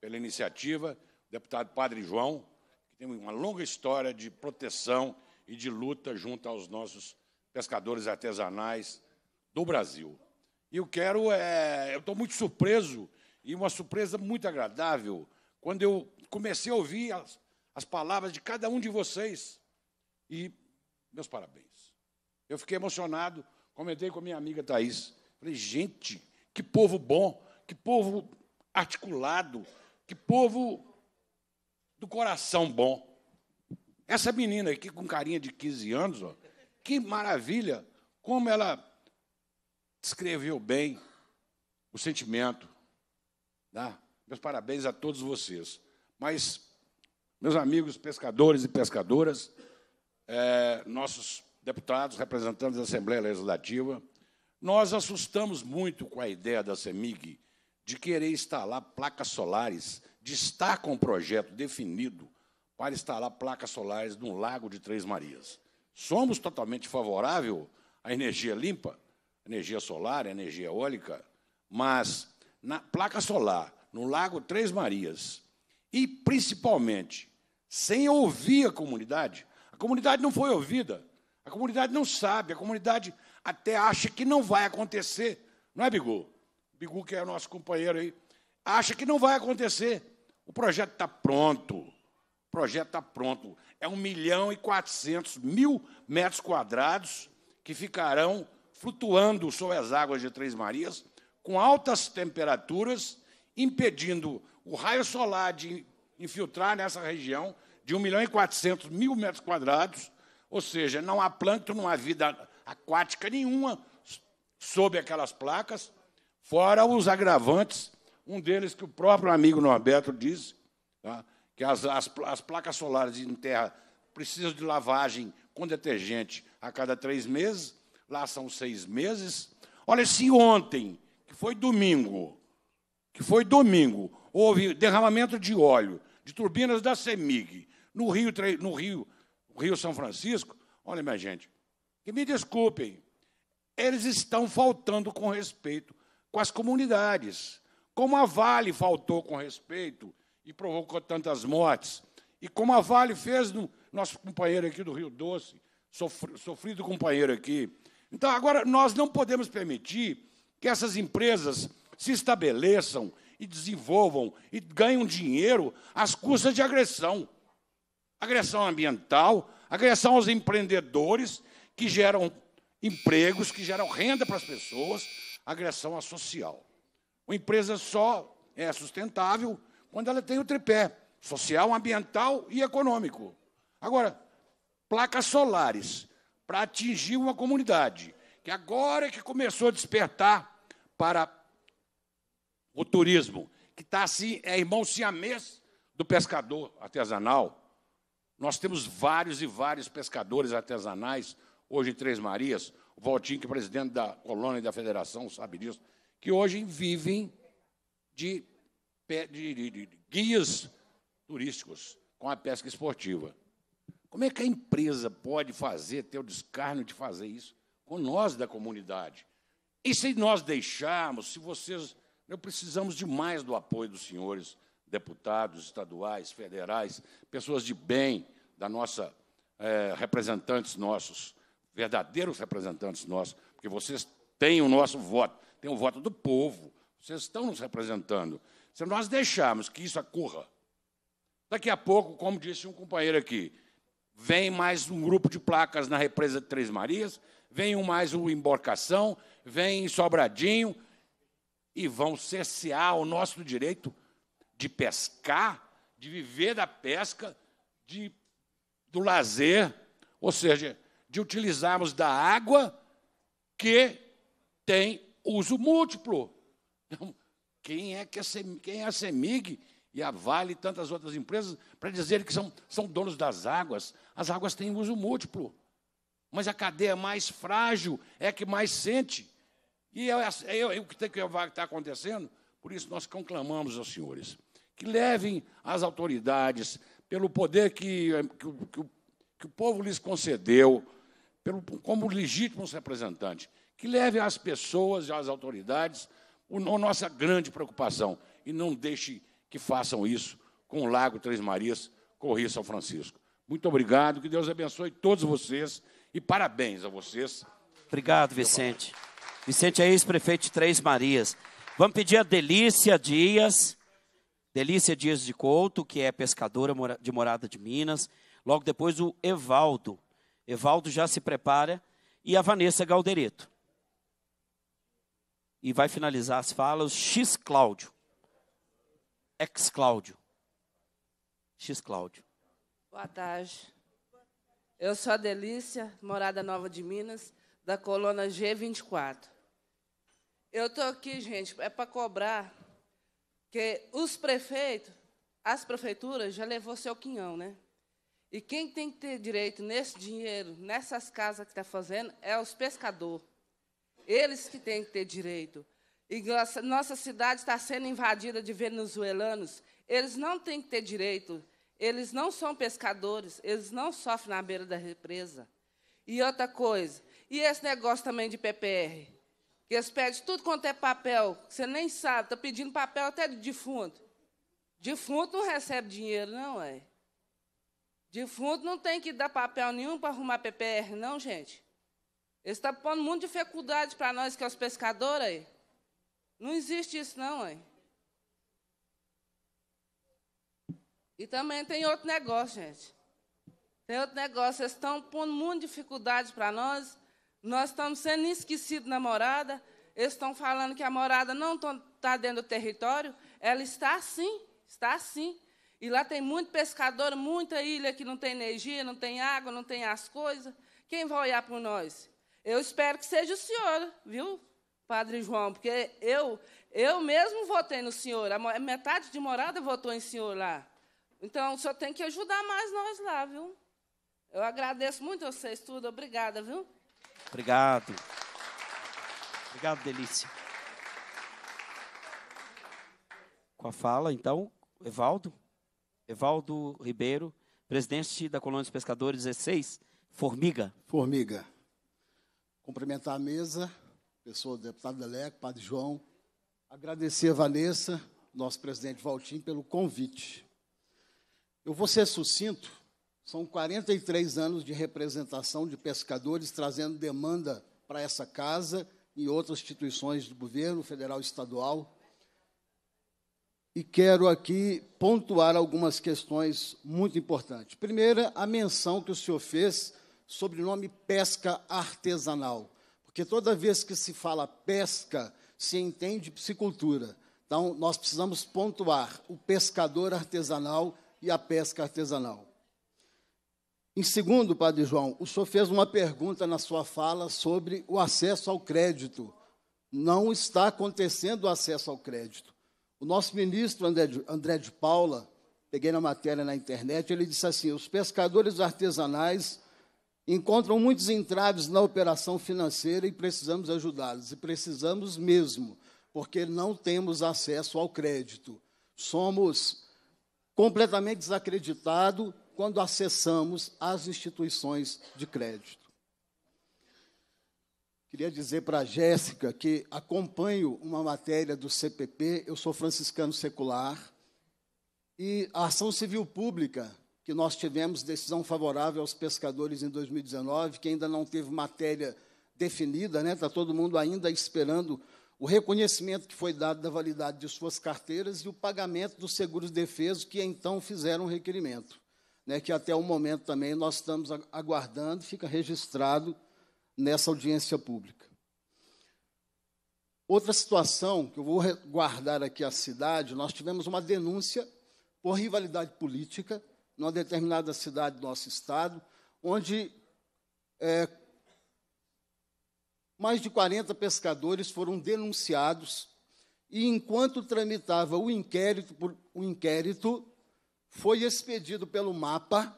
pela iniciativa, o deputado Padre João, que tem uma longa história de proteção e de luta junto aos nossos pescadores artesanais do Brasil. E eu quero, é, eu estou muito surpreso, e uma surpresa muito agradável, quando eu comecei a ouvir as, as palavras de cada um de vocês. E meus parabéns. Eu fiquei emocionado, comentei com a minha amiga Thaís. Falei, gente, que povo bom, que povo articulado, que povo do coração bom. Essa menina aqui com carinha de 15 anos, ó, que maravilha! Como ela descreveu bem o sentimento. Tá? Meus parabéns a todos vocês. Mas, meus amigos pescadores e pescadoras, é, nossos deputados, representantes da Assembleia Legislativa, nós assustamos muito com a ideia da CEMIG de querer instalar placas solares, de estar com o projeto definido para instalar placas solares no Lago de Três Marias. Somos totalmente favorável à energia limpa, energia solar, energia eólica, mas na placa solar no Lago Três Marias e principalmente sem ouvir a comunidade, a comunidade não foi ouvida, a comunidade não sabe, a comunidade até acha que não vai acontecer, não é Bigu? Bigu que é nosso companheiro aí, acha que não vai acontecer. O projeto está pronto projeto está pronto. É 1 milhão e 400 mil metros quadrados que ficarão flutuando sobre as águas de Três Marias, com altas temperaturas, impedindo o raio solar de infiltrar nessa região de 1 milhão e 400 mil metros quadrados, ou seja, não há plâncton, não há vida aquática nenhuma sob aquelas placas, fora os agravantes, um deles que o próprio amigo Norberto disse, tá? que as, as, as placas solares em terra precisam de lavagem com detergente a cada três meses, lá são seis meses. Olha, se ontem, que foi domingo, que foi domingo, houve derramamento de óleo de turbinas da CEMIG no Rio, no Rio, Rio São Francisco, olha, minha gente, que me desculpem, eles estão faltando com respeito com as comunidades, como a Vale faltou com respeito e provocou tantas mortes. E como a Vale fez no nosso companheiro aqui do Rio Doce, sofrido companheiro aqui. Então, agora, nós não podemos permitir que essas empresas se estabeleçam e desenvolvam e ganhem dinheiro às custas de agressão. Agressão ambiental, agressão aos empreendedores que geram empregos, que geram renda para as pessoas, agressão à social. Uma empresa só é sustentável quando ela tem o tripé social, ambiental e econômico. Agora, placas solares para atingir uma comunidade que agora é que começou a despertar para o turismo, que está assim, é irmão siamês do pescador artesanal. Nós temos vários e vários pescadores artesanais, hoje em Três Marias, o Valtinho, que é presidente da colônia e da federação, sabe disso, que hoje vivem de de, de, de guias turísticos com a pesca esportiva. Como é que a empresa pode fazer, ter o descarno de fazer isso com nós da comunidade? E se nós deixarmos, se vocês. Nós precisamos demais do apoio dos senhores deputados estaduais, federais, pessoas de bem da nossa. É, representantes nossos, verdadeiros representantes nossos, porque vocês têm o nosso voto, têm o voto do povo, vocês estão nos representando. Se nós deixarmos que isso ocorra, daqui a pouco, como disse um companheiro aqui, vem mais um grupo de placas na represa de Três Marias, vem mais uma embarcação, vem Sobradinho, e vão cercear o nosso direito de pescar, de viver da pesca, de, do lazer, ou seja, de utilizarmos da água que tem uso múltiplo. Então, quem é, que a é CEMIG, quem é a CEMIG e a Vale e tantas outras empresas para dizer que são, são donos das águas? As águas têm uso múltiplo. Mas a cadeia mais frágil é que mais sente. E é, é, é, é o que tem que está acontecendo. Por isso, nós conclamamos aos senhores que levem as autoridades, pelo poder que, que, que, o, que o povo lhes concedeu, pelo, como legítimos representantes, que levem as pessoas e as autoridades a nossa grande preocupação. E não deixe que façam isso com o Lago Três Marias, com o Rio São Francisco. Muito obrigado, que Deus abençoe todos vocês e parabéns a vocês. Obrigado, Vicente. Vicente é ex-prefeito de Três Marias. Vamos pedir a Delícia Dias, Delícia Dias de Couto, que é pescadora de Morada de Minas. Logo depois o Evaldo. Evaldo já se prepara. E a Vanessa Galdereto e vai finalizar as falas X Cláudio. X Cláudio. X Cláudio. Boa tarde. Eu sou a Delícia, morada nova de Minas, da coluna G24. Eu estou aqui, gente, é para cobrar que os prefeitos, as prefeituras já levou seu quinhão, né? E quem tem que ter direito nesse dinheiro, nessas casas que está fazendo, é os pescadores. Eles que têm que ter direito. E nossa, nossa cidade está sendo invadida de venezuelanos. Eles não têm que ter direito. Eles não são pescadores. Eles não sofrem na beira da represa. E outra coisa. E esse negócio também de PPR? Que eles pedem tudo quanto é papel. Você nem sabe. Está pedindo papel até de defunto. Defunto não recebe dinheiro, não, é? Defunto não tem que dar papel nenhum para arrumar PPR, não, gente. Eles estão pondo muita dificuldade para nós que é os pescadores. Aí. Não existe isso, não. Aí. E também tem outro negócio, gente. Tem outro negócio. Eles estão pondo muita dificuldade para nós. Nós estamos sendo esquecidos na morada. Eles estão falando que a morada não está dentro do território. Ela está sim, está sim. E lá tem muito pescador, muita ilha que não tem energia, não tem água, não tem as coisas. Quem vai olhar por nós? Eu espero que seja o senhor, viu, Padre João? Porque eu, eu mesmo votei no senhor. A metade de morada votou em senhor lá. Então, o senhor tem que ajudar mais nós lá, viu? Eu agradeço muito a vocês tudo. Obrigada, viu? Obrigado. Obrigado, Delícia. Com a fala, então, Evaldo. Evaldo Ribeiro, presidente da Colônia dos Pescadores 16, Formiga. Formiga cumprimentar a mesa, pessoa do deputado Deleco, Padre João, agradecer a Vanessa, nosso presidente Valtim, pelo convite. Eu vou ser sucinto, são 43 anos de representação de pescadores trazendo demanda para essa casa e outras instituições do governo federal e estadual. E quero aqui pontuar algumas questões muito importantes. Primeira, a menção que o senhor fez sobrenome pesca artesanal, porque toda vez que se fala pesca, se entende piscicultura. Então, nós precisamos pontuar o pescador artesanal e a pesca artesanal. Em segundo, Padre João, o senhor fez uma pergunta na sua fala sobre o acesso ao crédito. Não está acontecendo o acesso ao crédito. O nosso ministro André de, André de Paula, peguei na matéria na internet, ele disse assim: os pescadores artesanais encontram muitos entraves na operação financeira e precisamos ajudá-los. E precisamos mesmo, porque não temos acesso ao crédito. Somos completamente desacreditados quando acessamos as instituições de crédito. Queria dizer para a Jéssica que acompanho uma matéria do CPP, eu sou franciscano secular, e a ação civil pública que nós tivemos decisão favorável aos pescadores em 2019, que ainda não teve matéria definida, né? Está todo mundo ainda esperando o reconhecimento que foi dado da validade de suas carteiras e o pagamento dos seguros defesa que então fizeram o requerimento, né? Que até o momento também nós estamos aguardando, fica registrado nessa audiência pública. Outra situação que eu vou guardar aqui a cidade, nós tivemos uma denúncia por rivalidade política numa determinada cidade do nosso estado, onde é, mais de 40 pescadores foram denunciados e, enquanto tramitava o inquérito, por, o inquérito foi expedido pelo mapa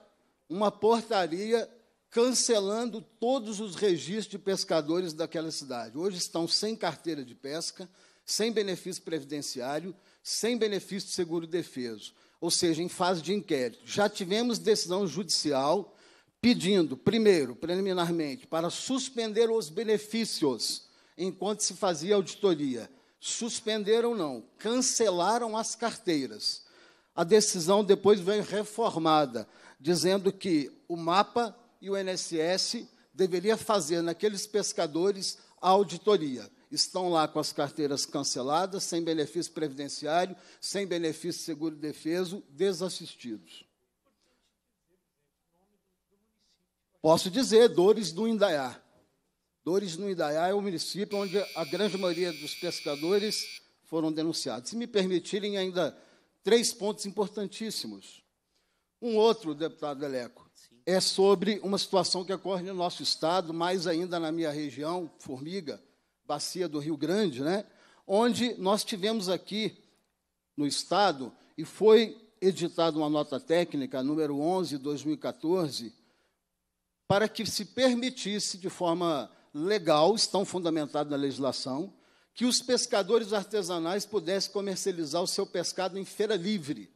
uma portaria cancelando todos os registros de pescadores daquela cidade. Hoje estão sem carteira de pesca, sem benefício previdenciário, sem benefício de seguro defeso ou seja, em fase de inquérito. Já tivemos decisão judicial pedindo, primeiro, preliminarmente, para suspender os benefícios enquanto se fazia auditoria. Suspenderam não, cancelaram as carteiras. A decisão depois veio reformada, dizendo que o MAPA e o NSS deveria fazer naqueles pescadores a auditoria estão lá com as carteiras canceladas, sem benefício previdenciário, sem benefício seguro-defeso, desassistidos. Posso dizer, Dores do Indaiá. Dores no Indaiá é o município onde a grande maioria dos pescadores foram denunciados. Se me permitirem, ainda três pontos importantíssimos. Um outro, deputado Eleco, é sobre uma situação que ocorre no nosso estado, mais ainda na minha região, Formiga, bacia do Rio Grande, né? onde nós tivemos aqui no Estado, e foi editada uma nota técnica, número 11, 2014, para que se permitisse, de forma legal, estão fundamentados na legislação, que os pescadores artesanais pudessem comercializar o seu pescado em feira livre.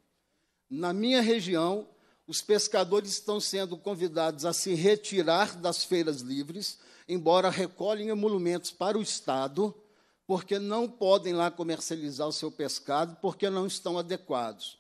Na minha região, os pescadores estão sendo convidados a se retirar das feiras livres embora recolhem emolumentos para o Estado, porque não podem lá comercializar o seu pescado, porque não estão adequados.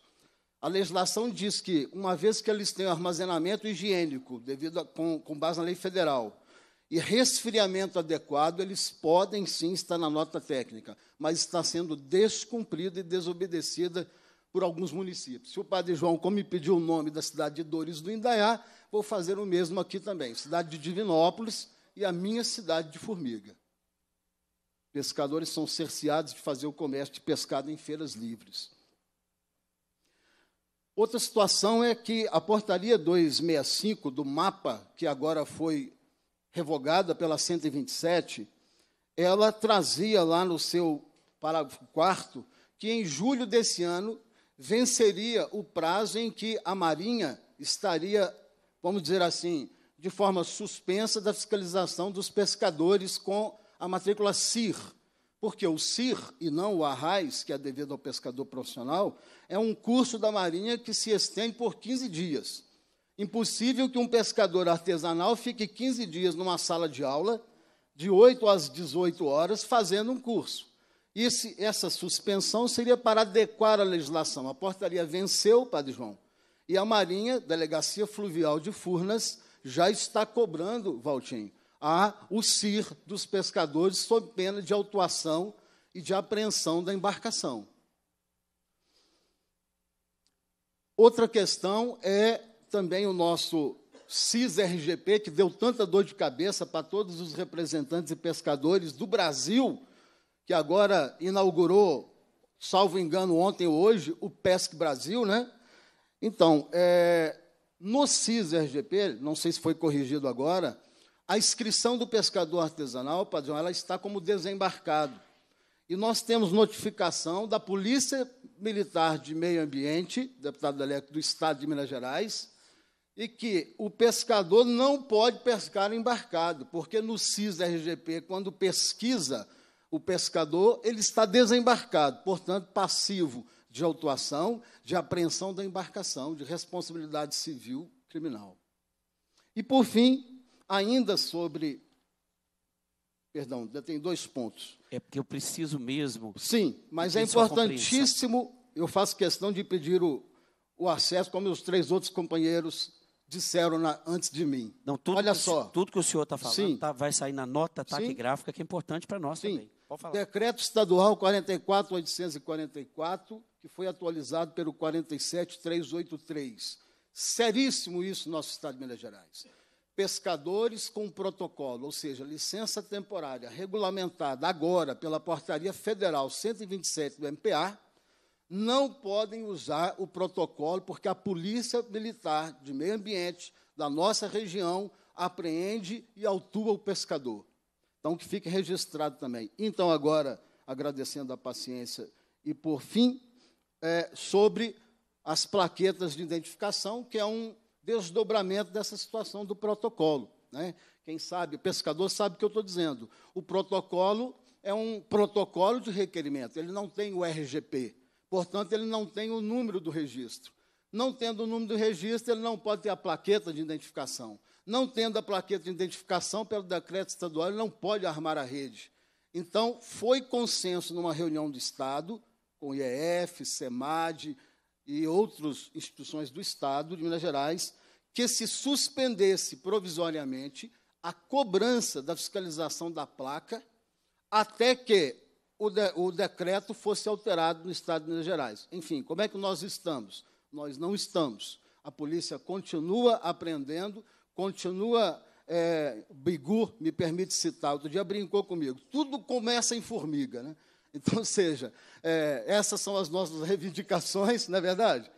A legislação diz que, uma vez que eles têm armazenamento higiênico, devido a, com, com base na lei federal, e resfriamento adequado, eles podem sim estar na nota técnica, mas está sendo descumprida e desobedecida por alguns municípios. Se o padre João, como me pediu o nome da cidade de Dores do Indaiá, vou fazer o mesmo aqui também. Cidade de Divinópolis, e a minha cidade de formiga. Pescadores são cerceados de fazer o comércio de pescado em feiras livres. Outra situação é que a portaria 265 do mapa, que agora foi revogada pela 127, ela trazia lá no seu parágrafo 4 que em julho desse ano venceria o prazo em que a Marinha estaria, vamos dizer assim, de forma suspensa da fiscalização dos pescadores com a matrícula CIR. Porque o CIR, e não o ARRAIS, que é devido ao pescador profissional, é um curso da Marinha que se estende por 15 dias. Impossível que um pescador artesanal fique 15 dias numa sala de aula, de 8 às 18 horas, fazendo um curso. Esse, essa suspensão seria para adequar a legislação. A portaria venceu, Padre João, e a Marinha, Delegacia Fluvial de Furnas, já está cobrando, Valtinho, a, o CIR dos pescadores sob pena de autuação e de apreensão da embarcação. Outra questão é também o nosso CIS-RGP, que deu tanta dor de cabeça para todos os representantes e pescadores do Brasil, que agora inaugurou, salvo engano, ontem ou hoje, o PESC Brasil, né? Então, é, no CIS RGP, não sei se foi corrigido agora, a inscrição do pescador artesanal, padrão, ela está como desembarcado. E nós temos notificação da Polícia Militar de Meio Ambiente, deputado eleito do Estado de Minas Gerais, e que o pescador não pode pescar embarcado, porque no CIS RGP, quando pesquisa o pescador, ele está desembarcado, portanto, passivo de autuação, de apreensão da embarcação, de responsabilidade civil criminal. E, por fim, ainda sobre. Perdão, já tem dois pontos. É porque eu preciso mesmo. Sim, mas é importantíssimo. Eu faço questão de pedir o, o acesso, como os três outros companheiros disseram na, antes de mim. Não, tudo Olha que, só. Tudo que o senhor está falando tá, vai sair na nota tá, que que é importante para nós Sim. também. Decreto estadual 44844, que foi atualizado pelo 47383. Seríssimo isso no nosso estado de Minas Gerais. Pescadores com protocolo, ou seja, licença temporária regulamentada agora pela Portaria Federal 127 do MPA, não podem usar o protocolo porque a Polícia Militar de Meio Ambiente da nossa região apreende e autua o pescador. Então, que fique registrado também. Então, agora, agradecendo a paciência. E, por fim, é, sobre as plaquetas de identificação, que é um desdobramento dessa situação do protocolo. Né? Quem sabe, o pescador sabe o que eu estou dizendo. O protocolo é um protocolo de requerimento, ele não tem o RGP, portanto, ele não tem o número do registro. Não tendo o número do registro, ele não pode ter a plaqueta de identificação. Não tendo a plaqueta de identificação, pelo decreto estadual, ele não pode armar a rede. Então, foi consenso numa reunião do Estado, com o IEF, SEMAD e outras instituições do Estado de Minas Gerais, que se suspendesse provisoriamente a cobrança da fiscalização da placa até que o, de, o, decreto fosse alterado no Estado de Minas Gerais. Enfim, como é que nós estamos? Nós não estamos. A polícia continua apreendendo, Continua, é, Bigu, me permite citar, outro dia brincou comigo. Tudo começa em formiga, né? Então, seja, é, essas são as nossas reivindicações, não é verdade?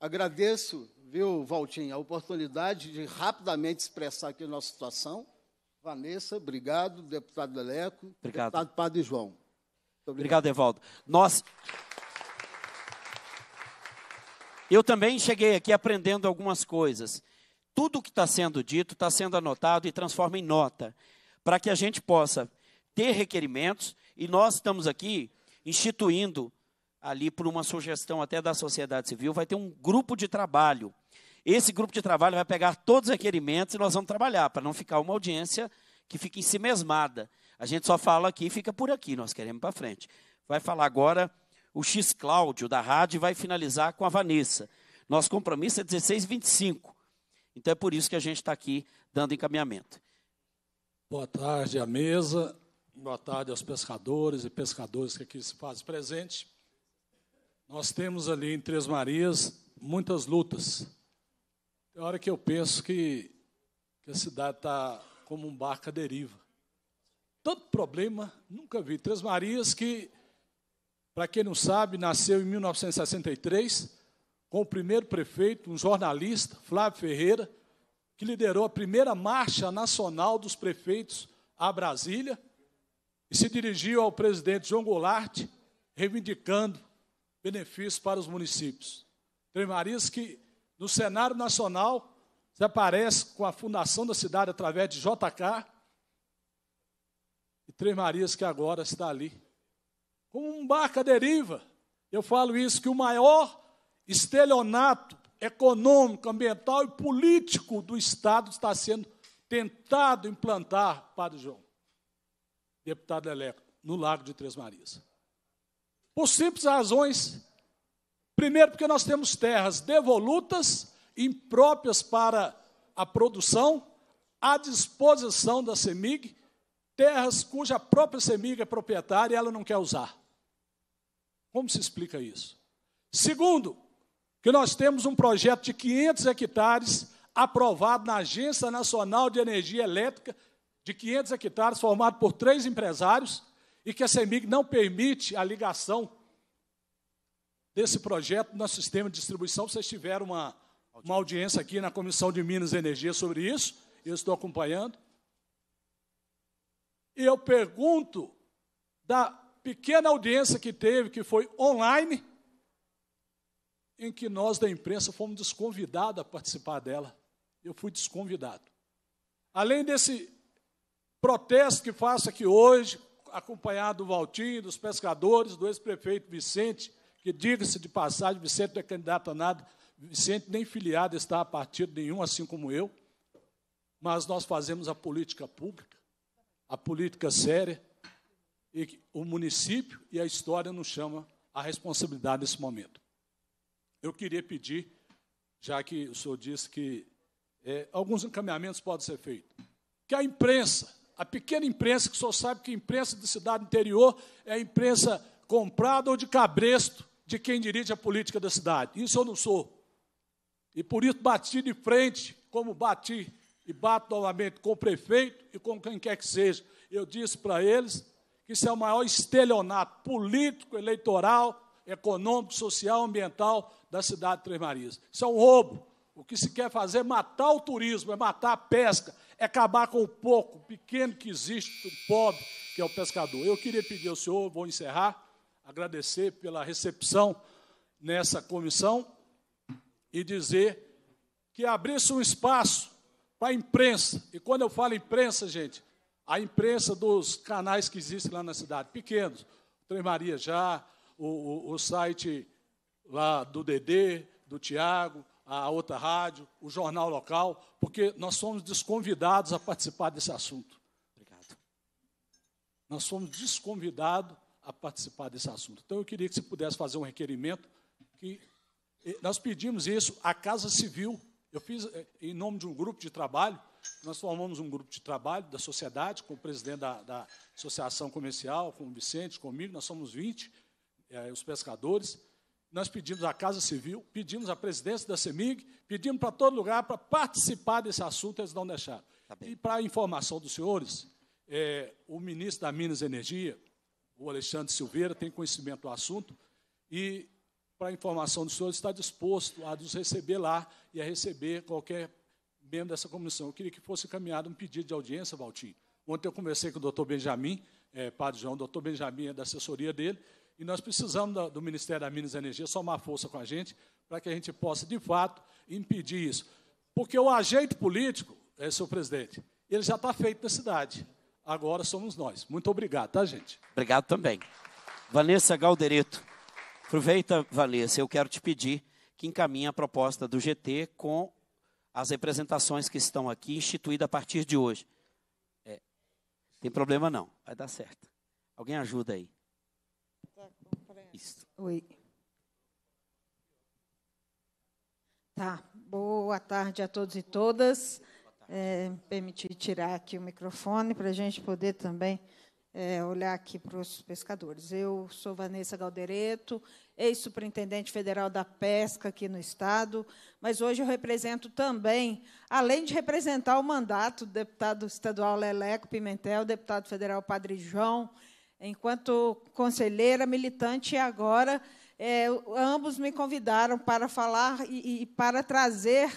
Agradeço, viu, Valtinho, a oportunidade de rapidamente expressar aqui a nossa situação. Vanessa, obrigado. Deputado Leleco. Obrigado. Deputado Padre João. obrigado. obrigado, Evaldo. Nós. Eu também cheguei aqui aprendendo algumas coisas tudo o que está sendo dito está sendo anotado e transforma em nota, para que a gente possa ter requerimentos, e nós estamos aqui instituindo, ali por uma sugestão até da sociedade civil, vai ter um grupo de trabalho. Esse grupo de trabalho vai pegar todos os requerimentos e nós vamos trabalhar, para não ficar uma audiência que fica em si mesmada. A gente só fala aqui e fica por aqui, nós queremos para frente. Vai falar agora o X Cláudio da rádio e vai finalizar com a Vanessa. Nosso compromisso é 16h25. Então é por isso que a gente está aqui dando encaminhamento. Boa tarde à mesa, boa tarde aos pescadores e pescadoras que aqui se fazem presente. Nós temos ali em Três Marias muitas lutas. Tem hora que eu penso que, que a cidade está como um barco à deriva. Tanto problema, nunca vi. Três Marias que, para quem não sabe, nasceu em 1963 com o primeiro prefeito, um jornalista, Flávio Ferreira, que liderou a primeira marcha nacional dos prefeitos à Brasília e se dirigiu ao presidente João Goulart, reivindicando benefícios para os municípios. Tremariz que, no cenário nacional, se aparece com a fundação da cidade através de JK, e Tremariz que agora está ali, como um barco à deriva. Eu falo isso, que o maior estelionato econômico, ambiental e político do Estado está sendo tentado implantar, Padre João, deputado eleito, no Lago de Três Marias. Por simples razões. Primeiro, porque nós temos terras devolutas, impróprias para a produção, à disposição da CEMIG, terras cuja própria CEMIG é proprietária e ela não quer usar. Como se explica isso? Segundo, que nós temos um projeto de 500 hectares aprovado na Agência Nacional de Energia Elétrica, de 500 hectares, formado por três empresários, e que a CEMIG não permite a ligação desse projeto no nosso sistema de distribuição. Vocês tiveram uma, uma audiência aqui na Comissão de Minas e Energia sobre isso, eu estou acompanhando. E eu pergunto da pequena audiência que teve, que foi online, em que nós da imprensa fomos desconvidados a participar dela. Eu fui desconvidado. Além desse protesto que faço aqui hoje, acompanhado do Valtinho, dos pescadores, do ex-prefeito Vicente, que, diga-se de passagem, Vicente não é candidato a nada, Vicente nem filiado está a partido nenhum, assim como eu, mas nós fazemos a política pública, a política séria, e o município e a história nos chama a responsabilidade nesse momento. Eu queria pedir, já que o senhor disse que é, alguns encaminhamentos podem ser feitos, que a imprensa, a pequena imprensa, que o senhor sabe que a imprensa de cidade interior é a imprensa comprada ou de cabresto de quem dirige a política da cidade. Isso eu não sou. E por isso bati de frente, como bati e bato novamente com o prefeito e com quem quer que seja. Eu disse para eles que isso é o maior estelionato político, eleitoral econômico, social, ambiental da cidade de Três Marias. Isso é um roubo. O que se quer fazer é matar o turismo, é matar a pesca, é acabar com o pouco, o pequeno que existe, o pobre, que é o pescador. Eu queria pedir ao senhor, vou encerrar, agradecer pela recepção nessa comissão e dizer que abrisse um espaço para a imprensa. E quando eu falo imprensa, gente, a imprensa dos canais que existem lá na cidade, pequenos, Três Marias já, o, o, o site lá do DD, do Tiago, a outra rádio, o jornal local, porque nós somos desconvidados a participar desse assunto. Obrigado. Nós somos desconvidados a participar desse assunto. Então, eu queria que você pudesse fazer um requerimento que eh, nós pedimos isso à Casa Civil. Eu fiz, eh, em nome de um grupo de trabalho, nós formamos um grupo de trabalho da sociedade, com o presidente da, da Associação Comercial, com o Vicente, comigo, nós somos 20, é, os pescadores, nós pedimos à Casa Civil, pedimos à presidência da CEMIG, pedimos para todo lugar para participar desse assunto, eles não deixaram. Tá e para a informação dos senhores, é, o ministro da Minas e Energia, o Alexandre Silveira, tem conhecimento do assunto e, para informação dos senhores, está disposto a nos receber lá e a receber qualquer membro dessa comissão. Eu queria que fosse encaminhado um pedido de audiência, Valtinho. Ontem eu conversei com o doutor Benjamin, é, Padre João, o doutor Benjamin é da assessoria dele, e nós precisamos do Ministério da Minas e Energia somar força com a gente para que a gente possa, de fato, impedir isso. Porque o ajeito político, é, senhor presidente, ele já está feito na cidade. Agora somos nós. Muito obrigado, tá, gente? Obrigado também. Vanessa Galdereto. Aproveita, Vanessa, eu quero te pedir que encaminhe a proposta do GT com as representações que estão aqui, instituída a partir de hoje. É, tem problema não, vai dar certo. Alguém ajuda aí. Tá Isso. Oi. Tá. Boa tarde a todos e todas. É, permitir tirar aqui o microfone para a gente poder também é, olhar aqui para os pescadores. Eu sou Vanessa Galdereto, ex-superintendente federal da pesca aqui no Estado, mas hoje eu represento também, além de representar o mandato do deputado estadual Leleco Pimentel, deputado federal Padre João Enquanto conselheira militante, e agora é, ambos me convidaram para falar e, e para trazer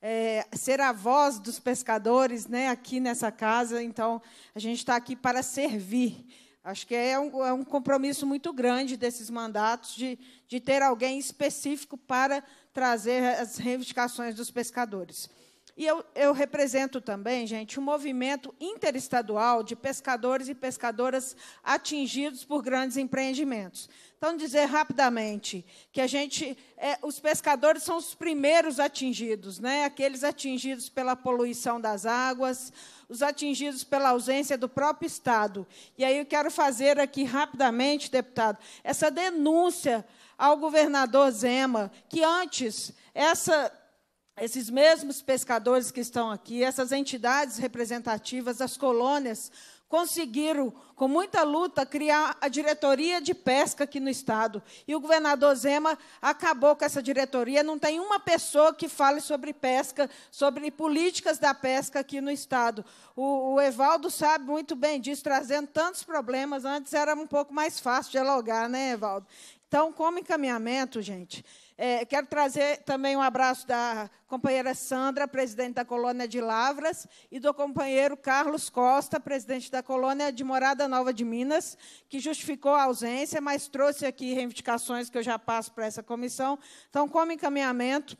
é, ser a voz dos pescadores né, aqui nessa casa. Então, a gente está aqui para servir. Acho que é um, é um, compromisso muito grande desses mandatos de, de ter alguém específico para trazer as reivindicações dos pescadores. E eu, eu represento também, gente, um movimento interestadual de pescadores e pescadoras atingidos por grandes empreendimentos. Então, dizer rapidamente que a gente, é, os pescadores são os primeiros atingidos, né? aqueles atingidos pela poluição das águas, os atingidos pela ausência do próprio Estado. E aí eu quero fazer aqui rapidamente, deputado, essa denúncia ao governador Zema, que antes essa esses mesmos pescadores que estão aqui, essas entidades representativas as colônias, conseguiram, com muita luta, criar a diretoria de pesca aqui no Estado. E o governador Zema acabou com essa diretoria. Não tem uma pessoa que fale sobre pesca, sobre políticas da pesca aqui no Estado. O, o Evaldo sabe muito bem disso, trazendo tantos problemas. Antes era um pouco mais fácil dialogar, né, Evaldo? Então, como encaminhamento, gente, é, quero trazer também um abraço da companheira Sandra, presidente da colônia de Lavras, e do companheiro Carlos Costa, presidente da colônia de Morada Nova de Minas, que justificou a ausência, mas trouxe aqui reivindicações que eu já passo para essa comissão. Então, como encaminhamento,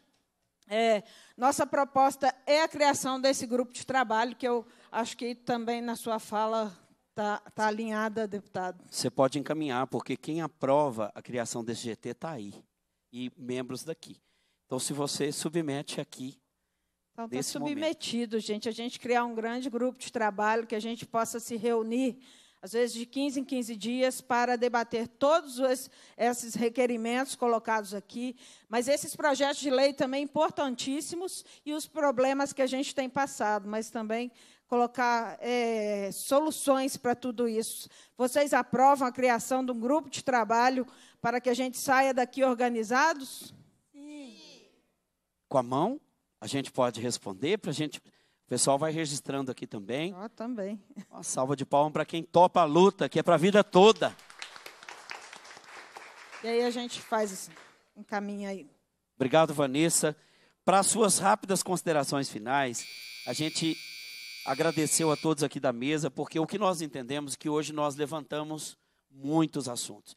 é, nossa proposta é a criação desse grupo de trabalho, que eu acho que também na sua fala Está tá alinhada, deputado. Você pode encaminhar, porque quem aprova a criação desse GT está aí e membros daqui. Então, se você submete aqui. Então, está submetido, momento. gente. A gente criar um grande grupo de trabalho que a gente possa se reunir, às vezes de 15 em 15 dias, para debater todos os, esses requerimentos colocados aqui. Mas esses projetos de lei também importantíssimos e os problemas que a gente tem passado, mas também colocar é, soluções para tudo isso. Vocês aprovam a criação de um grupo de trabalho para que a gente saia daqui organizados? Sim. Com a mão, a gente pode responder para a gente. O pessoal vai registrando aqui também. Ó, também. Uma salva de palmas para quem topa a luta, que é para a vida toda. E aí a gente faz um caminho aí. Obrigado, Vanessa. Para as suas rápidas considerações finais, a gente agradeceu a todos aqui da mesa, porque o que nós entendemos é que hoje nós levantamos muitos assuntos.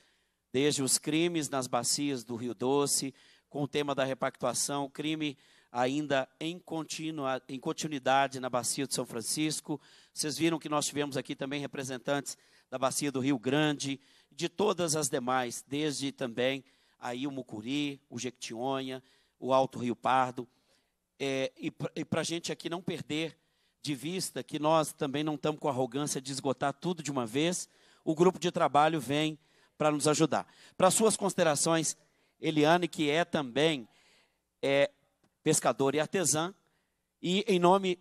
Desde os crimes nas bacias do Rio Doce, com o tema da repactuação, crime ainda em, continua, em continuidade na bacia de São Francisco. Vocês viram que nós tivemos aqui também representantes da bacia do Rio Grande, de todas as demais, desde também aí o Mucuri, o Jequitinhonha, o Alto Rio Pardo. É, e para a gente aqui não perder de vista que nós também não estamos com arrogância de esgotar tudo de uma vez. O grupo de trabalho vem para nos ajudar. Para suas considerações, Eliane, que é também é, pescadora e artesã, e em nome,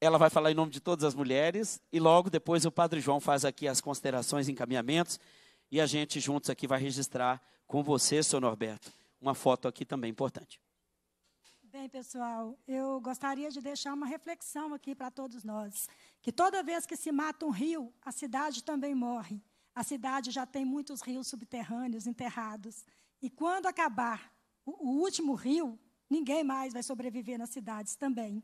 ela vai falar em nome de todas as mulheres, e logo depois o Padre João faz aqui as considerações e encaminhamentos, e a gente juntos aqui vai registrar com você, senhor Norberto, uma foto aqui também importante. Bem, pessoal, eu gostaria de deixar uma reflexão aqui para todos nós: que toda vez que se mata um rio, a cidade também morre. A cidade já tem muitos rios subterrâneos enterrados. E quando acabar o, o último rio, ninguém mais vai sobreviver nas cidades também.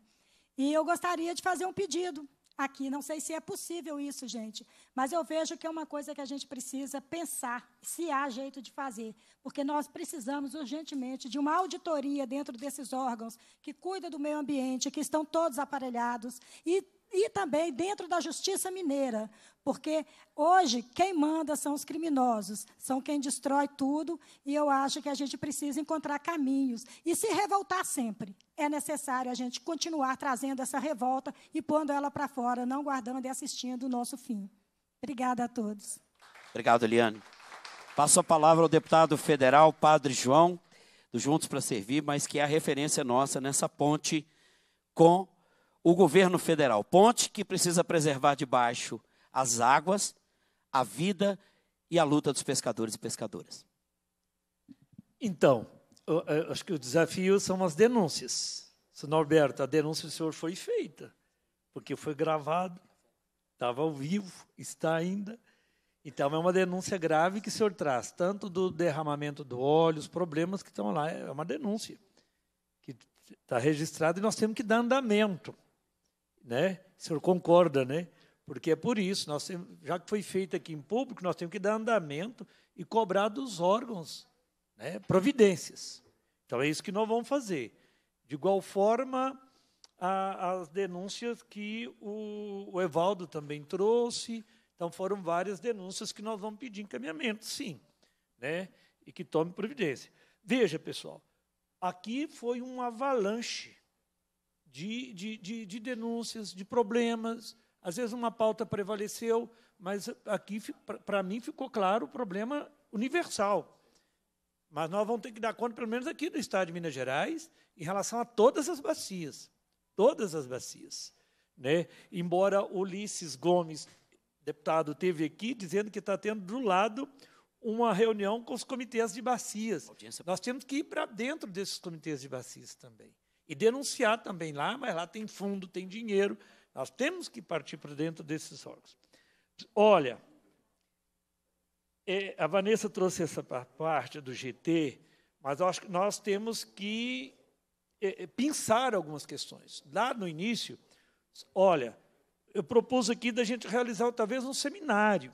E eu gostaria de fazer um pedido aqui. Não sei se é possível isso, gente, mas eu vejo que é uma coisa que a gente precisa pensar se há jeito de fazer, porque nós precisamos urgentemente de uma auditoria dentro desses órgãos que cuida do meio ambiente, que estão todos aparelhados e e também dentro da justiça mineira, porque hoje quem manda são os criminosos, são quem destrói tudo, e eu acho que a gente precisa encontrar caminhos e se revoltar sempre. É necessário a gente continuar trazendo essa revolta e pondo ela para fora, não guardando e assistindo o nosso fim. Obrigada a todos. Obrigado, Eliane. Passo a palavra ao deputado federal, Padre João, do Juntos para Servir, mas que é a referência nossa nessa ponte com o governo federal. Ponte que precisa preservar debaixo as águas, a vida e a luta dos pescadores e pescadoras. Então, eu, eu acho que o desafio são as denúncias. Senhor Alberto, a denúncia do senhor foi feita, porque foi gravado, estava ao vivo, está ainda. Então, é uma denúncia grave que o senhor traz, tanto do derramamento do óleo, os problemas que estão lá, é uma denúncia que está registrada e nós temos que dar andamento. Né? O senhor concorda, né? Porque é por isso, nós temos, já que foi feito aqui em público, nós temos que dar andamento e cobrar dos órgãos né, providências. Então, é isso que nós vamos fazer. De igual forma, a, as denúncias que o, o Evaldo também trouxe. Então, foram várias denúncias que nós vamos pedir encaminhamento, sim. Né? E que tome providência. Veja, pessoal, aqui foi um avalanche de, de, de, de denúncias, de problemas. Às vezes uma pauta prevaleceu, mas aqui, para mim, ficou claro o problema universal. Mas nós vamos ter que dar conta, pelo menos aqui do Estado de Minas Gerais, em relação a todas as bacias. Todas as bacias. Né? Embora Ulisses Gomes, deputado, esteve aqui dizendo que está tendo do lado uma reunião com os comitês de bacias. Nós temos que ir para dentro desses comitês de bacias também e denunciar também lá, mas lá tem fundo, tem dinheiro. Nós temos que partir para dentro desses órgãos. Olha, é, a Vanessa trouxe essa parte do GT, mas acho que nós temos que é, é, pensar algumas questões. Lá no início, olha, eu propus aqui da gente realizar talvez um seminário.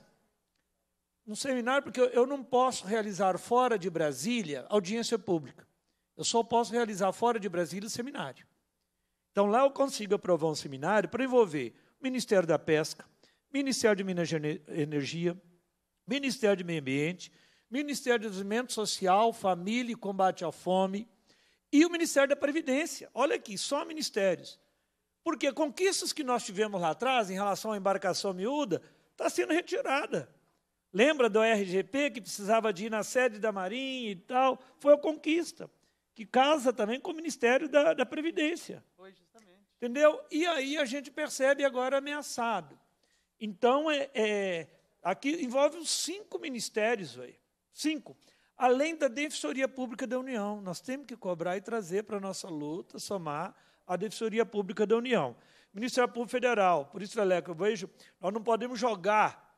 Um seminário, porque eu não posso realizar fora de Brasília audiência pública. Eu só posso realizar fora de Brasília o seminário. Então, lá eu consigo aprovar um seminário para envolver o Ministério da Pesca, Ministério de Minas e Energia, Ministério de Meio Ambiente, Ministério do Desenvolvimento Social, Família e Combate à Fome e o Ministério da Previdência. Olha aqui, só ministérios. Porque conquistas que nós tivemos lá atrás em relação à embarcação miúda está sendo retirada. Lembra do RGP que precisava de ir na sede da Marinha e tal? Foi a conquista que casa também com o Ministério da, da Previdência. justamente. Entendeu? E aí a gente percebe agora ameaçado. Então, é, é aqui envolve os cinco ministérios, véio. cinco. Além da Defensoria Pública da União, nós temos que cobrar e trazer para a nossa luta, somar a Defensoria Pública da União. Ministério Público Federal, por isso, Leleco, eu vejo, nós não podemos jogar,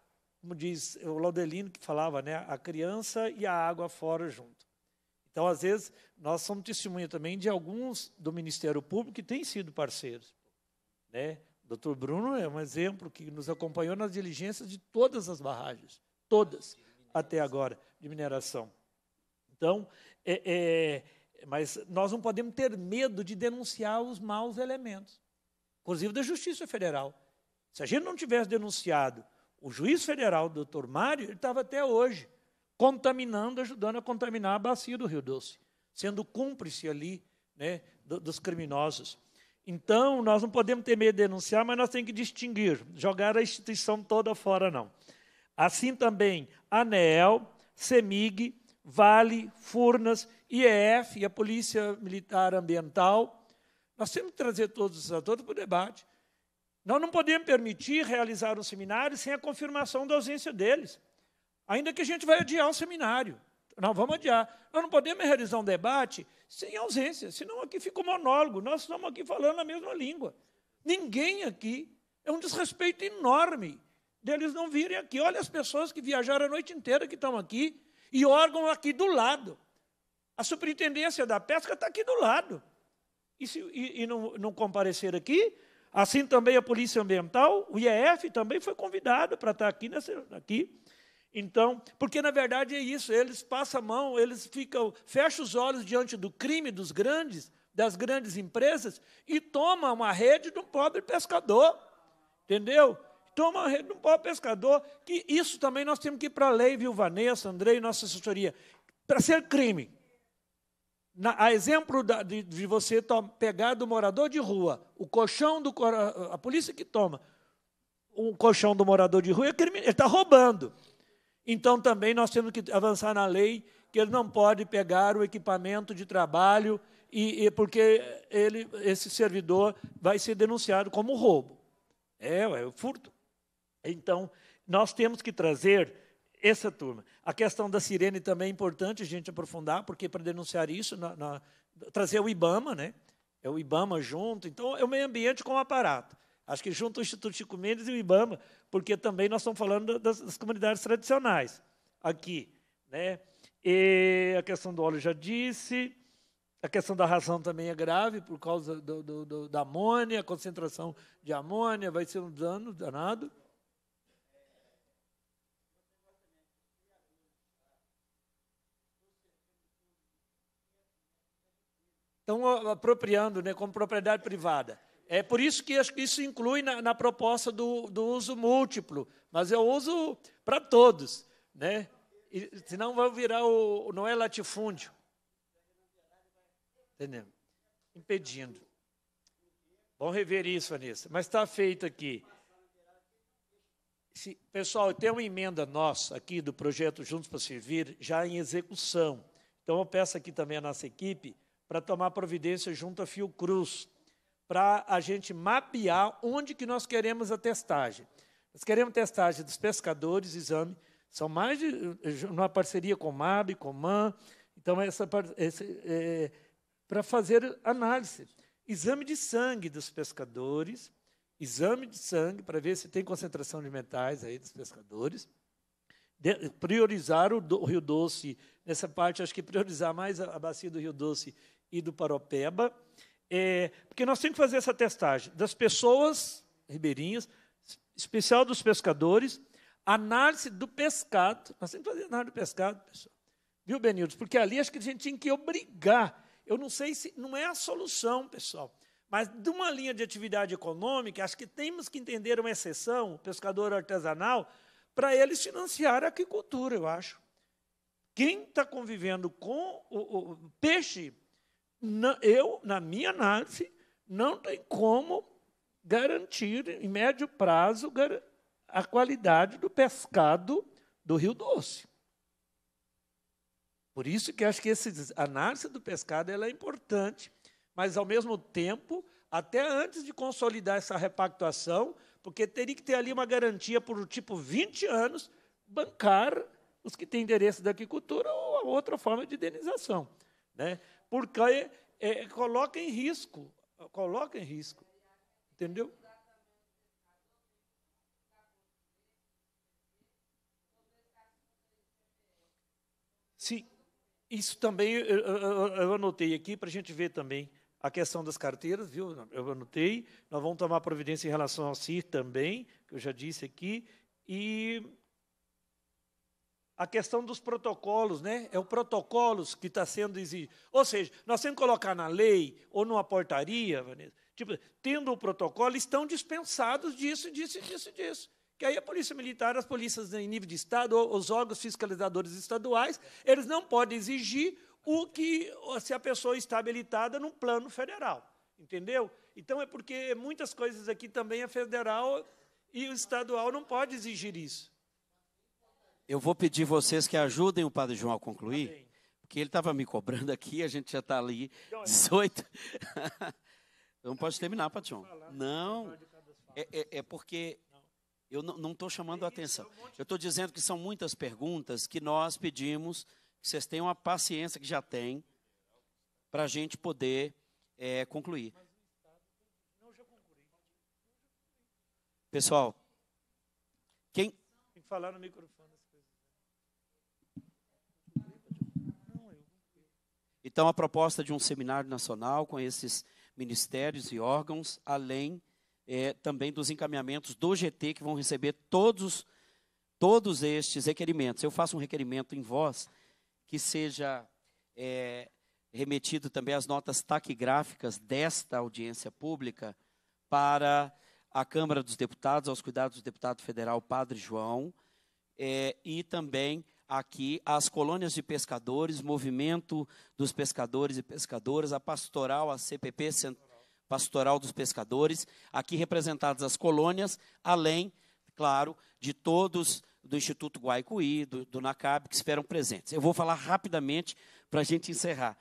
como diz o Laudelino, que falava, né, a criança e a água fora junto. Então, às vezes, nós somos testemunha também de alguns do Ministério Público que têm sido parceiros. Né? O doutor Bruno é um exemplo que nos acompanhou nas diligências de todas as barragens, todas, até agora, de mineração. Então, é, é, mas nós não podemos ter medo de denunciar os maus elementos, inclusive da Justiça Federal. Se a gente não tivesse denunciado o juiz federal, doutor Mário, ele estava até hoje contaminando, ajudando a contaminar a bacia do Rio Doce, sendo cúmplice ali né, dos criminosos. Então, nós não podemos ter medo de denunciar, mas nós temos que distinguir, jogar a instituição toda fora, não. Assim também, ANEEL, CEMIG, Vale, Furnas, IEF e a Polícia Militar Ambiental. Nós temos que trazer todos os atores para o debate. Nós não podemos permitir realizar um seminário sem a confirmação da ausência deles. Ainda que a gente vai adiar o seminário. Não, vamos adiar. Nós não podemos realizar um debate sem ausência, senão aqui fica um monólogo. Nós estamos aqui falando a mesma língua. Ninguém aqui. É um desrespeito enorme deles não virem aqui. Olha as pessoas que viajaram a noite inteira que estão aqui e órgão aqui do lado. A superintendência da pesca está aqui do lado. E, se, e, e não, não comparecer aqui, assim também a Polícia Ambiental, o IEF também foi convidado para estar aqui, nessa, aqui. Então, porque na verdade é isso, eles passam a mão, eles ficam, fecham os olhos diante do crime dos grandes, das grandes empresas, e tomam a rede de um pobre pescador. Entendeu? Toma a rede de um pobre pescador, que isso também nós temos que ir para a lei, viu, Vanessa, Andrei, nossa assessoria, para ser crime. Na, a exemplo da, de, de, você pegar do morador de rua, o colchão do. A, a polícia que toma, o colchão do morador de rua é crime, ele está roubando. Então também nós temos que avançar na lei que ele não pode pegar o equipamento de trabalho e, e porque ele, esse servidor vai ser denunciado como roubo. É, é o furto. Então, nós temos que trazer essa turma. A questão da sirene também é importante a gente aprofundar, porque para denunciar isso, na, na, trazer o IBAMA, né? É o IBAMA junto. Então, é o meio ambiente com o aparato. Acho que junto o Instituto Chico Mendes e o IBAMA, porque também nós estamos falando das, das comunidades tradicionais aqui. Né? E a questão do óleo já disse, a questão da ração também é grave por causa do, do, do, da amônia, a concentração de amônia vai ser um dano danado. Estão apropriando né, como propriedade privada. É por isso que acho que isso inclui na, na proposta do, do, uso múltiplo, mas eu uso para todos, né? E, senão vai virar o não é latifúndio, entendeu? Impedindo. Bom rever isso, Vanessa. Mas está feito aqui. Se, pessoal, tem uma emenda nossa aqui do projeto Juntos para Servir já em execução. Então eu peço aqui também à nossa equipe para tomar providência junto à Fiocruz, para a gente mapear onde que nós queremos a testagem. Nós queremos testagem dos pescadores, exame, são mais de eh, uma parceria com o MAB, com o MAN, então essa é, para eh, fazer análise, exame de sangue dos pescadores, exame de sangue para ver se tem concentração de metais aí dos pescadores. De, priorizar o, do, o, Rio Doce, nessa parte, acho que priorizar mais a, a bacia do Rio Doce e do Paropeba, é, porque nós temos que fazer essa testagem das pessoas ribeirinhas, especial dos pescadores, análise do pescado. Nós temos que fazer análise do pescado, pessoal. Viu, Benildo? Porque ali acho que a gente tinha que obrigar. Eu não sei se não é a solução, pessoal. Mas de uma linha de atividade econômica, acho que temos que entender uma exceção, o pescador artesanal, para eles financiar a agricultura, eu acho. Quem está convivendo com o, o, peixe eu, na minha análise, não tem como garantir, em médio prazo, a qualidade do pescado do Rio Doce. Por isso que acho que essa análise do pescado ela é importante, mas, ao mesmo tempo, até antes de consolidar essa repactuação, porque teria que ter ali uma garantia por, tipo, 20 anos, bancar os que têm endereço da agricultura ou outra forma de indenização. Né? porque é, é, coloca em risco, coloca em risco. Entendeu? Sim, isso também eu, eu, eu anotei aqui para a gente ver também a questão das carteiras, viu? Eu anotei. Nós vamos tomar providência em relação ao CIR também, que eu já disse aqui. E a questão dos protocolos, né? É o protocolos que está sendo exigido. Ou seja, nós temos que colocar na lei ou numa portaria, Vanessa, tipo, tendo o protocolo, estão dispensados disso, disso, disso, disso. Que aí a Polícia Militar, as polícias em nível de Estado, os órgãos fiscalizadores estaduais, eles não podem exigir o que se a pessoa está habilitada num plano federal. Entendeu? Então é porque muitas coisas aqui também é federal e o estadual não pode exigir isso. Eu vou pedir vocês que ajudem o Padre João a concluir, Amém. porque ele estava me cobrando aqui, a gente já está ali 18. não pode terminar, Padre João. Não, é, é, é porque eu não estou chamando a atenção. Eu estou dizendo que são muitas perguntas que nós pedimos que vocês tenham a paciência que já têm para a gente poder é, concluir. Pessoal, quem. Tem que falar no microfone. Então, a proposta de um seminário nacional com esses ministérios e órgãos, além é, também dos encaminhamentos do GT, que vão receber todos, todos estes requerimentos. Eu faço um requerimento em voz que seja é, remetido também as notas taquigráficas desta audiência pública para a Câmara dos Deputados, aos cuidados do deputado federal Padre João, é, e também aqui as colônias de pescadores, movimento dos pescadores e pescadoras, a pastoral, a CPP, pastoral dos pescadores, aqui representadas as colônias, além, claro, de todos do Instituto Guaicuí, do, do NACAB, que esperam presentes. Eu vou falar rapidamente para a gente encerrar.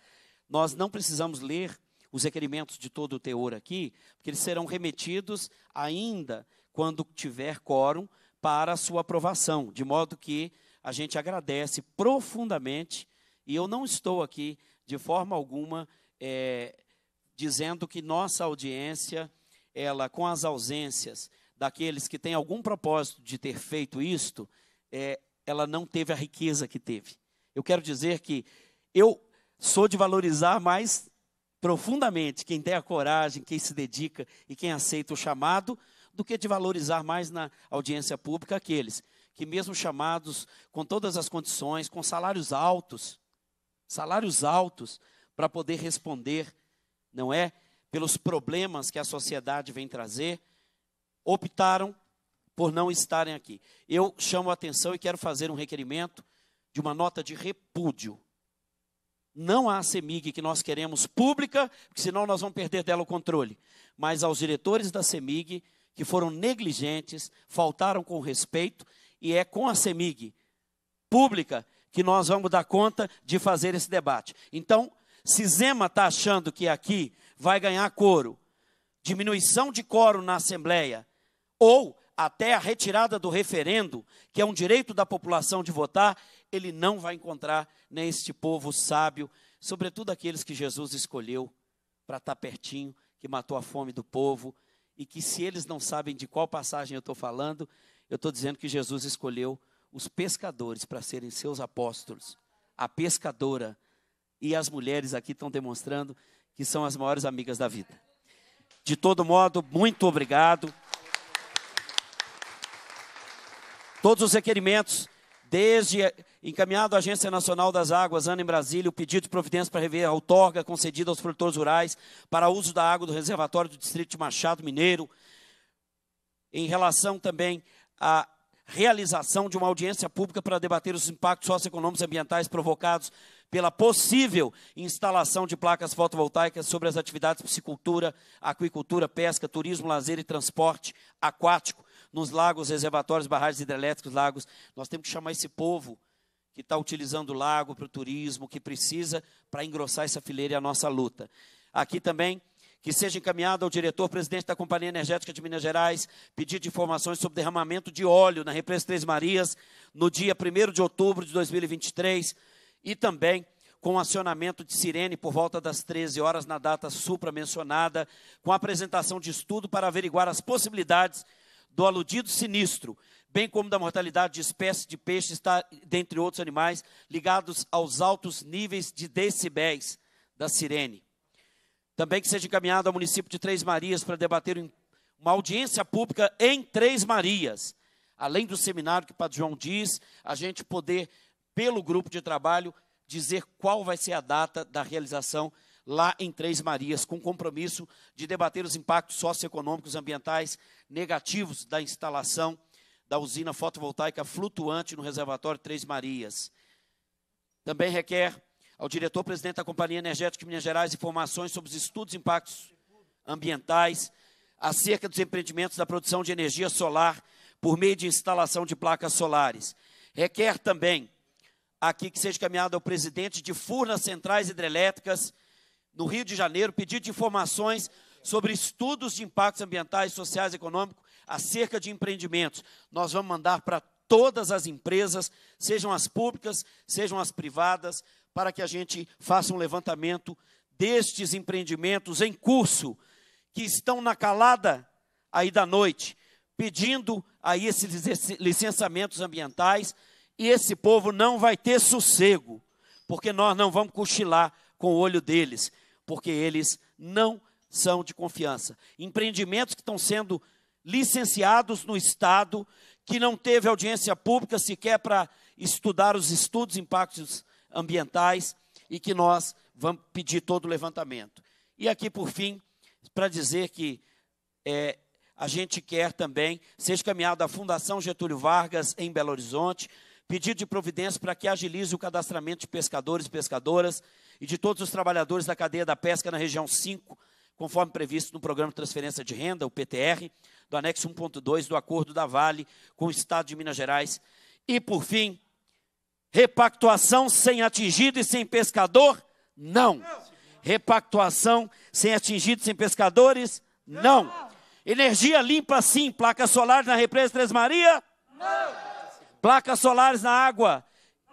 Nós não precisamos ler os requerimentos de todo o teor aqui, porque eles serão remetidos ainda quando tiver quórum para a sua aprovação, de modo que a gente agradece profundamente. E eu não estou aqui, de forma alguma, é, dizendo que nossa audiência, ela, com as ausências daqueles que têm algum propósito de ter feito isto, é, ela não teve a riqueza que teve. Eu quero dizer que eu sou de valorizar mais profundamente quem tem a coragem, quem se dedica e quem aceita o chamado, do que de valorizar mais na audiência pública aqueles que, mesmo chamados com todas as condições, com salários altos, salários altos, para poder responder, não é? Pelos problemas que a sociedade vem trazer, optaram por não estarem aqui. Eu chamo a atenção e quero fazer um requerimento de uma nota de repúdio. Não à CEMIG que nós queremos pública, porque senão nós vamos perder dela o controle, mas aos diretores da CEMIG que foram negligentes, faltaram com respeito e é com a CEMIG pública que nós vamos dar conta de fazer esse debate. Então, se Zema está achando que aqui vai ganhar coro, diminuição de coro na Assembleia, ou até a retirada do referendo, que é um direito da população de votar, ele não vai encontrar neste povo sábio, sobretudo aqueles que Jesus escolheu para estar tá pertinho, que matou a fome do povo, e que se eles não sabem de qual passagem eu estou falando, eu estou dizendo que Jesus escolheu os pescadores para serem seus apóstolos, a pescadora e as mulheres aqui estão demonstrando que são as maiores amigas da vida. De todo modo, muito obrigado. Todos os requerimentos, desde encaminhado à Agência Nacional das Águas, ANA em Brasília, o pedido de providência para rever a outorga concedida aos produtores rurais para uso da água do reservatório do Distrito de Machado Mineiro, em relação também a realização de uma audiência pública para debater os impactos socioeconômicos e ambientais provocados pela possível instalação de placas fotovoltaicas sobre as atividades piscicultura, aquicultura, pesca, turismo, lazer e transporte aquático nos lagos, reservatórios, barragens hidrelétricas, lagos. Nós temos que chamar esse povo que está utilizando o lago para o turismo, que precisa para engrossar essa fileira e a nossa luta. Aqui também que seja encaminhado ao diretor-presidente da Companhia Energética de Minas Gerais pedido de informações sobre derramamento de óleo na Represa Três Marias no dia 1 de outubro de 2023 e também com acionamento de sirene por volta das 13 horas na data supramencionada, com apresentação de estudo para averiguar as possibilidades do aludido sinistro, bem como da mortalidade de espécies de peixes, tá, dentre outros animais, ligados aos altos níveis de decibéis da sirene. Também que seja encaminhado ao município de Três Marias para debater uma audiência pública em Três Marias. Além do seminário que o Padre João diz, a gente poder, pelo grupo de trabalho, dizer qual vai ser a data da realização lá em Três Marias, com compromisso de debater os impactos socioeconômicos ambientais negativos da instalação da usina fotovoltaica flutuante no reservatório Três Marias. Também requer ao diretor-presidente da Companhia Energética de Minas Gerais informações sobre os estudos de impactos ambientais acerca dos empreendimentos da produção de energia solar por meio de instalação de placas solares. Requer também aqui que seja encaminhado ao presidente de Furnas Centrais Hidrelétricas no Rio de Janeiro pedido de informações sobre estudos de impactos ambientais, sociais e econômicos acerca de empreendimentos. Nós vamos mandar para todas as empresas, sejam as públicas, sejam as privadas, para que a gente faça um levantamento destes empreendimentos em curso, que estão na calada aí da noite, pedindo aí esses licenciamentos ambientais, e esse povo não vai ter sossego, porque nós não vamos cochilar com o olho deles, porque eles não são de confiança. Empreendimentos que estão sendo licenciados no Estado, que não teve audiência pública sequer para estudar os estudos impactos ambientais e que nós vamos pedir todo o levantamento. E aqui, por fim, para dizer que é, a gente quer também seja encaminhado à Fundação Getúlio Vargas em Belo Horizonte, pedido de providência para que agilize o cadastramento de pescadores e pescadoras e de todos os trabalhadores da cadeia da pesca na região 5, conforme previsto no Programa de Transferência de Renda, o PTR, do anexo 1.2 do acordo da Vale com o Estado de Minas Gerais. E, por fim, Repactuação sem atingido e sem pescador? Não. Repactuação sem atingido e sem pescadores? Não. Energia limpa sim, placas solares na represa Três Maria? Não. Placas solares na água?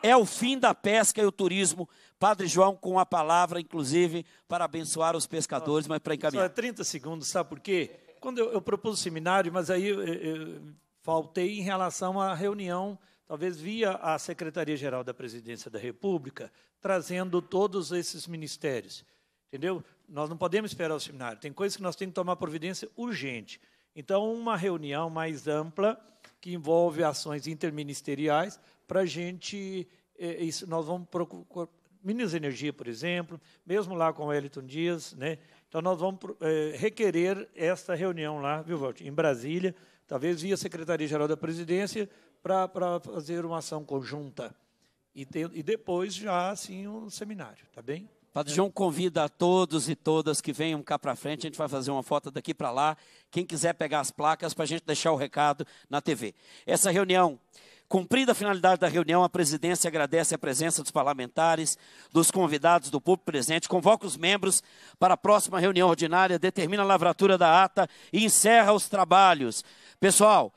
É o fim da pesca e o turismo. Padre João com a palavra, inclusive, para abençoar os pescadores, mas para encaminhar. Só 30 é segundos, sabe por quê? Quando eu, eu propus o seminário, mas aí eu, eu, faltei em relação à reunião talvez via a Secretaria-Geral da Presidência da República, trazendo todos esses ministérios. Entendeu? Nós não podemos esperar o seminário. Tem coisas que nós temos que tomar providência urgente. Então, uma reunião mais ampla, que envolve ações interministeriais, para a gente. É, é, isso, nós vamos procurar. Minas Energia, por exemplo, mesmo lá com o Eliton Dias, né? Então, nós vamos é, requerer essa reunião lá, viu, Valtinho, em Brasília, talvez via Secretaria-Geral da Presidência, para fazer uma ação conjunta. E, e depois já, assim, um seminário, tá bem? Padre é. João convida a todos e todas que venham cá para frente. A gente vai fazer uma foto daqui para lá. Quem quiser pegar as placas para a gente deixar o recado na TV. Essa reunião, cumprida a finalidade da reunião, a presidência agradece a presença dos parlamentares, dos convidados, do público presente. Convoca os membros para a próxima reunião ordinária, determina a lavratura da ata e encerra os trabalhos. Pessoal.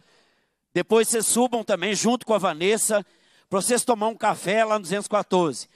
Depois vocês subam também junto com a Vanessa para vocês tomar um café lá no 214.